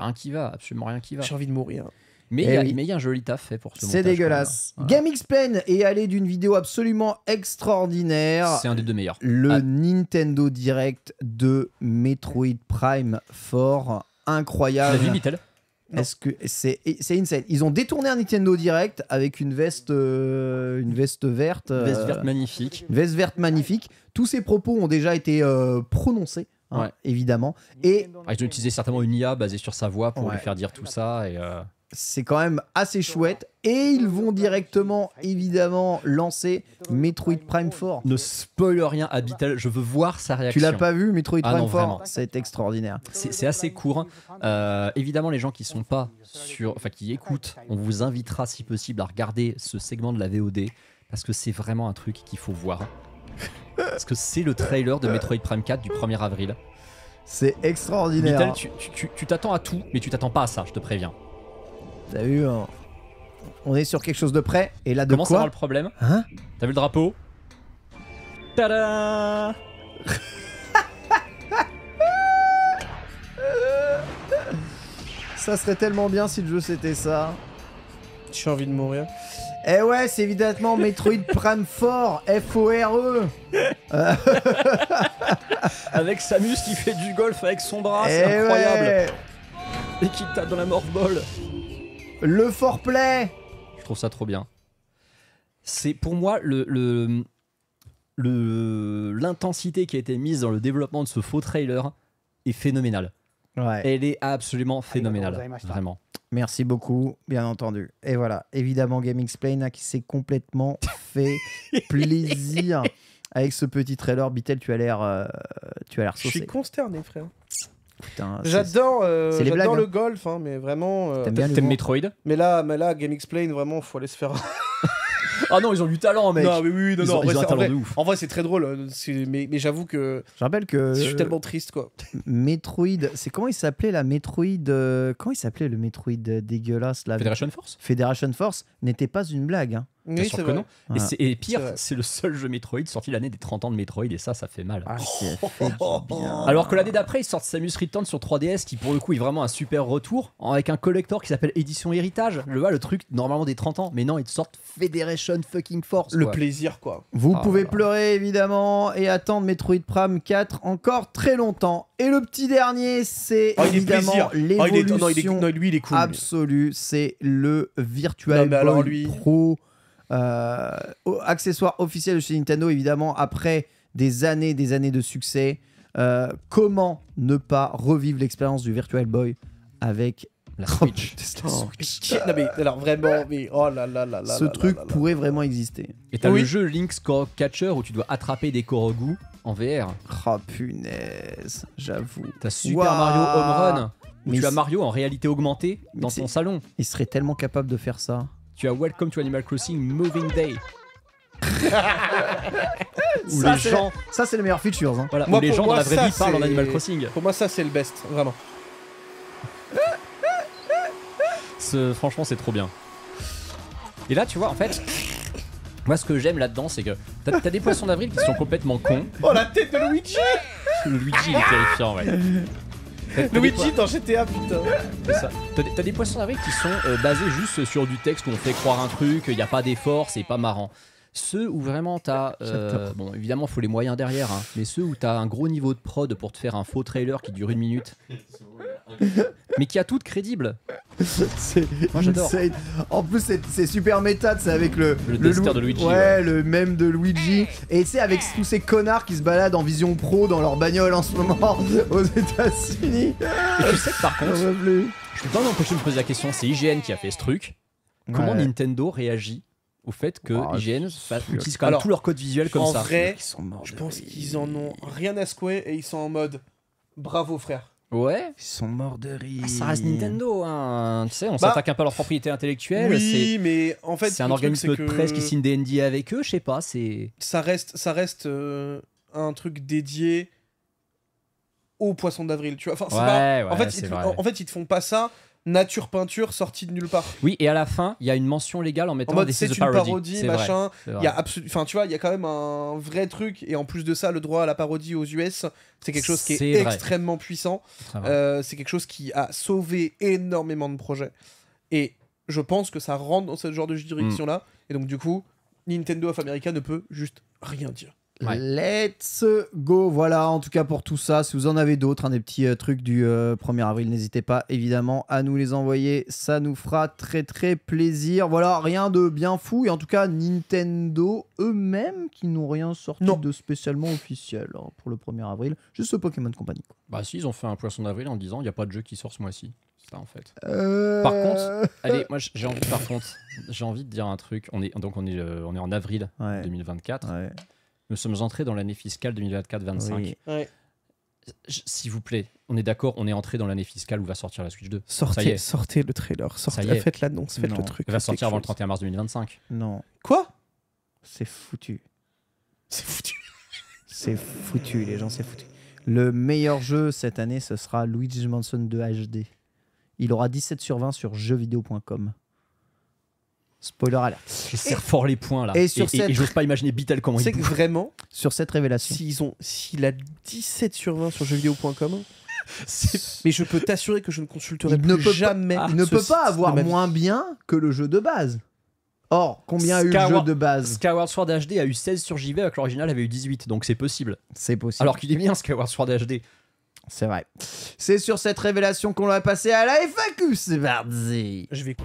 rien qui va, absolument rien qui va. J'ai envie de mourir. Mais eh il y, a un joli taf fait pour ce C'est dégueulasse. Voilà. Game Explain est allé d'une vidéo absolument extraordinaire. C'est un des deux meilleurs. Le ah. Nintendo Direct de Metroid Prime 4. Incroyable. La vie est-ce que c'est c'est insane Ils ont détourné un Nintendo Direct avec une veste euh, une veste verte, veste verte euh, magnifique, une veste verte magnifique. Tous ces propos ont déjà été euh, prononcés Hein, évidemment. Et je ah, ils ont utilisé certainement une IA basée sur sa voix pour lui faire dire tout ça. Et euh, C'est quand même assez chouette. Et ils vont directement, évidemment, lancer Metroid Prime 4. Ne spoil rien, Abital. Je veux voir sa réaction. Tu l'as pas vu, Metroid ah Prime 4 C'est extraordinaire. C'est assez court. Hein. Euh, évidemment, les gens qui sont pas sur, enfin qui écoutent, on vous invitera si possible à regarder ce segment de la VOD parce que c'est vraiment un truc qu'il faut voir. Parce que c'est le trailer de Metroid Prime 4 du 1er avril. C'est extraordinaire. tu, t'attends à tout, mais tu t'attends pas à ça, je te préviens. T'as vu hein. On est sur quelque chose de près. Et là, de Commence à ça le problème. Hein T'as vu le drapeau Tada Ça serait tellement bien si le jeu c'était ça. J'ai envie de mourir. Eh ouais, c'est évidemment Metroid Prime 4, F-O-R-E. avec Samus qui fait du golf avec son bras, c'est eh incroyable. Et qui tape dans la Ball. Le foreplay. Je trouve ça trop bien. C'est pour moi le, le l'intensité qui a été mise dans le développement de ce faux trailer est phénoménale. Elle est absolument phénoménale. Vraiment. Merci beaucoup, bien entendu. Et voilà, évidemment, Gaming Explain qui s'est complètement fait plaisir avec ce petit trailer. Bitel, tu as l'air, euh, tu as l'air saucé. Je suis consterné, frère. j'adore, euh, le hein. golf, hein, mais vraiment. Euh, T'aimes bien Metroid Mais là, mais là, Game Explain, vraiment, faut aller se faire. Ah non, ils ont du talent, mec. Non, mais oui, non, ils non. Ont, en, vrai, un talent de ouf. En vrai, c'est très drôle. Euh, mais, j'avoue que. Je rappelle que. Je suis tellement triste, quoi. Metroid. C'est comment il s'appelait la Metroid. Euh, comment il s'appelait le Metroid dégueulasse la... Federation Force Federation Force n'était pas une blague. Hein. Et, pire, c'est le seul jeu Metroid sorti l'année des 30 ans de Metroid, et ça, ça fait mal. Ah, alors que l'année d'après, ils sortent Samus Return sur 3DS, qui pour le coup est vraiment un super retour, avec un collector qui s'appelle Édition Héritage. Le, le truc normalement des 30 ans, mais non, ils sortent Federation Fucking Force. Le plaisir, quoi. Vous ah, pouvez pleurer, évidemment, et attendre Metroid Prime 4 encore très longtemps. Et le petit dernier, c'est oh, évidemment l'évolution absolue, c'est le Virtual Boy Pro. Euh, accessoire officiel de chez Nintendo, évidemment, après des années, des années de succès. Euh, comment ne pas revivre l'expérience du Virtual Boy avec la oh, Switch. Oh, non mais alors vraiment, mais oh là là là Ce truc pourrait vraiment exister. Et t'as le jeu Link's Catcher où tu dois attraper des Korogu en VR. Oh punaise, j'avoue. T'as Super Mario Home Run où tu as Mario en réalité augmentée dans ton salon. Il serait tellement capable de faire ça tu as Welcome to Animal Crossing Moving Day. les gens... ça c'est le meilleur features. Hein. où les gens dans la vraie vie parlent en Animal Crossing. Pour moi, ça c'est le best, vraiment. Ce, franchement, c'est trop bien. Et là, tu vois, en fait, moi ce que j'aime là-dedans, c'est que t'as des poissons d'avril qui sont complètement cons. Oh la tête de Luigi Luigi, il est terrifiant, ouais. Luigi dans GTA, putain. T'as des, poissons avec qui sont euh, basés juste sur du texte où on fait croire un truc, il n'y a pas d'effort, c'est pas marrant. Ceux où vraiment t'as. Euh, bon, évidemment, faut les moyens derrière, hein, mais ceux où t'as un gros niveau de prod pour te faire un faux trailer qui dure une minute. mais qui a tout crédible. j'adore. En plus, c'est- super méta, c'est avec le. Le de Luigi, Ouais, le même de Luigi. Et c'est avec tous ces connards qui se baladent en vision pro dans leur bagnole en ce moment aux États-Unis. Je tu sais que par contre, je peux pas m'empêcher de me poser la question, c'est IGN qui a fait ce truc. Comment Nintendo réagit au fait que oh, IGN utilise quand même tout leur code visuel comme ça vrai, Ils sont morts Je pense qu'ils en ont rien à secouer et ils sont en mode bravo frère. Ouais. Ils sont morts de rire. Ah, ça reste Nintendo, hein. tu sais, on bah, s'attaque un peu à leur propriété intellectuelle. Oui, mais en fait, c'est un organisme de presse qui signe des NDA avec eux, je sais pas. C'est ça reste, ça reste euh, un truc dédié au poisson d'avril, tu vois. Enfin, en, fait, ils en, fait, ils te font pas ça nature peinture sortie de nulle part. Oui, et à la fin, il y a une mention légale en mettant en mode c'est une parodie, machin. Il y a enfin tu vois, il y a quand même un vrai truc et en plus de ça, le droit à la parodie aux US, c'est quelque chose qui est, extrêmement puissant. Euh, c'est quelque chose qui a sauvé énormément de projets et je pense que ça rentre dans ce genre de hmm. juridiction là et donc du coup, Nintendo of America ne peut juste rien dire. Let's go. Voilà, en tout cas pour tout ça. Si vous en avez d'autres, des petits euh, trucs du 1er euh, avril, n'hésitez pas évidemment à nous les envoyer. Ça nous fera très très plaisir. Voilà, rien de bien fou. Et en tout cas, Nintendo eux-mêmes qui n'ont rien sorti de spécialement officiel hein, pour le 1er avril. Juste Pokémon Company. Bah, si, ils ont fait un poisson d'avril en disant il n'y a pas de jeu qui sort ce mois-ci. Ça, en fait. Euh. Par contre, allez, moi j'ai envie, par contre, j'ai envie de dire un truc. On est donc on est, on est en avril 2024. Ouais. Nous sommes entrés dans l'année fiscale 2024-25. S'il vous plaît, on est d'accord, on est entré dans l'année fiscale où va sortir la Switch 2. Sortez, sortez le trailer, sortez, faites l'annonce, faites le truc. va sortir avant le 31 mars 2025. Non. Quoi C'est foutu. C'est foutu. c'est foutu, les gens, c'est foutu. Le meilleur jeu cette année, ce sera Luigi's Mansion 2 HD. Il aura 17 sur 20 sur jeuxvideo.com. Spoiler alert. Je serre fort les points là. Et, sur cette... et, pas imaginer Beatle comment il. C'est vraiment sur cette révélation. S'ils ont, s'il a 17 sur 20 sur jeuxvideo.com. Mais je peux t'assurer que je ne consulterai plus ne jamais. il ne peut pas ah, avoir moins bien que le jeu de base. Or, combien a eu le jeu de base Skyward Sword HD a eu 16 sur JV alors l'original avait eu 18, donc c'est possible. C'est possible. Alors qu'il est bien Skyward Sword HD. C'est vrai. C'est sur cette révélation qu'on va passer à la FAQ, c'est parti Je vais...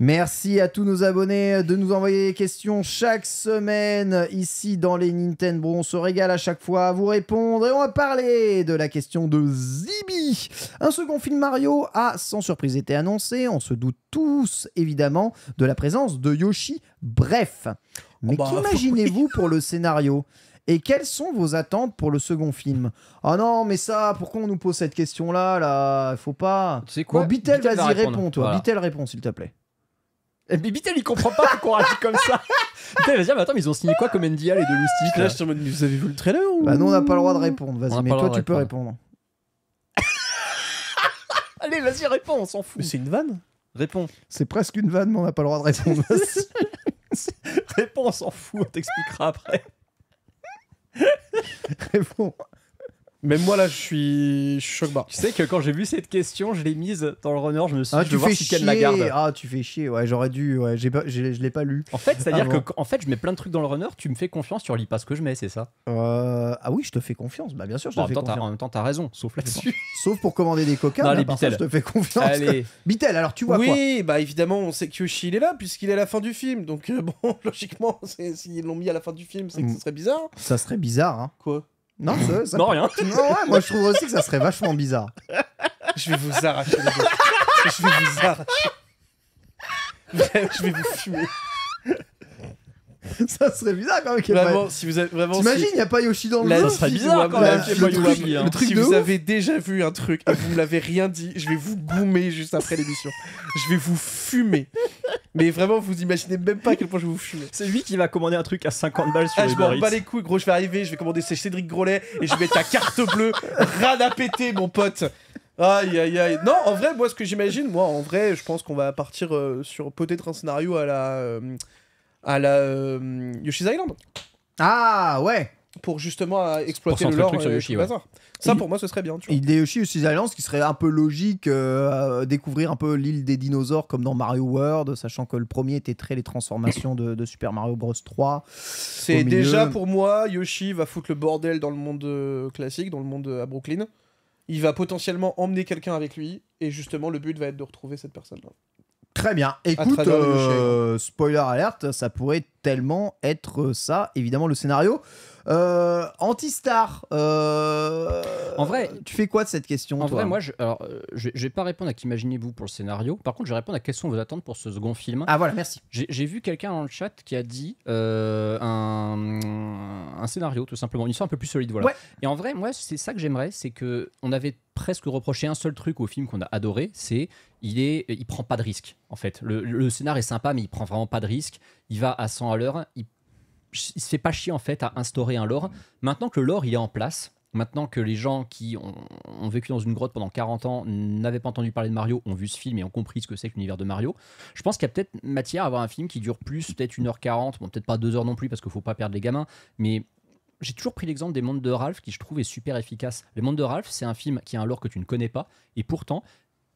Merci à tous nos abonnés de nous envoyer des questions chaque semaine ici dans les Nintendo. On se régale à chaque fois à vous répondre et on va parler de la question de Zibi. Un second film Mario a sans surprise été annoncé. On se doute tous évidemment de la présence de Yoshi. Bref, mais oh bah, qu'imaginez-vous pour le scénario et quelles sont vos attentes pour le second film Ah non, mais ça, pourquoi on nous pose cette question-là Là, faut pas. C'est quoi Bitel, vas-y, réponds, toi. Bitel, réponds, s'il te plaît. Eh, mais Bitel, il comprend pas qu'on on comme ça. vas-y, mais attends, ils ont signé quoi comme NDA, les deux moustiques Là, je suis vous avez vu le trailer Bah, non, on n'a pas le droit de répondre, vas-y, mais toi, tu peux répondre. Allez, vas-y, réponds, on s'en fout. c'est une vanne Réponds. C'est presque une vanne, mais on n'a pas le droit de répondre. réponds, on s'en fout, on t'expliquera après. C'est très bon. Même moi là, je suis, je suis Tu sais que quand j'ai vu cette question, je l'ai mise dans le runner, je me suis ah, dit, tu fais voir si chier. la garde. Ah, tu fais chier, ouais, j'aurais dû, ouais, j'ai je l'ai pas lu. En fait, c'est-à-dire ah, que en fait, je mets plein de trucs dans le runner, tu me fais confiance, tu relis pas ce que je mets, c'est ça euh, ah oui, je te fais confiance, bah bien sûr, je te fais confiance. en même temps, t'as raison, sauf là-dessus. Sauf pour commander des coca, Non, les je te fais confiance. Allez, Bitel, alors tu vois quoi oui, bah évidemment, on sait que Yoshi il est là puisqu'il est à la fin du film. Donc euh, bon, logiquement, s'ils l'ont mis à la fin du film, c'est que ce mm. serait bizarre. Ça serait bizarre, hein. Quoi non, ça, non, rien. Non, ouais, moi je trouve aussi que ça serait vachement bizarre. Je vais vous arracher les Je vais vous arracher. Je vais vous fumer. ça serait bizarre quand même. Vraiment, si vous avez vraiment. T'imagines, il n'y a pas Yoshi dans le jeu Ça serait bizarre quand même. si vous hein. avez déjà vu un truc et vous me l'avez rien dit, je vais vous boomer juste après l'émission. Je vais vous fumer. Mais vraiment, vous imaginez même pas à quel point je vais vous fumer. C'est lui qui va commander un truc à 50 balles sur Ah, je m'en bats les couilles, gros. Je vais arriver, je vais commander chez Cédric Grolet et je vais mettre ta carte bleue. Rade à péter, mon pote. Aïe, aïe, aïe. Non, en vrai, moi, ce que j'imagine, moi, en vrai, je pense qu'on va partir euh, sur peut-être un scénario à la. Euh, à la euh, Yoshi's Island Ah ouais pour justement euh, exploiter le lore truc sur Yoshi, Ça, pour moi, ce serait bien. Tu vois. Yoshi Yoshi's Island, ce qui serait un peu logique, euh, découvrir un peu l'île des dinosaures comme dans Mario World, sachant que le premier était très les transformations de, de Super Mario Bros 3. C'est déjà pour moi, Yoshi va foutre le bordel dans le monde classique, dans le monde à Brooklyn. Il va potentiellement emmener quelqu'un avec lui, et justement, le but va être de retrouver cette personne-là. Très bien. Écoute, euh, spoiler alerte, ça pourrait tellement être ça, évidemment, le scénario. Euh, Antistar. Euh, en vrai, tu fais quoi de cette question En vrai, moi, je, alors, euh, je, vais pas répondre à qu'imaginez-vous pour le scénario. Par contre, je vais répondre à quelles sont vos attentes pour ce second film. Ah voilà, merci. J'ai vu quelqu'un dans le chat qui a dit euh, un, scénario, tout simplement, une histoire un peu plus solide. Voilà. Et en vrai, moi, c'est ça que j'aimerais, c'est que on avait presque reproché un seul truc au film qu'on a adoré, c'est il est, il prend pas de risque. En fait, le, scénario est sympa, mais il prend vraiment pas de risque. Il va à 100 à l'heure il se fait pas chier en fait à instaurer un lore. Maintenant que le lore il est en place, maintenant que les gens qui ont, vécu dans une grotte pendant 40 ans n'avaient pas entendu parler de Mario, ont vu ce film et ont compris ce que c'est que l'univers de Mario, je pense qu'il y a peut-être matière à avoir un film qui dure plus, peut-être 1h40, peut-être pas 2h non plus parce qu'il faut pas perdre les gamins, mais j'ai toujours pris l'exemple des mondes de Ralph qui je trouve est super efficace. Les mondes de Ralph, c'est un film qui a un lore que tu ne connais pas et pourtant,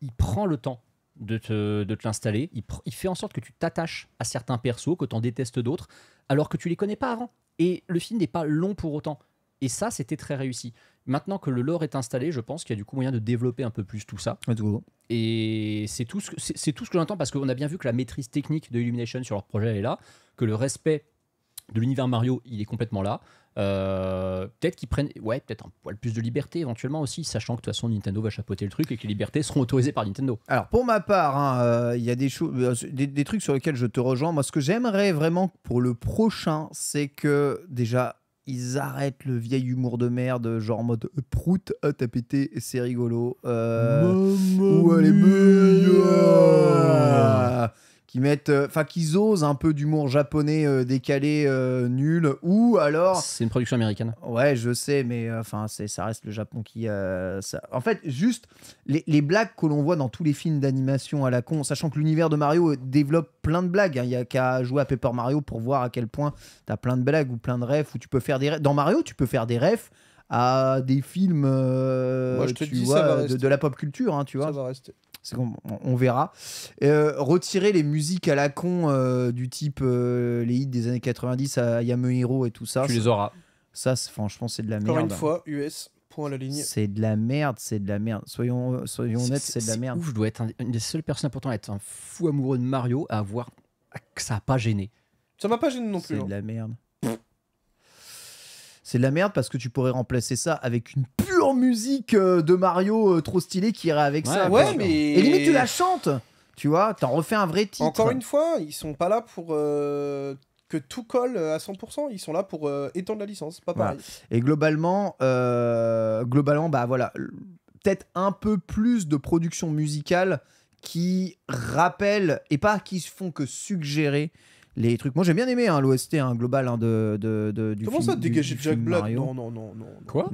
il prend le temps de te, de l'installer. Il, fait en sorte que tu t'attaches à certains persos, que tu en détestes d'autres, alors que tu les connais pas avant. Et le film n'est pas long pour autant. Et ça, c'était très réussi. Maintenant que le lore est installé, je pense qu'il y a du coup moyen de développer un peu plus tout ça. et c'est tout ce que, c'est, tout ce que j'entends parce qu'on a bien vu que la maîtrise technique de Illumination sur leur projet est là, que le respect de l'univers Mario, il est complètement là. Euh, peut-être qu'ils prennent ouais, peut-être un poil plus de liberté éventuellement aussi, sachant que de toute façon Nintendo va chapeauter le truc et que les libertés seront autorisées par Nintendo. Alors pour ma part, hein, euh, il y a euh, des, des, trucs sur lesquels je te rejoins. Moi, ce que j'aimerais vraiment pour le prochain, c'est que déjà ils arrêtent le vieil humour de merde, genre en mode prout, à t'as c'est rigolo. Euh, qui mettent, euh, enfin, qui osent un peu d'humour japonais euh, décalé euh, nul, ou alors. C'est une production américaine. Ouais, je sais, mais enfin, c'est ça reste le Japon qui. Ça... En fait, juste les, les blagues que l'on voit dans tous les films d'animation à la con, sachant que l'univers de Mario développe plein de blagues. Hein. Il n'y a qu'à jouer à Paper Mario pour voir à quel point t'as plein de blagues ou plein de refs, où tu peux faire des Dans Mario, tu peux faire des refs à des films tu vois, de, la pop culture, hein, tu vois. Ça va rester on, verra. Euh, retirer les musiques à la con euh, du type euh, les hits des années 90 à Yamuhiro et tout ça. Tu les auras. Ça, franchement, c'est de la merde. Encore une fois, US. Point à la ligne. C'est de la merde, c'est de la merde. Soyons, soyons honnêtes, c'est de la merde. Ouf, je dois être une des seules personnes pourtant à être un fou amoureux de Mario à avoir que ça n'a pas gêné. Ça m'a pas gêné non plus. C'est hein. de la merde c'est de la merde parce que tu pourrais remplacer ça avec une pure musique euh, de Mario euh, trop stylée qui irait avec ça. mais... Et limite, tu la chantes tu vois, t'en refais un vrai titre. Encore une fois, ils sont pas là pour euh, que tout colle à 100%. Ils sont là pour étendre la licence, pas pareil. Et globalement, globalement, bah voilà, peut-être un peu plus de production musicale qui rappelle et pas qui se font que suggérer les trucs. Moi j'ai bien aimé hein, l'OST hein, global hein, de, de, de, du Comment ça, dégager Jack Black Non, non, non, non. Quoi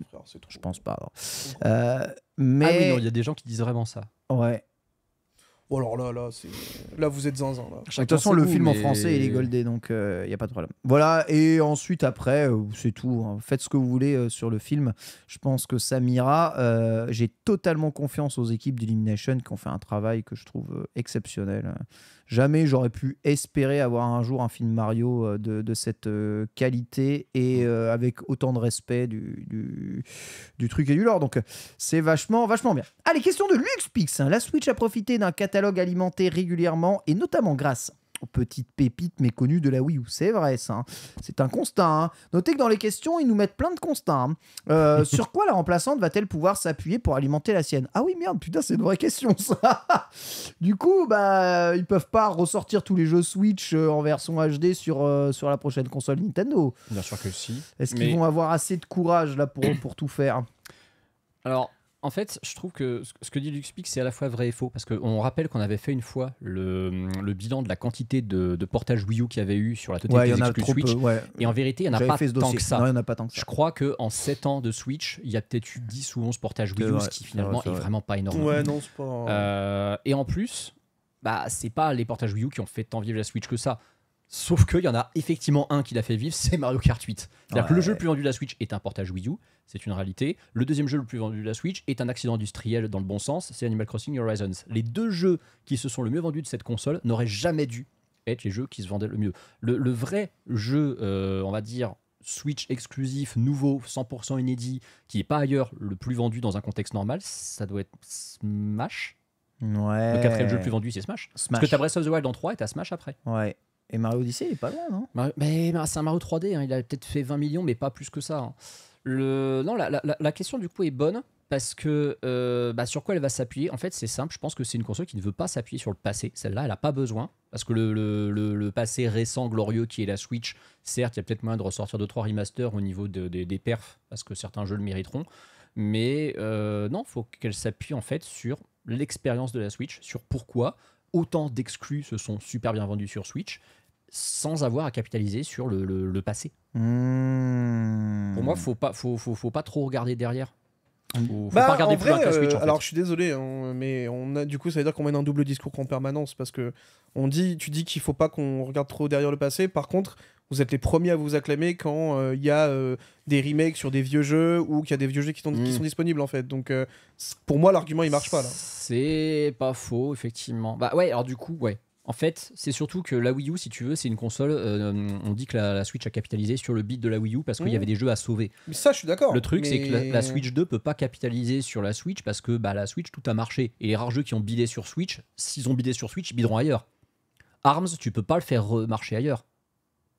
Je pense pas. Hein. Euh, ah mais... il y a des gens qui disent vraiment ça. Ouais. Oh, alors là, là, là vous êtes zinzin. Là. De toute façon, le film en français, il est goldé, donc il euh, y a pas de problème. Voilà, et ensuite, après, euh, c'est tout. Faites ce que vous voulez sur le film. Je pense que ça m'ira. J'ai totalement confiance aux équipes d'Illumination qui ont fait un travail que je trouve exceptionnel. Jamais j'aurais pu espérer avoir un jour un film Mario euh, de, cette euh, qualité et mm. euh, avec autant de respect du, du, du, truc et du lore. Donc c'est vachement, vachement bien. Allez, question de LuxPix. Hein. La Switch a profité d'un catalogue alimenté régulièrement et notamment grâce Petite pépite méconnue de la Wii U, c'est vrai ça. Hein. C'est un constat. Hein. Notez que dans les questions, ils nous mettent plein de constats. Hein. Euh, sur quoi la remplaçante va-t-elle pouvoir s'appuyer pour alimenter la sienne Ah oui, merde, putain, c'est une vraie question ça. du coup, bah, ils peuvent pas ressortir tous les jeux Switch euh, en version HD sur, euh, sur la prochaine console Nintendo. Bien sûr que si. Est-ce qu'ils vont avoir assez de courage là pour, pour tout faire Alors, en fait, je trouve que ce que dit Luxpeak c'est à la fois vrai et faux, parce qu'on rappelle qu'on avait fait une fois le, bilan de la quantité de, portages Wii U qu'il y avait eu sur la totalité de des Switch. Et en vérité, il n'y en, a pas tant que ça. Je crois qu'en 7 ans de Switch, il y a peut-être eu 10 ou 11 portages Wii U, ce qui finalement est, vraiment pas énorme. Ouais, euh, et en plus, bah, c'est pas les portages Wii U qui ont fait tant vivre la Switch que ça. Sauf qu'il y en a effectivement un qui l'a fait vivre, c'est Mario Kart 8. le jeu le plus vendu de la Switch est un portage Wii U, c'est une réalité. Le deuxième jeu le plus vendu de la Switch est un accident industriel dans le bon sens, c'est Animal Crossing Horizons. Les deux jeux qui se sont le mieux vendus de cette console n'auraient jamais dû être les jeux qui se vendaient le mieux. Le, vrai jeu, euh, on va dire, Switch exclusif, nouveau, 100% inédit, qui n'est pas ailleurs le plus vendu dans un contexte normal, ça doit être Smash. Le quatrième jeu le plus vendu, c'est Smash. Parce que t'as Breath of the Wild en 3 et Smash après. Ouais. Et Mario Odyssey est pas loin, non Mais c'est un Mario 3D, hein. il a peut-être fait 20 millions, mais pas plus que ça. Hein. Le... Non, la, la, question du coup est bonne. Parce que euh, bah, sur quoi elle va s'appuyer En fait, c'est simple. Je pense que c'est une console qui ne veut pas s'appuyer sur le passé. Celle-là, elle n'a pas besoin. Parce que le, passé récent, glorieux, qui est la Switch, certes, il y a peut-être moyen de ressortir de trois remasters au niveau de, des perfs, parce que certains jeux le mériteront. Mais euh, non, il faut qu'elle s'appuie en fait sur l'expérience de la Switch, sur pourquoi autant d'exclus se sont super bien vendus sur Switch, sans avoir à capitaliser sur le, le, passé. Hmm. Pour moi, faut pas, faut, faut, pas trop regarder derrière. Faut, faut bah, pas regarder en plus euh, fait. Alors je suis désolé, hein, mais on a du coup ça veut dire qu'on mène un double discours en permanence parce que on dit, tu dis qu'il faut pas qu'on regarde trop derrière le passé. Par contre, vous êtes les premiers à vous acclamer quand il euh, y a euh, des remakes sur des vieux jeux ou qu'il y a des vieux jeux qui, sont, qui hmm. sont disponibles en fait. Donc pour moi l'argument il marche pas là. C'est pas faux effectivement. Bah ouais alors du coup ouais en fait, c'est surtout que la Wii U, si tu veux, c'est une console. Euh, on dit que la, Switch a capitalisé sur le beat de la Wii U parce qu'il y mhm. avait des jeux à sauver. Mais ça, je suis d'accord. Le truc, c'est que la, Switch 2 peut pas capitaliser sur la Switch parce que bah, la Switch, tout a marché. Et les rares jeux qui ont bidé sur Switch, s'ils ont bidé sur Switch, ils bideront ailleurs. Arms, tu peux pas le faire marcher ailleurs.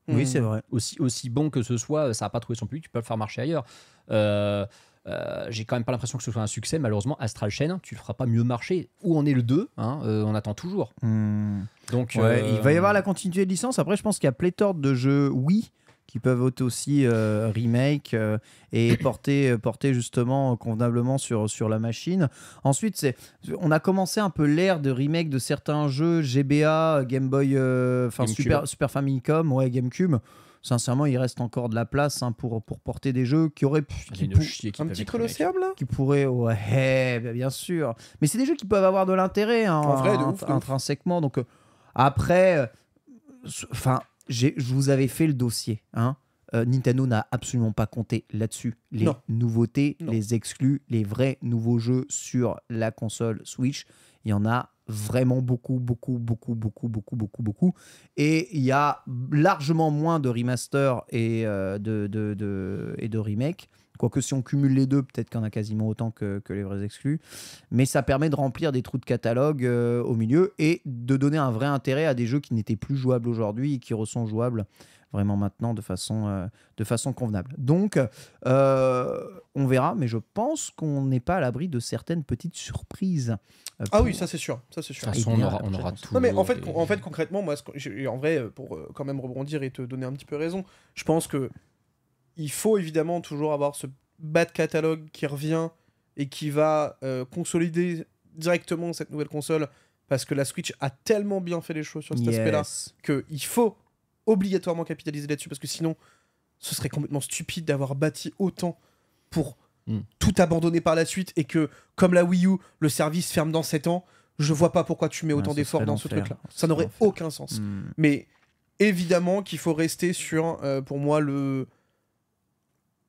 Oui, c'est mhm. vrai. Aussi, bon que ce soit, ça n'a pas trouvé son public, tu peux le faire marcher ailleurs. Euh, euh, j'ai quand même pas l'impression que ce soit un succès. Malheureusement, Astral Chain, tu le feras pas mieux marcher. Où on est le 2 hein, euh, On attend toujours. Hmm. Donc, euh, il va y avoir la continuité de licence. Après, je pense qu'il y a pléthore de jeux, oui, qui peuvent aussi remake et porter, porter justement convenablement sur, sur la machine. Ensuite, c'est, on a commencé un peu l'ère de remake de certains jeux GBA, Game Boy, enfin Super, Super Famicom, ouais, GameCube sincèrement, il reste encore de la place hein, pour, pour porter des jeux qui auraient pu. un petit Colosseum là Qui pourraient, ouais, bien sûr. Mais c'est des jeux qui peuvent avoir de l'intérêt hein, intrinsèquement. Donc euh, après, euh, enfin, je vous avais fait le dossier. Hein. Euh, Nintendo n'a absolument pas compté là-dessus. Les nouveautés, les exclus, les vrais nouveaux jeux sur la console Switch, il y en a vraiment beaucoup, beaucoup, beaucoup, beaucoup, beaucoup, beaucoup, beaucoup. Et il y a largement moins de remasters et, euh, de, de, et de remakes Quoique si on cumule les deux, peut-être qu'on a quasiment autant que, les vrais exclus. Mais ça permet de remplir des trous de catalogue euh, au milieu et de donner un vrai intérêt à des jeux qui n'étaient plus jouables aujourd'hui et qui ressent jouables vraiment maintenant de façon, euh, de façon convenable. Donc, euh, on verra, mais je pense qu'on n'est pas à l'abri de certaines petites surprises. ah oui, ça c'est sûr, ça c'est sûr. Eh on aura, tout. Non, mais en fait, en fait, concrètement, moi, en vrai, pour quand même rebondir et te donner un petit peu raison, je pense que il faut évidemment toujours avoir ce bas de catalogue qui revient et qui va euh, consolider directement cette nouvelle console parce que la Switch a tellement bien fait les choses sur cet aspect-là qu'il faut obligatoirement capitaliser là-dessus parce que sinon ce serait complètement stupide d'avoir bâti autant pour hmm. tout abandonner par la suite et que comme la Wii U le service ferme dans 7 ans je vois pas pourquoi tu mets autant d'efforts dans ce truc-là ça n'aurait aucun sens hmm. mais évidemment qu'il faut rester sur euh, pour moi le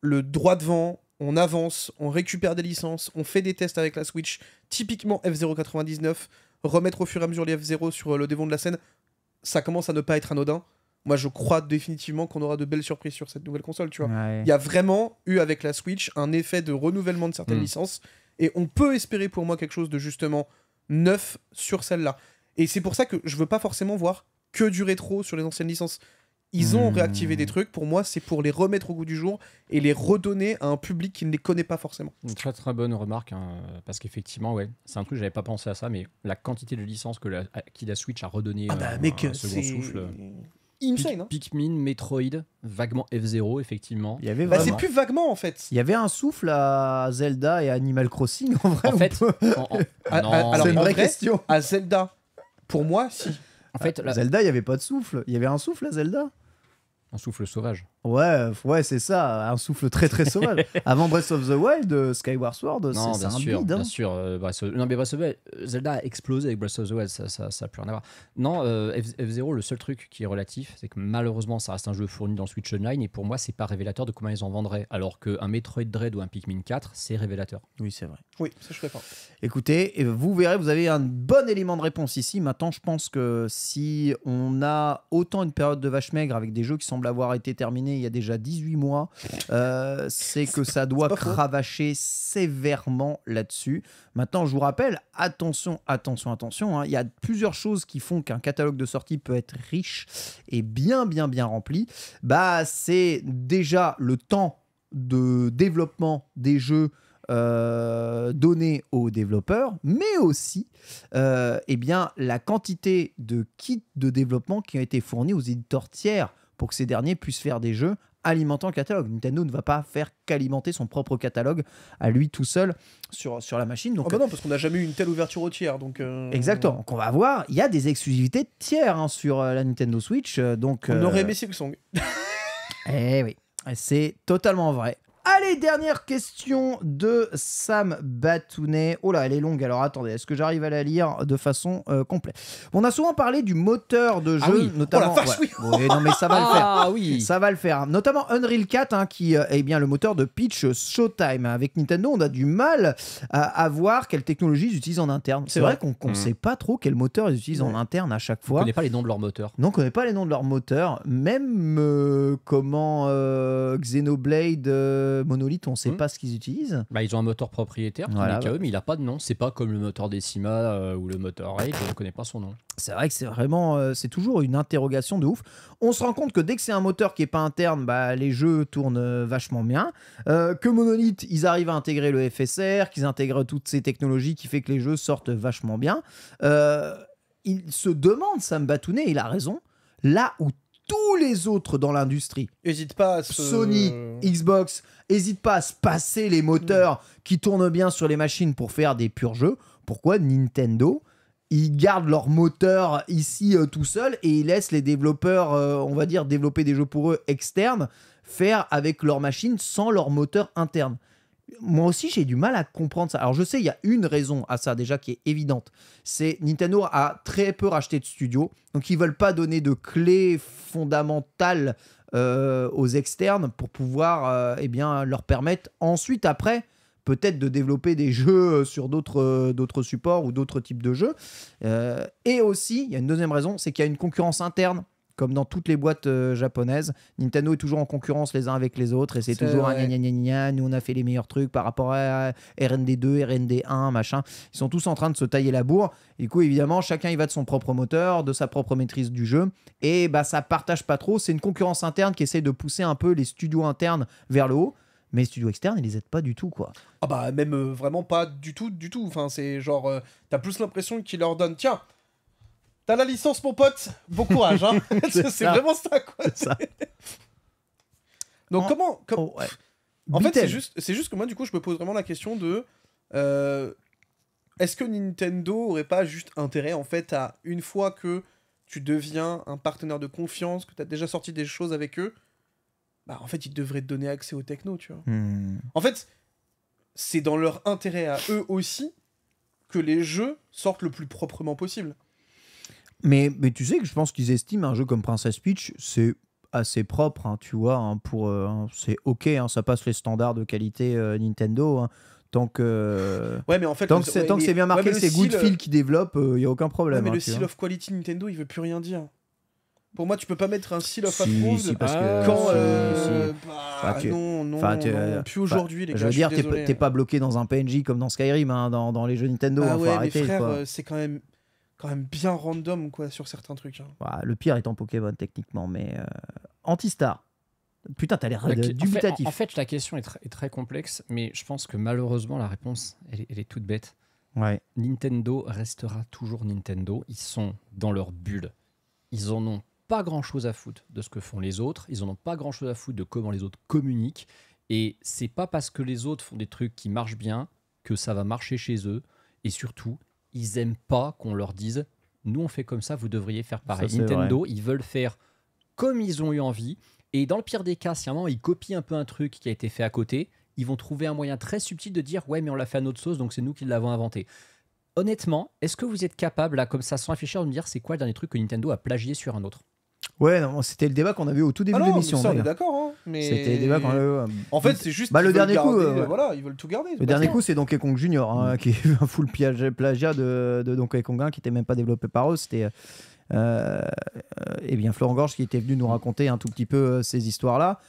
le droit devant, on avance, on récupère des licences, on fait des tests avec la Switch, typiquement F099, remettre au fur et à mesure les F0 sur euh, le devant de la scène, ça commence à ne pas être anodin. Moi, je crois définitivement qu'on aura de belles surprises sur cette nouvelle console, tu vois. Il y a vraiment eu avec la Switch un effet de renouvellement de certaines mm. licences, et on peut espérer pour moi quelque chose de justement neuf sur celle-là. Et c'est pour ça que je veux pas forcément voir que du rétro sur les anciennes licences. Ils ont hmm. réactivé des trucs. Pour moi, c'est pour les remettre au goût du jour et les redonner à un public qui ne les connaît pas forcément. très très bonne remarque, hein, parce qu'effectivement, ouais, c'est un truc j'avais pas pensé à ça, mais la quantité de licences que la, Switch a redonné ah euh, bah, un second souffle. Euh, insane, hein. Pikmin, Metroid, vaguement F0, effectivement. Il y avait bah, c'est plus vaguement en fait. Il y avait un souffle à Zelda et Animal Crossing en vrai. En fait, ah, c'est une vraie question. À Zelda, pour moi, si. En fait, ah, la... Zelda, il y avait pas de souffle. Il y avait un souffle à Zelda. Un souffle sauvage. Ouais, ouais, c'est ça, un souffle très très sauvage. Avant Breath of the Wild, euh, Skyward Sword, euh, c'est un bide, hein. Bien sûr, euh, non mais Breath of Zelda a explosé avec Breath of the Wild, ça, ça, ça plus rien à voir. Non, F-Zero, le seul truc qui est relatif, c'est que malheureusement, ça reste un jeu fourni dans Switch Online et pour moi, c'est pas révélateur de comment ils en vendraient. Alors qu'un Metroid Dread ou un Pikmin 4, c'est révélateur. Oui, c'est vrai. Oui, ça je pas. Écoutez, vous verrez, vous avez un bon élément de réponse ici. Maintenant, je pense que si on a autant une période de vache maigre avec des jeux qui semblent avoir été terminés il y a déjà 18 mois, euh, c'est que ça doit cravacher sévèrement là-dessus. Maintenant, je vous rappelle, attention, attention, attention, hein, il y a plusieurs choses qui font qu'un catalogue de sortie peut être riche et bien, bien, bien rempli. Bah, c'est déjà le temps de développement des jeux. Euh, donné aux développeurs, mais aussi euh, eh bien, la quantité de kits de développement qui ont été fournis aux éditeurs tiers pour que ces derniers puissent faire des jeux alimentant le catalogue. Nintendo ne va pas faire qu'alimenter son propre catalogue à lui tout seul sur, sur la machine. Donc, ah bah euh, non, parce qu'on n'a jamais eu une telle ouverture au tiers. Donc, euh, Exactement. Qu'on va voir, il y a des exclusivités tiers hein, sur euh, la Nintendo Switch. Donc, on aurait aimé Silksong. eh oui, c'est totalement vrai. Allez, dernière question de Sam Batounet. Oh là, elle est longue, alors attendez, est-ce que j'arrive à la lire de façon euh, complète On a souvent parlé du moteur de ah jeu, ah oui. notamment. Oh oui. non, mais ça va le faire. Ah oui. Ça va le faire. Notamment Unreal 4, hein, qui euh, est bien le moteur de Pitch Showtime. Avec Nintendo, on a du mal à, voir quelles technologies ils utilisent en interne. C'est vrai, qu'on ne mmh. sait pas trop quel moteur ils utilisent en interne à chaque fois. On ne connaît pas les noms de leur moteur. Non, on ne connaît pas les noms de leur moteur. Même euh, comment Xenoblade. Euh, Monolith, on ne sait hmm. pas ce qu'ils utilisent. Bah, ils ont un moteur propriétaire, mais il n'a pas de nom. C'est pas comme le moteur Decima euh, ou le moteur Ray, je ne connais pas son nom. C'est vrai que c'est vraiment, euh, c'est toujours une interrogation de ouf. On se rend compte que dès que c'est un moteur qui n'est pas interne, bah, les jeux tournent vachement bien. que Monolith, ils arrivent à intégrer le FSR, qu'ils intègrent toutes ces technologies qui fait que les jeux sortent vachement bien. il se demande, Sam Batounet, il a raison là où tous les autres dans l'industrie. pas Sony, Xbox, hésite pas à se passer les moteurs mm. qui tournent bien sur les machines pour faire des purs jeux. Pourquoi Nintendo ils gardent leur moteur ici euh, tout seul et ils laissent les développeurs, euh, on va dire, développer des jeux pour eux externes, faire avec leurs machines sans leur moteur interne moi aussi, j'ai du mal à comprendre ça. Alors, je sais, il y a une raison à ça déjà qui est évidente. C'est Nintendo a très peu racheté de studios, donc ils veulent pas donner de clés fondamentales euh, aux externes pour pouvoir, euh, eh bien, leur permettre ensuite après peut-être de développer des jeux euh, sur d'autres, d'autres supports ou d'autres types de jeux. et aussi, il y a une deuxième raison, c'est qu'il y a une concurrence interne comme dans toutes les boîtes euh, japonaises, Nintendo est toujours en concurrence les uns avec les autres et c'est toujours un gna, gna, gna, nous on a fait les meilleurs trucs par rapport à RND2, RND1, machin. Ils sont tous en train de se tailler la bourre. Et du coup, évidemment, chacun il va de son propre moteur, de sa propre maîtrise du jeu et bah ça partage pas trop. C'est une concurrence interne qui essaie de pousser un peu les studios internes vers le haut mais les studios externes, ils les aident pas du tout, quoi. Ah bah, même euh, vraiment pas du tout, du tout. Enfin, c'est genre, euh, t'as plus l'impression qu'ils leur donnent, tiens, T'as la licence, mon pote Bon courage, hein C'est vraiment ça, quoi Donc, comment. Oh, en fait, c'est juste, juste que moi, du coup, je me pose vraiment la question de. Euh, est-ce que Nintendo aurait pas juste intérêt, en fait, à une fois que tu deviens un partenaire de confiance, que tu as déjà sorti des choses avec eux, bah, en fait, ils devraient te donner accès aux techno, tu vois. Hmm. En fait, c'est dans leur intérêt à eux aussi que les jeux sortent le plus proprement possible. Mais, mais tu sais que je pense qu'ils estiment un jeu comme Princess Peach, c'est assez propre, hein, tu vois, hein, pour euh, hein, c'est ok, ça passe les standards de qualité euh, Nintendo. Tant que, euh, ouais, mais en fait, tant que c'est bien marqué, c'est Good Feel qui développe, il n'y a aucun problème. mais le seal of quality Nintendo, il veut plus rien dire. Pour moi, tu peux pas mettre un seal of si, parce que quand. Bah, non, non, non, plus aujourd'hui, les Je veux dire, t'es pas bloqué dans un PNJ comme dans Skyrim, dans, dans, les jeux Nintendo. Ah ouais, mais frère, c'est quand même quand même bien random quoi sur certains trucs. Hein. Bah, le pire est en Pokémon techniquement, mais euh, Antistar. Putain, t'as l'air dubitatif. En fait, la question est, très complexe, mais je pense que malheureusement, la réponse, elle, est toute bête. Ouais. Nintendo restera toujours Nintendo. Ils sont dans leur bulle. Ils en ont pas grand chose à foutre de ce que font les autres. Ils en ont pas grand chose à foutre de comment les autres communiquent. Et c'est pas parce que les autres font des trucs qui marchent bien que ça va marcher chez eux. Et surtout, ils aiment pas qu'on leur dise nous on fait comme ça, vous devriez faire pareil. Nintendo, ils veulent faire comme ils ont eu envie. Et dans le pire des cas, si à un moment ils copient un peu un truc qui a été fait à côté, ils vont trouver un moyen très subtil de dire ouais mais on l'a fait à notre sauce donc c'est nous qui l'avons inventé. Honnêtement, est-ce que vous êtes capable là comme ça sans réfléchir de me dire c'est quoi le dernier truc que Nintendo a plagié sur un autre Ouais, c'était le débat qu'on avait au tout début ah de l'émission. on est d'accord. Hein, mais... C'était le débat En fait, c'est juste. Bah, le dernier coup. Euh, voilà, ils veulent tout garder. Le dernier coup, c'est Donkey Kong Junior, Qui hein, mm. qui est un full plagiat de, de Donkey Kong 1 hein, qui n'était même pas développé par eux. C'était. et euh, euh, eh bien Florent Gorge qui était venu nous raconter un tout petit peu ces histoires-là.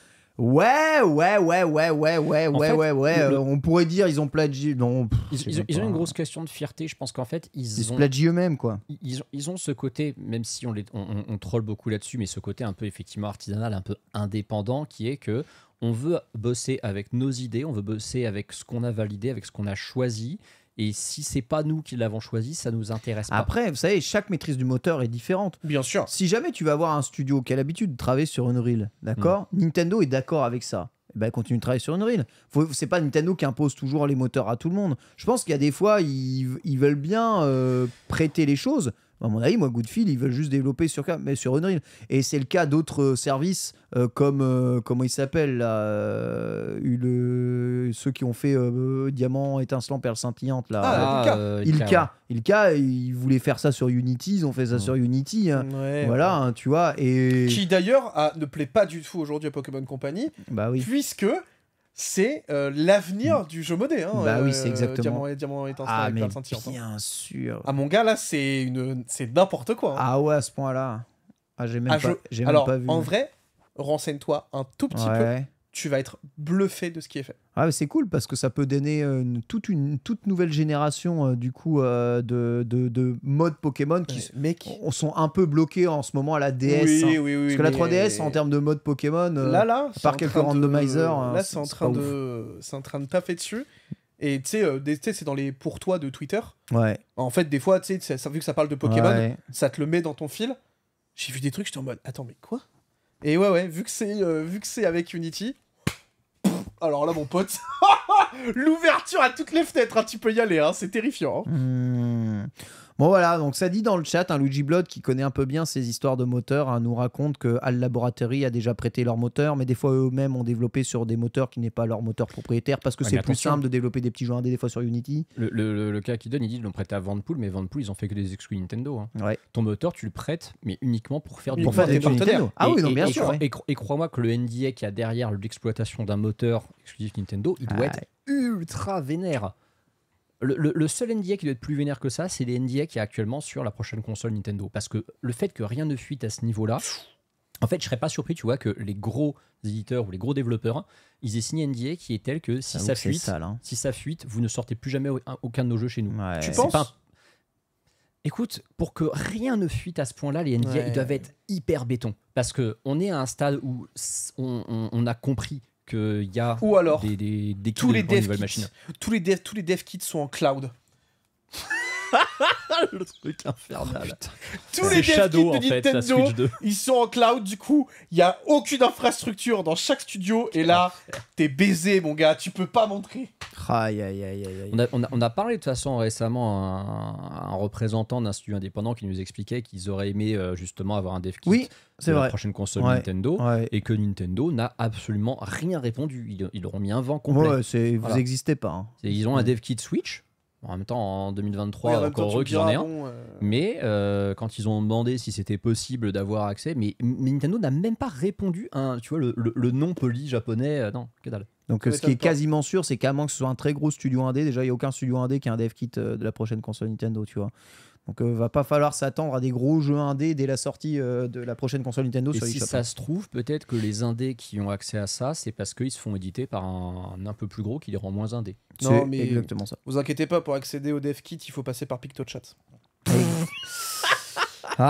Ouais, ouais, ouais, ouais, ouais, ouais, ouais, ouais, ouais. Euh, on pourrait dire ils ont plagié. Non, ils, ont une grosse question de fierté. Je pense qu'en fait ils, ont... se eux-mêmes quoi. Ils, ont, ils ont ce côté, même si on les on, troll beaucoup là-dessus, mais ce côté un peu effectivement artisanal, un peu indépendant, qui est que on veut bosser avec nos idées, on veut bosser avec ce qu'on a validé, avec ce qu'on a choisi. Et si c'est pas nous qui l'avons choisi, ça nous intéresse pas. Après, vous savez, chaque maîtrise du moteur est différente. Bien sûr. Si jamais tu vas voir un studio qui a l'habitude de travailler sur une Unreal, d'accord mm. Nintendo est d'accord avec ça. Eh ben, continue de travailler sur une Unreal. C'est pas Nintendo qui impose toujours les moteurs à tout le monde. Je pense qu'il y a des fois, ils, veulent bien euh, prêter les choses, à mon avis, moi, Goodfield, ils veulent juste développer sur, mais sur Unreal. Et c'est le cas d'autres euh, services euh, comme, euh, comment ils s'appelle, le... ceux qui ont fait Diamant, Étincelant, Perle Scintillante. Là, ah, ah, Ilka. Ilka. Ilka. ils voulaient faire ça sur Unity, ils ont fait ça mm. sur Unity. Hein. voilà, hein, tu vois. Et... Qui d'ailleurs ne plaît pas du tout aujourd'hui à Pokémon Company, bah, oui. puisque c'est euh, l'avenir mm. du jeu modé. Hein, bah oui, c'est euh, exactement. Diamant Diamant ah, mais bien sûr. Ah, mon gars, là, c'est une... n'importe quoi. Hein. Ah ouais, à ce point-là. Ah, j'ai même, pas, vu. En vrai, renseigne-toi un tout petit peu tu vas être bluffé de ce qui est fait. Ah, c'est cool parce que ça peut donner euh, toute une toute nouvelle génération euh, du coup euh, de, de, de modes Pokémon qui on, sont un peu bloqués en ce moment à la DS. Hein. parce que la 3DS en termes de mode Pokémon, là, là, par quelques randomizers, hein, c'est en train de c'est en train de taper dessus. Et tu sais, c'est dans les pour toi de Twitter. Ouais. En fait, des fois, tu sais, vu que ça parle de Pokémon, ça te le met dans ton fil. J'ai vu des trucs, j'étais en mode, attends, mais quoi et ouais, ouais, euh, vu que c'est avec Unity, alors là, mon pote, l'ouverture à toutes les fenêtres, hein, tu peux y aller, hein, c'est terrifiant. Hein. Hmm. Bon voilà, donc ça dit dans le chat, un hein, Luigi Blood qui connaît un peu bien ces histoires de moteurs, hein, nous raconte que Al Laboratory a déjà prêté leur moteur, mais des fois eux-mêmes ont développé sur des moteurs qui n'est pas leur moteur propriétaire parce que ah, c'est plus simple de développer des petits jeux indés des fois sur Unity. Le, cas qui donne, il dit qu'ils l'ont prêté à Vanpool, mais Vanpool ils ont fait que des exclus Nintendo. Hein. Ton moteur, tu le prêtes, mais uniquement pour faire du pour faire des Nintendo. Ah oui, bien sûr. Et, crois-moi que le NDA qui a derrière l'exploitation d'un moteur exclusif Nintendo, il doit ah être ultra vénère. Le, seul NDA qui doit être plus vénère que ça, c'est les NDA qui est actuellement sur la prochaine console Nintendo. Parce que le fait que rien ne fuite à ce niveau-là, en fait, je serais pas surpris, tu vois, que les gros éditeurs ou les gros développeurs, hein, ils aient signé NDA qui est tel que si ça, fuite, hein. si ça fuite, vous ne sortez plus jamais aucun de nos jeux chez nous. Tu penses Écoute, pour que rien ne fuite à ce point-là, les NDA, ils doivent être hyper béton. Parce que on est à un stade où on, on a compris il y a des, tous, les dev tous les dev kits sont en cloud. le truc infernal. Oh, Tous les Shadow, de Nintendo, ils sont en cloud, du coup, il n'y a aucune infrastructure dans chaque studio. Et là, t'es baisé, mon gars, tu peux pas montrer. on, a, on, a, parlé de toute façon récemment à un, représentant d'un studio indépendant qui nous expliquait qu'ils auraient aimé euh, justement avoir un dev kit oui, la prochaine console Nintendo et que Nintendo n'a absolument rien répondu. Ils, ils auront mis un vent complet. Ouais, vous n'existez pas. Hein. Ils ont un dev kit Switch en même temps, en 2023, encore heureux qu'ils en aient un. Euh, mais euh, quand ils ont demandé si c'était possible d'avoir accès, mais, Nintendo n'a même pas répondu tu vois, le, le, nom poli japonais. Euh, non, que dalle. Donc, ce qui est quasiment sûr, c'est qu'à moins que ce soit un très gros studio indé, déjà, il n'y a aucun studio indé qui a un dev kit de la prochaine console Nintendo, tu vois. Donc euh, va pas falloir s'attendre à des gros jeux indés dès la sortie euh, de la prochaine console Nintendo. si ça hein. se trouve, peut-être que les indés qui ont accès à ça, c'est parce qu'ils se font éditer par un, un, peu plus gros qui les rend moins indés. Non, mais exactement ça. Vous inquiétez pas, pour accéder au dev kit, il faut passer par PictoChat. Ouais,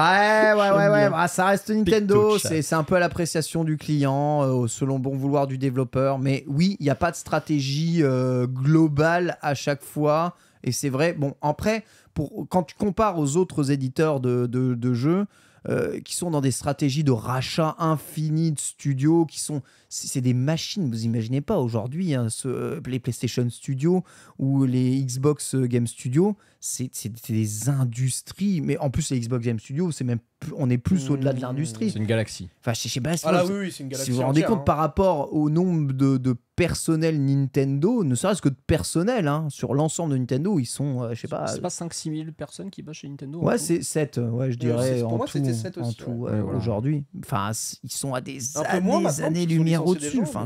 ouais, ouais, ouais. Ah, ça reste Nintendo. C'est un peu à l'appréciation du client, euh, selon bon vouloir du développeur. Mais oui, il n'y a pas de stratégie globale à chaque fois. Et c'est vrai, bon, après, pour, quand tu compares aux autres éditeurs de, de, jeux, euh, qui sont dans des stratégies de rachat infini de studios, qui sont... C'est des machines, vous imaginez pas aujourd'hui, hein, euh, les PlayStation Studios ou les Xbox euh, Game Studios, c'est des industries, mais en plus les Xbox Game Studios, c'est même on est plus au-delà de mmh. l'industrie. C'est une galaxie. Enfin, je sais pas si, ah oui, si vous vous rendez compte hein. par rapport au nombre de, de personnel Nintendo, ne serait-ce que de personnel, hein, sur l'ensemble de Nintendo, ils sont, euh, je sais pas. C'est pas 5-6 000 personnes qui bossent chez Nintendo Ouais, c'est 7, euh, ouais, je dirais. en tout, aujourd'hui. Enfin, ils sont à des années, lumière au-dessus. Enfin,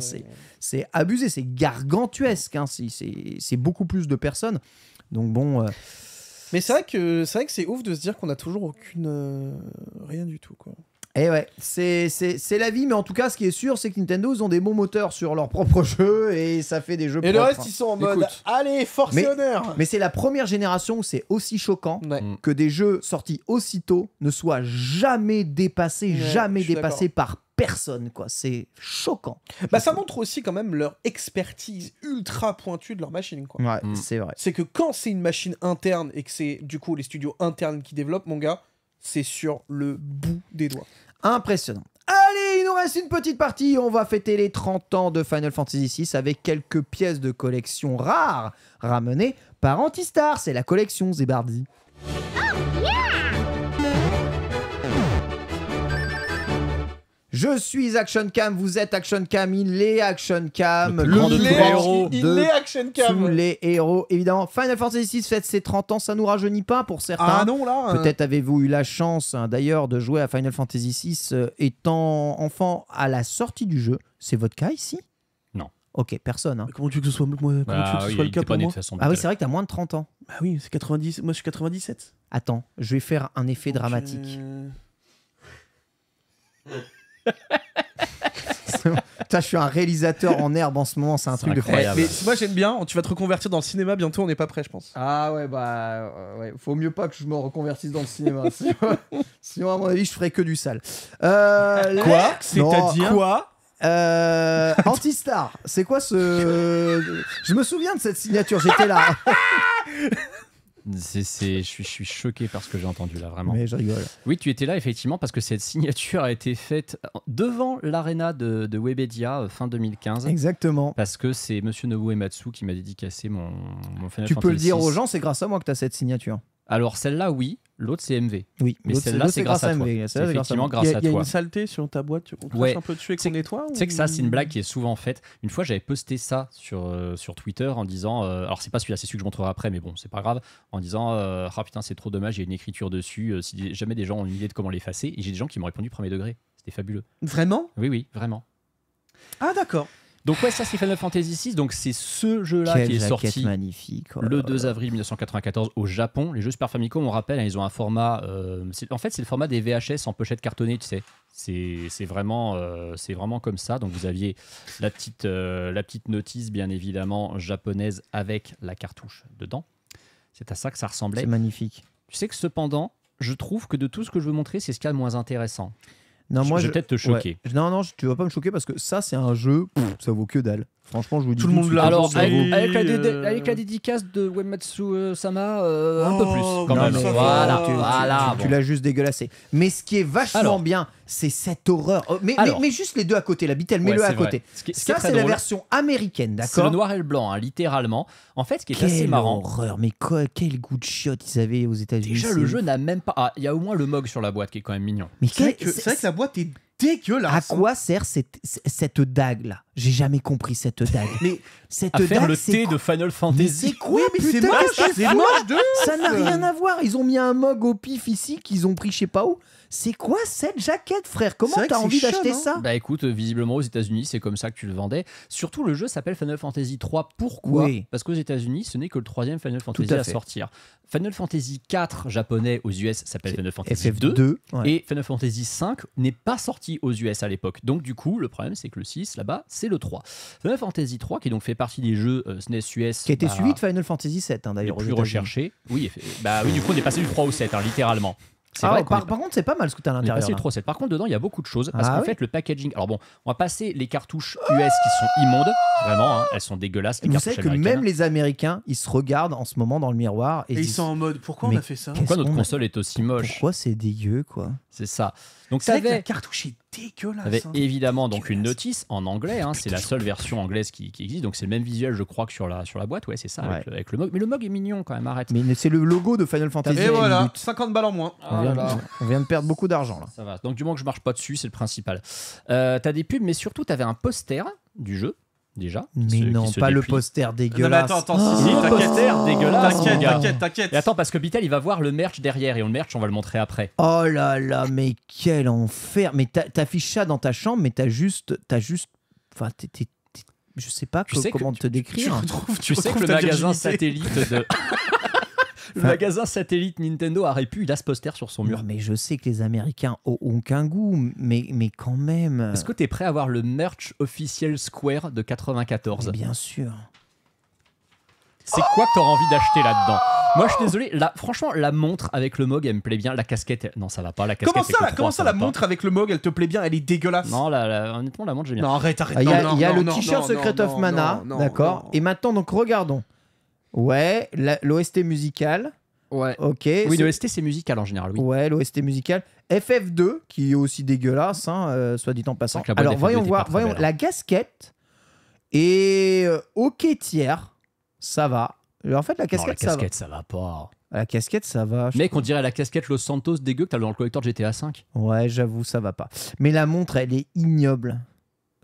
c'est abusé, c'est gargantuesque. Hein. C'est beaucoup plus de personnes. Donc bon. Euh, mais c'est vrai que c'est vrai que c'est ouf de se dire qu'on a toujours aucune euh, rien du tout quoi. Et eh ouais, c'est la vie, mais en tout cas, ce qui est sûr, c'est que Nintendo, ils ont des bons moteurs sur leurs propres jeux et ça fait des jeux Et le reste, ils sont en mode Allez, force honneur mais c'est la première génération où c'est aussi choquant mm. que des jeux sortis aussitôt ne soient jamais dépassés, jamais dépassés par personne, quoi. C'est choquant. Bah, ça montre aussi quand même leur expertise ultra pointue de leur machine, quoi. Ouais, mm. c'est vrai. C'est que quand c'est une machine interne et que c'est du coup les studios internes qui développent, mon gars, c'est sur le bout des doigts. Impressionnant. Allez, il nous reste une petite partie. On va fêter les 30 ans de Final Fantasy VI avec quelques pièces de collection rares ramenées par Antistar. C'est la collection Zebardi. Ah Je suis Action Cam, vous êtes Action Cam, il est Action Cam, le, grand les héros il, est Action Cam. Tous les héros, évidemment. Final Fantasy VI fête ses 30 ans, ça nous rajeunit pas pour certains. Ah non là. Euh. Peut-être avez-vous eu la chance hein, d'ailleurs de jouer à Final Fantasy VI euh, étant enfant à la sortie du jeu. C'est votre cas ici Non. Ok, personne. Hein. Comment tu veux que ce soit, bah le cas pour moi Ah oui, c'est vrai que t'as moins de 30 ans. Bah oui, c'est 90. Moi, je suis 97. Attends, je vais faire un effet oh, dramatique. je suis un réalisateur en herbe en ce moment, c'est un truc incroyable. de fou. Mais moi j'aime bien, tu vas te reconvertir dans le cinéma bientôt, on n'est pas prêt, je pense. Ah ouais, bah euh, faut mieux pas que je me reconvertisse dans le cinéma. sinon, à mon avis, je ferais que du sale. Euh, quoi C'est-à-dire Quoi euh, Antistar, c'est quoi ce. Je me souviens de cette signature, j'étais là. C'est, je, suis, choqué par ce que j'ai entendu là, vraiment. Oui, tu étais là effectivement parce que cette signature a été faite devant l'arena de, de Webedia euh, fin 2015. Exactement. Parce que c'est Monsieur Nobu Ematsu qui m'a dédicacé mon, mon Tu peux le dire aux gens, c'est grâce à moi que tu as cette signature. Alors celle-là, oui. L'autre, c'est MV. Oui, mais celle-là, c'est grâce, à toi. C'est effectivement grâce à, toi. Il y a, une saleté sur ta boîte, tu ouais. un peu dessus et qu'on nettoie C'est que ça, c'est une blague qui est souvent faite. Une fois, j'avais posté ça sur, euh, sur Twitter en disant. Euh, alors, c'est pas celui-là, c'est celui que je montrerai après, mais bon, c'est pas grave. En disant euh, Ah putain, c'est trop dommage, il y a une écriture dessus. si jamais des gens ont une idée de comment l'effacer, et j'ai des gens qui m'ont répondu premier degré. C'était fabuleux. Vraiment Oui, oui, vraiment. Ah, d'accord. Donc ouais, ça c'est Final Fantasy VI. Donc c'est ce jeu-là qui est sorti oh le 2 avril 1994 au Japon. Les jeux Super Famicom, on rappelle, hein, ils ont un format. Euh, en fait, c'est le format des VHS en pochette cartonnée, tu sais. C'est vraiment, euh, vraiment comme ça. Donc vous aviez la petite, euh, la petite notice, bien évidemment, japonaise avec la cartouche dedans. C'est à ça que ça ressemblait. C'est magnifique. Tu sais que cependant, je trouve que de tout ce que je veux montrer, c'est ce qu'il y a de moins intéressant. Non, je vais peut-être te choquer. Non, non, tu vas pas me choquer parce que ça, c'est un jeu, ça vaut que dalle. Franchement, je vous dis tout, le monde Alors, avec, la dédicace de Wematsu euh, Sama, euh, un peu plus. Oh, quand même. voilà, tu, voilà, tu, l'as juste dégueulassé. Mais ce qui est vachement bien, c'est cette horreur. Oh, mais, mais, juste les deux à côté, la bitelle, mets-le à côté. ça, c'est la version américaine, d'accord C'est le noir et le blanc, hein, littéralement. En fait, ce qui est assez marrant. horreur, mais quel goût de chiotte ils avaient aux États-Unis. Déjà, le jeu n'a même pas. Ah, Il y a au moins le mug sur la boîte qui est quand même mignon. Mais c'est vrai que la boîte est à quoi sert cette, dague là J'ai jamais compris cette dague. mais cette le thé de Final Fantasy. C'est quoi Ça n'a rien à voir. Ils ont mis un mog au pif ici qu'ils ont pris je sais pas où. C'est quoi cette jaquette, frère Comment t'as envie d'acheter ça Bah écoute, euh, visiblement aux États-Unis, c'est comme ça que tu le vendais. Surtout, le jeu s'appelle Final Fantasy 3. Pourquoi Parce qu'aux États-Unis, ce n'est que le troisième Final Fantasy à, sortir. Final Fantasy 4 japonais aux US s'appelle Final Fantasy FF2 et Final Fantasy 5 n'est pas sorti aux US à l'époque. Donc du coup, le problème c'est que le 6 là-bas, c'est le 3. Final Fantasy 3 qui donc fait partie des jeux euh, SNES US qui était bah, suivi de Final Fantasy 7 hein, d'ailleurs plus recherché. Oui, bah oui, du coup, on est passé du 3 au 7 hein, littéralement. Ah par, contre, c'est pas mal ce que tu as à l'intérieur. c'est. Par contre, dedans, il y a beaucoup de choses. Parce ah qu'en fait, le packaging. Alors bon, on va passer les cartouches US qui sont immondes. Vraiment, hein, elles sont dégueulasses. Les vous savez que même les Américains, ils se regardent en ce moment dans le miroir. Et, ils, sont en mode pourquoi on a fait ça Pourquoi notre console est aussi moche Pourquoi c'est dégueu, quoi C'est ça. Donc c'est la cartouche Avait hein. évidemment donc une notice en anglais. Hein, c'est la seule version anglaise qui, existe. Donc c'est le même visuel, je crois, que sur la, sur la boîte. Ouais, c'est ça. Avec, le mug. Mais le mug est mignon quand même. Arrête. Mais c'est le logo de Final Fantasy. Et voilà, 50 balles en moins. Ah on, vient, de perdre beaucoup d'argent là. Ça va. Donc du moins que je marche pas dessus, c'est le principal. Euh, t'as des pubs, mais surtout t'avais un poster du jeu déjà. Mais non, pas le poster dégueulasse. Non, attends, attends, si, si, oh, t'inquiète, dégueulasse. T'inquiète, t'inquiète, t'inquiète. Et attends, parce que Bitel, il va voir le merch derrière et on le merch, on va le montrer après. Oh là là, mais quel enfer. Mais t'affiches ça dans ta chambre, mais t'as juste. T'as juste. Enfin, t'es. Je sais pas comment te décrire. Tu, sais que le magasin satellite de. Le magasin satellite Nintendo aurait pu, il a ce poster sur son mur. mais je sais que les Américains ont qu'un goût, mais, mais quand même. Est-ce que tu es prêt à avoir le merch officiel Square de 94 Bien sûr. C'est quoi que t'auras envie d'acheter là-dedans Moi, je suis désolé. La, franchement, la montre avec le mog, elle me plaît bien. La casquette, non, ça va pas. La casquette. Comment ça, la montre avec le mog, elle te plaît bien Elle est dégueulasse. Non, la, honnêtement, la montre, j'aime bien. Non, arrête, arrête. Ah, il y a, le t-shirt Secret of Mana, d'accord. Et maintenant, donc, regardons. Ouais, l'OST musical. Ouais. Ok. Oui, l'OST c'est musical en général. Oui. Ouais, l'OST musical. FF2 qui est aussi dégueulasse, hein, euh, soit dit en passant. Alors voyons voir, voyons hein. la casquette et au euh, ok tiers, ça va. En fait, la casquette, non, la casquette ça, va. pas. La casquette, ça va. Mec, on dirait la casquette Los Santos dégueu que t'as dans le collecteur GTA 5. Ouais, j'avoue, ça va pas. Mais la montre, elle est ignoble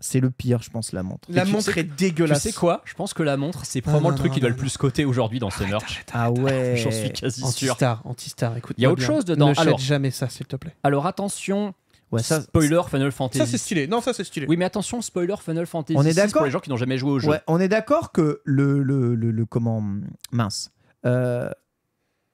c'est le pire, je pense, la montre. La montre est dégueulasse. Tu sais quoi Je pense que la montre, c'est vraiment ah, le truc qui doit le plus coter aujourd'hui dans ce merch. ah ouais. J'en suis quasi sûr. Anti-star. écoute. Il y a autre chose dedans. Ne alors, jamais ça, s'il te plaît. Alors attention. Ouais, ça, spoiler Final Fantasy. Ça c'est stylé. Non, ça c'est stylé. Oui, mais attention, spoiler Final Fantasy. On est d'accord pour les gens qui n'ont jamais joué au jeu. Ouais, on est d'accord que le le, le, comment mince. Euh,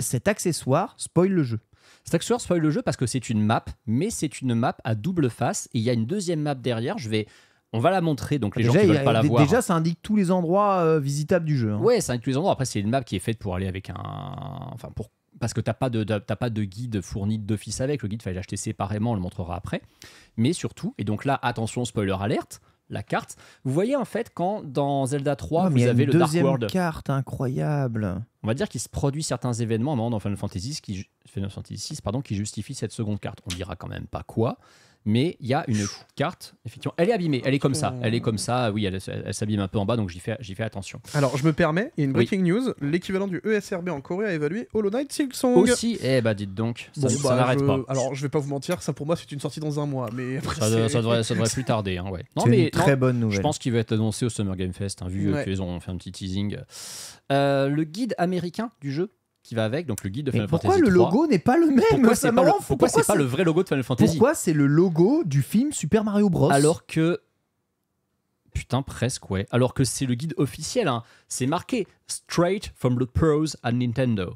cet accessoire spoil le jeu. Cet accessoire spoil le jeu parce que c'est une map, mais c'est une map à double face et il y a une deuxième map derrière. Je vais on va la montrer, donc les gens qui veulent pas la voir. Déjà, ça indique tous les endroits euh, visitables du jeu. Hein. Ouais, ça indique tous les endroits. Après, c'est une map qui est faite pour aller avec un, enfin pour parce que t'as pas de, pas de guide fourni d'office avec. Le guide, fallait l'acheter séparément. On le montrera après. Mais surtout, et donc là, attention, spoiler alerte la carte. Vous voyez en fait quand dans Zelda 3 vous avez le Dark World. carte incroyable. On va dire qu'il se produit certains événements dans Final Fantasy, qui, Fantasy pardon, qui justifie cette seconde carte. On dira quand même pas quoi, mais il y a une carte, effectivement, elle est abîmée, elle est comme ça, elle est comme ça, oui, elle, s'abîme un peu en bas, donc j'y fais, j'y fais attention. Alors, je me permets, il y a une breaking news, l'équivalent du ESRB en Corée a évalué Hollow Knight Silksong. Aussi, eh bah dites donc, ça, bah, n'arrête pas. Alors, je vais pas vous mentir, ça pour moi c'est une sortie dans un mois, mais après, ça, ça, devrait, plus tarder, hein, ouais. Non, mais une très bonne nouvelle. Je pense qu'il va être annoncé au Summer Game Fest, hein, vu qu'ils ont fait un petit teasing. Euh, le guide américain du jeu qui va avec, donc le guide de Final Fantasy. Pourquoi le logo n'est pas le même Pourquoi c'est pas, le, vrai logo de Final Fantasy Pourquoi c'est le logo du film Super Mario Bros Alors que Putain, presque, ouais. Alors que c'est le guide officiel, hein. c'est marqué Straight from the Pros at Nintendo.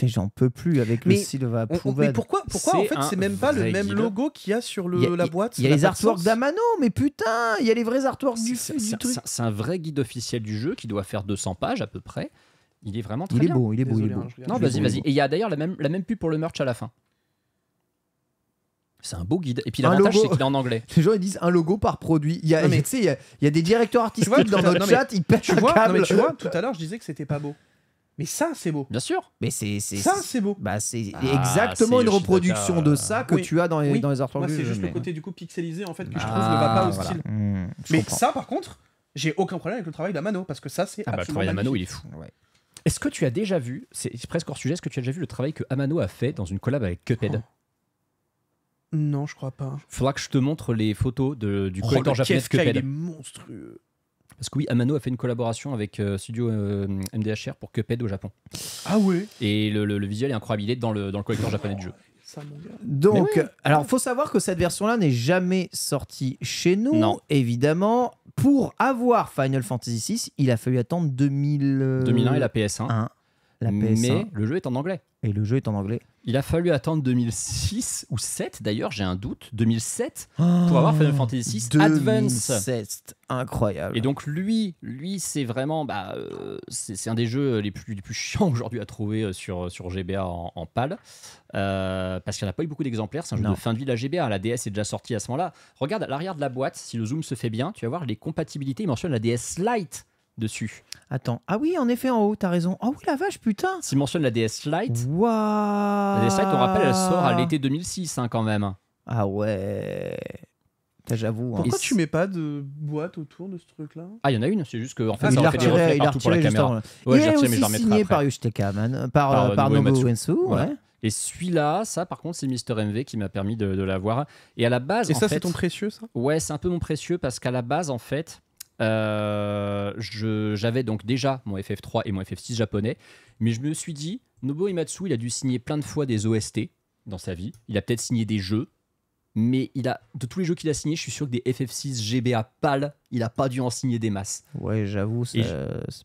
j'en peux plus avec le va va Mais pourquoi, pourquoi en fait, c'est même pas le même logo qu'il y a sur le, la boîte Il y a, les artworks d'Amano, mais putain, il y a les vrais artworks du, du, truc. C'est un vrai guide officiel du jeu qui doit faire 200 pages à peu près. Il est vraiment très bien. Beau, il est beau, il est beau. Hein, non, vas-y, vas-y. Et il y a d'ailleurs la même, la même pub pour le merch à la fin. C'est un beau guide. Et puis l'avantage, c'est qu'il est en anglais. Les gens, ils disent un logo par produit. Il y a, mais... il y a, il y a des directeurs artistiques dans notre chat, ils pètent tu un vois, câble. tu vois, tout à l'heure, je disais que c'était pas beau. Mais ça, c'est beau. Bien sûr. Mais c'est ça, c'est beau. Bah, c'est ah, exactement une reproduction de ça que tu as dans les, oui. dans les Moi, c'est juste le côté du coup pixelisé en fait que je trouve ne va ah, pas au style. Hmm, mais ça, par contre, j'ai aucun problème avec le travail d'Amano parce que ça, c'est ah, bah, le travail d'Amano, il est fou. Ouais. Est-ce que tu as déjà vu, c'est presque hors sujet, est-ce que tu as déjà vu le travail que Amano a fait dans une collab avec Cuphead oh. Non, je crois pas. Faudra que je te montre les photos de, du oh, collecteur japonais de Cuphead. est monstrueux. Parce que oui, Amano a fait une collaboration avec euh, Studio euh, MDHR pour Cuphead au Japon. Ah ouais Et le, visuel est incroyable, il est dans le, dans le collecteur japonais du jeu. Donc, alors, faut savoir que cette version-là n'est jamais sortie chez nous, non. évidemment. Pour avoir Final Fantasy VI, il a fallu attendre 2000... 2001 euh, et la PS1. La PS1. Mais le jeu est en anglais. Et le jeu est en anglais. Il a fallu attendre 2006 ou 2007, d'ailleurs, j'ai un doute, 2007 pour avoir Final Fantasy VI Advance. incroyable. Et donc lui, lui c'est vraiment bah, euh, c'est un des jeux les plus, les plus chiants aujourd'hui à trouver euh, sur, sur GBA en, en PAL. Euh, parce qu'il n'y en a pas eu beaucoup d'exemplaires, c'est un jeu de fin de vie de la GBA, la DS est déjà sortie à ce moment-là. Regarde à l'arrière de la boîte, si le zoom se fait bien, tu vas voir les compatibilités, il mentionne la DS Lite dessus. Attends. Ah oui, en effet, en haut, t'as raison. Ah oh oui, la vache, putain S'il mentionne la DS Lite. Waouh La DS Lite, on rappelle, elle sort à l'été 2006 hein, quand même. Ah ouais. J'avoue. Hein. Pourquoi tu mets pas de boîte autour de ce truc-là Ah, il y en a une, c'est juste que en fait, ah, ça il fait des il a pour la caméra. Ouais, il est aussi signé par Yushteka, man, euh, par, par, euh, euh ouais. Et celui-là, ça par contre, c'est Mister MV qui m'a permis de, de l'avoir. Et à la base. Et ça, c'est ton précieux, ça Ouais, c'est un peu mon précieux parce qu'à la base, en fait, euh, J'avais donc déjà mon FF3 et mon FF6 japonais, mais je me suis dit, Nobuo Imatsu, il a dû signer plein de fois des OST dans sa vie. Il a peut-être signé des jeux, mais il a de tous les jeux qu'il a signés, je suis sûr que des FF6 GBA pâles il a pas dû en signer des masses. Ouais, j'avoue, c'est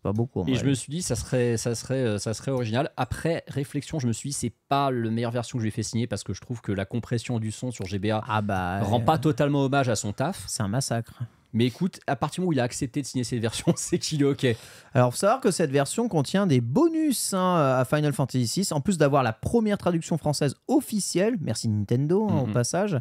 pas beaucoup. Et je me suis dit, ça serait, ça serait, euh, ça serait original. Après réflexion, je me suis dit, c'est pas la meilleure version que je lui ai fait signer parce que je trouve que la compression du son sur GBA ah rend pas euh, totalement hommage à son taf. C'est un massacre. Mais écoute, à partir du moment où il a accepté de signer cette version, c'est qu'il est OK. Alors, faut savoir que cette version contient des bonus hein, à Final Fantasy VI. En plus d'avoir la première traduction française officielle, merci Nintendo hein, au mhm. passage,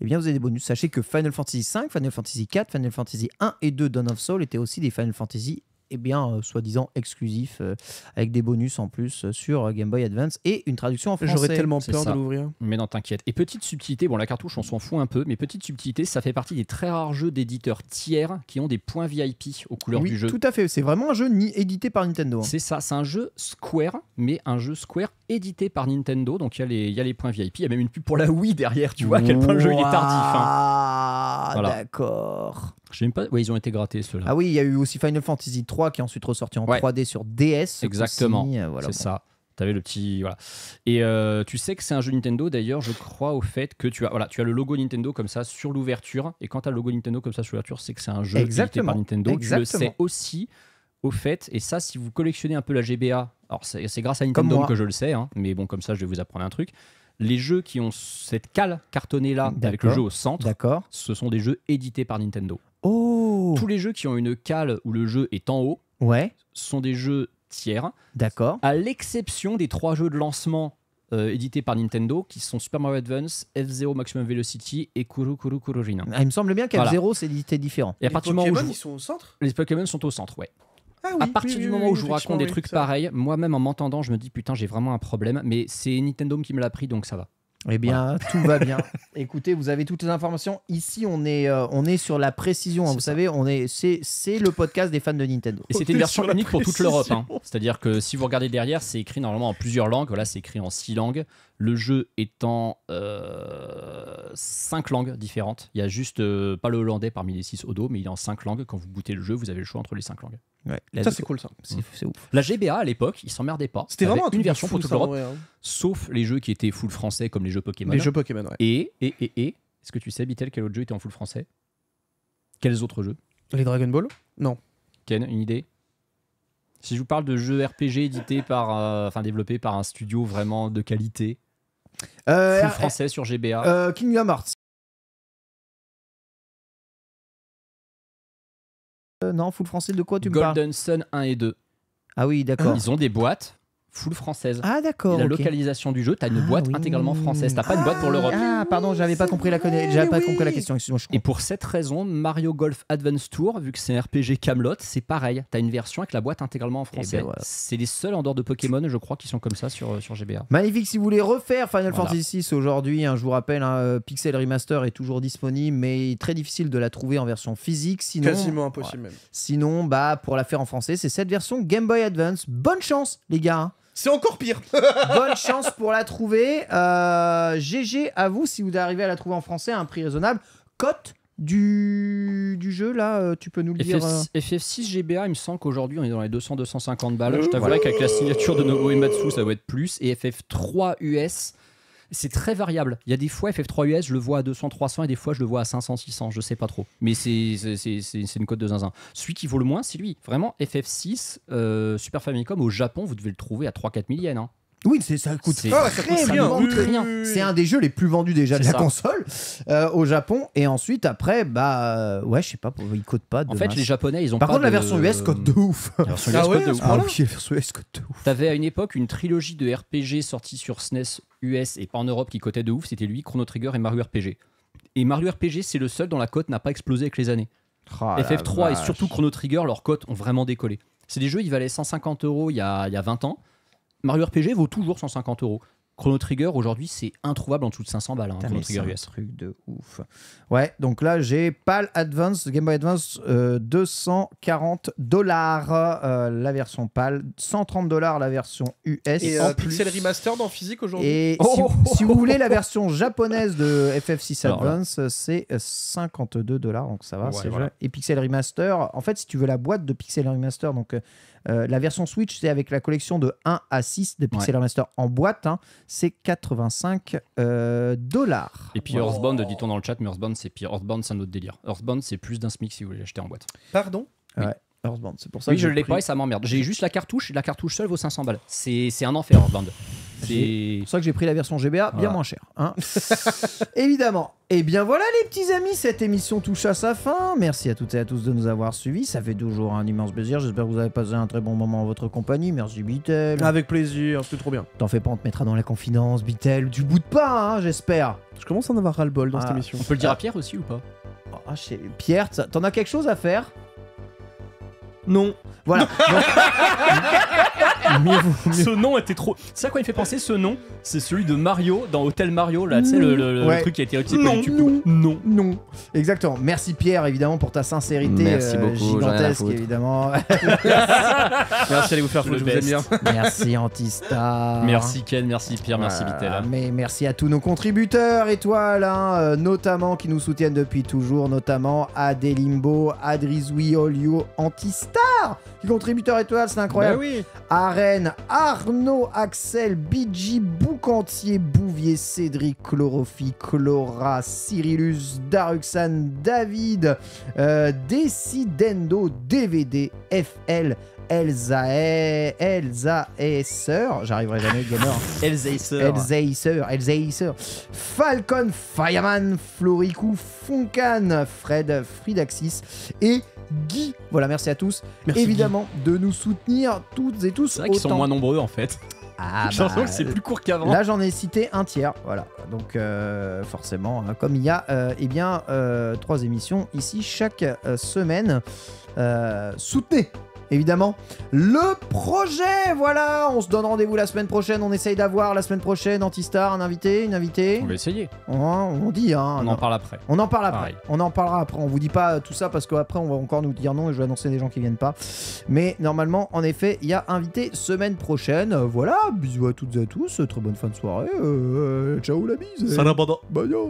eh bien, vous avez des bonus. Sachez que Final Fantasy V, Final Fantasy IV, Final Fantasy 1 et 2 Dawn of Soul étaient aussi des Final Fantasy et bien euh, soi-disant exclusif euh, avec des bonus en plus euh, sur Game Boy Advance et une traduction en français. J'aurais tellement peur de l'ouvrir. Mais non, t'inquiète. Et petite subtilité, bon la cartouche on s'en fout un peu, mais petite subtilité, ça fait partie des très rares jeux d'éditeurs tiers qui ont des points VIP aux couleurs du jeu. Tout à fait, c'est vraiment un jeu ni édité par Nintendo. Hein. C'est ça, c'est un jeu Square, mais un jeu Square édité par Nintendo, donc il y, a les points VIP, il y a même une pub pour la Wii derrière, tu vois à quel point le jeu il est tardif. Ah, d'accord. J'aime pas... ils ont été grattés ceux-là. Ah oui, il y a eu aussi Final Fantasy 3 qui est ensuite ressorti en 3D sur DS. Exactement, c'est voilà, tu ça. le petit voilà. Et euh, tu sais que c'est un jeu Nintendo. D'ailleurs, je crois au fait que tu as voilà, tu as le logo Nintendo comme ça sur l'ouverture. Et quand tu as le logo Nintendo comme ça sur l'ouverture, c'est que c'est un jeu édité par Nintendo. Exactement. Tu le sais aussi au fait, et ça, si vous collectionnez un peu la GBA, alors c'est grâce à Nintendo que je le sais, hein, mais bon, comme ça, je vais vous apprendre un truc. Les jeux qui ont cette cale cartonnée là, avec le jeu au centre, ce sont des jeux édités par Nintendo. Oh Tous les jeux qui ont une cale où le jeu est en haut ouais. sont des jeux tiers. D'accord. À l'exception des trois jeux de lancement euh, édités par Nintendo qui sont Super Mario Advance, F-Zero Maximum Velocity et Kuru Kuru ah, il me semble bien qu'F-Zero c'est édité différent. Et Les Pokémon sont au centre Les Pokémon sont au centre, ouais. Ah à partir du moment où je vous raconte des trucs pareils, moi-même en m'entendant, je me dis putain, j'ai vraiment un problème, mais c'est Nintendo qui me l'a pris donc ça va. Eh bien, tout va bien. Écoutez, vous avez toutes les informations. Ici, on est, euh, on est sur la précision. Hein, vous savez, on est, c'est, le podcast des fans de Nintendo. Et c'était une version unique pour toute l'Europe. Hein. C'est-à-dire que si vous regardez derrière, c'est écrit normalement en plusieurs langues. Là, c'est écrit en six langues. Le jeu étant euh, cinq langues différentes. Il y a juste euh, pas le hollandais parmi les six au dos, mais il est en cinq langues. Quand vous goûtez le jeu, vous avez le choix entre les cinq langues ça, c'est cool, ça. C'est ouf. La GBA, à l'époque, ils s'emmerdaient pas. C'était vraiment une version pour toute hein. sauf les jeux qui étaient full français, comme les jeux Pokémon. Les jeux Pokémon, ouais. Et, et, et, est-ce que tu sais, Bitel, quel autre jeu était en full français Quels autres jeux Les Dragon Ball Non. Ken, une idée Si je vous parle de jeux RPG édités par, euh, enfin développés par un studio vraiment de qualité, euh, full français sur GBA. Euh, Kingdom Hearts. non, full français, de quoi tu me parles Golden Sun 1 et 2. Ah oui, d'accord. Ils ont des boîtes full française. Ah d'accord. La localisation du jeu, tu as une ah, boîte intégralement française, t'as pas une boîte pour l'Europe. Ah pardon, j'avais pas compris la ah, j'avais pas compris la question. et pour cette raison, Mario Golf Advance Tour, vu que c'est un RPG Camelot, c'est pareil, tu as une version avec la boîte intégralement en eh ben, français. C'est les seuls en dehors de Pokémon, je crois, qui sont comme ça sur, euh, sur GBA. Magnifique, si vous voulez refaire Final Fantasy VI aujourd'hui, hein, je vous rappelle, hein, euh, Pixel Remaster est toujours disponible, mais très difficile de la trouver en version physique, quasiment impossible même. Sinon, bah pour la faire en français, c'est cette version Game Boy Advance. Bonne chance les gars. Hein. C'est encore pire. Bonne chance pour la trouver. GG euh, à vous si vous arrivez à la trouver en français à un prix raisonnable. Cote du, jeu là, euh, tu peux nous le dire. FF6 euh. GBA, il me semble qu'aujourd'hui on est dans les 200-250 balles. Je t'avoue qu'avec la signature de Nobuo Matsu ça va être plus. Et FF3 US, c'est très variable. Il y a des fois, FF3US, je le vois à 200, 300 et des fois, je le vois à 500, 600. Je sais pas trop. Mais c'est une cote de zinzin. Celui qui vaut le moins, c'est lui. Vraiment, FF6, euh, Super Famicom, au Japon, vous devez le trouver à 3-4 000 oui, ça coûte très bien. C'est un des jeux les plus vendus déjà de la console euh, au Japon. Et ensuite, après, bah euh, ouais, je sais pas, ils codent pas. en fait, les Japonais, ils ont. Par contre, la version US cote de ouf. La version ah, ah, ah oui, la version US de ouf. T'avais à une époque une trilogie de RPG sortie sur SNES US et pas en Europe qui cotait de ouf. C'était lui, Chrono Trigger et Mario RPG. Et Mario RPG, c'est le seul dont la cote n'a pas explosé avec les années. FF3 et surtout Chrono Trigger, leurs cotes ont vraiment décollé. C'est des jeux, ils valaient 150 euros il y a 20 ans. Mario RPG vaut toujours 150 euros. Chrono Trigger aujourd'hui c'est introuvable en dessous de 500 balles. Hein, Chrono Trigger US. truc de ouf. Ouais, donc là j'ai PAL Advance, Game Boy Advance 240 euh, euh, dollars la version PAL, 130 dollars la version US. Et euh, en Pixel Remastered en physique aujourd'hui. Et oh si, vous voulez la version japonaise de FF6 Advance, c'est 52 dollars donc ça va. c'est vrai. Et Pixel Remaster, en fait si tu veux la boîte de Pixel Remaster, donc euh, la version Switch, c'est avec la collection de 1 à 6 de Pixel Master en boîte, hein. c'est 85 euh, dollars. Et puis Earthbound, dit-on dans le chat, mais Earthbound, c'est pire. Earthbound, c'est un autre délire. Earthbound, c'est plus d'un SMIC si vous voulez l'acheter en boîte. Pardon c'est pour ça. Oui, je l'ai pas et ça m'emmerde. J'ai juste la cartouche. La cartouche seule vaut 500 balles. C'est c'est un enfer Earthbound. C'est pour ça que j'ai pris la version GBA, bien moins chère. hein. Évidemment. Et eh bien voilà les petits amis, cette émission touche à sa fin. Merci à toutes et à tous de nous avoir suivis. Ça fait toujours un immense plaisir. J'espère que vous avez passé un très bon moment en votre compagnie. Merci Bitel. Avec plaisir, c'était trop bien. T'en fais pas, on te mettra dans la confidence, Bitel. Du bout de pas, hein, j'espère. Je commence à en avoir ras-le-bol dans cette ah. émission. On peut le dire à ah. Pierre aussi ou pas Ah, Pierre, t'en as quelque chose à faire non. Voilà. Ce nom était trop. C'est ça quoi il fait penser ce nom C'est celui de Mario dans Hotel Mario là, tu sais le, truc qui a été utilisé Non, par YouTube. non. Non. exactement. Merci Pierre, évidemment, pour ta sincérité Merci euh, beaucoup, gigantesque, évidemment. Merci, allez vous faire foutre, bien. merci Antistar. Merci Ken, merci Pierre, merci Voilà. Hein. Mais merci à tous nos contributeurs étoiles, hein, euh, notamment qui nous soutiennent depuis toujours, notamment à Delimbo, à Antistar, contributeur étoile, c'est incroyable. Arène, bah Arnaud, Axel, Bidji, Boucantier, Bouvier, Cédric, Chlorophy, Chlora, Cyrillus, Daruxan, David, euh, Decidendo, DVD, FL, Elsa et Elsa e j'arriverai jamais gamer. Elsa et sœur. Elsa et e sœur, Falcon, Fireman, Floricou, Foncan, Fred, Fridaxis et Guy. Voilà, merci à tous. Évidemment, de nous soutenir toutes et tous. C'est vrai qu'ils sont moins nombreux en fait. Ah j'ai l'impression que c'est plus court euh, qu'avant. Là, j'en ai cité un tiers. Voilà. Donc, euh, forcément, hein, comme il y a euh, eh bien, trois émissions ici chaque semaine, soutenez évidemment, le projet. Voilà, on se donne rendez-vous la semaine prochaine. On essaye d'avoir la semaine prochaine Antistar, un invité, une invitée. On va essayer. On, dit, hein. On en parle après. On en parle après. On en parlera après. On vous dit pas tout ça parce qu'après, on va encore nous dire non et je vais annoncer des gens qui viennent pas. Mais normalement, en effet, il y a invité semaine prochaine. Voilà, bisous à toutes et à tous. Très bonne fin de soirée. Euh, ciao la bise. Sarabada. Bye. Yo.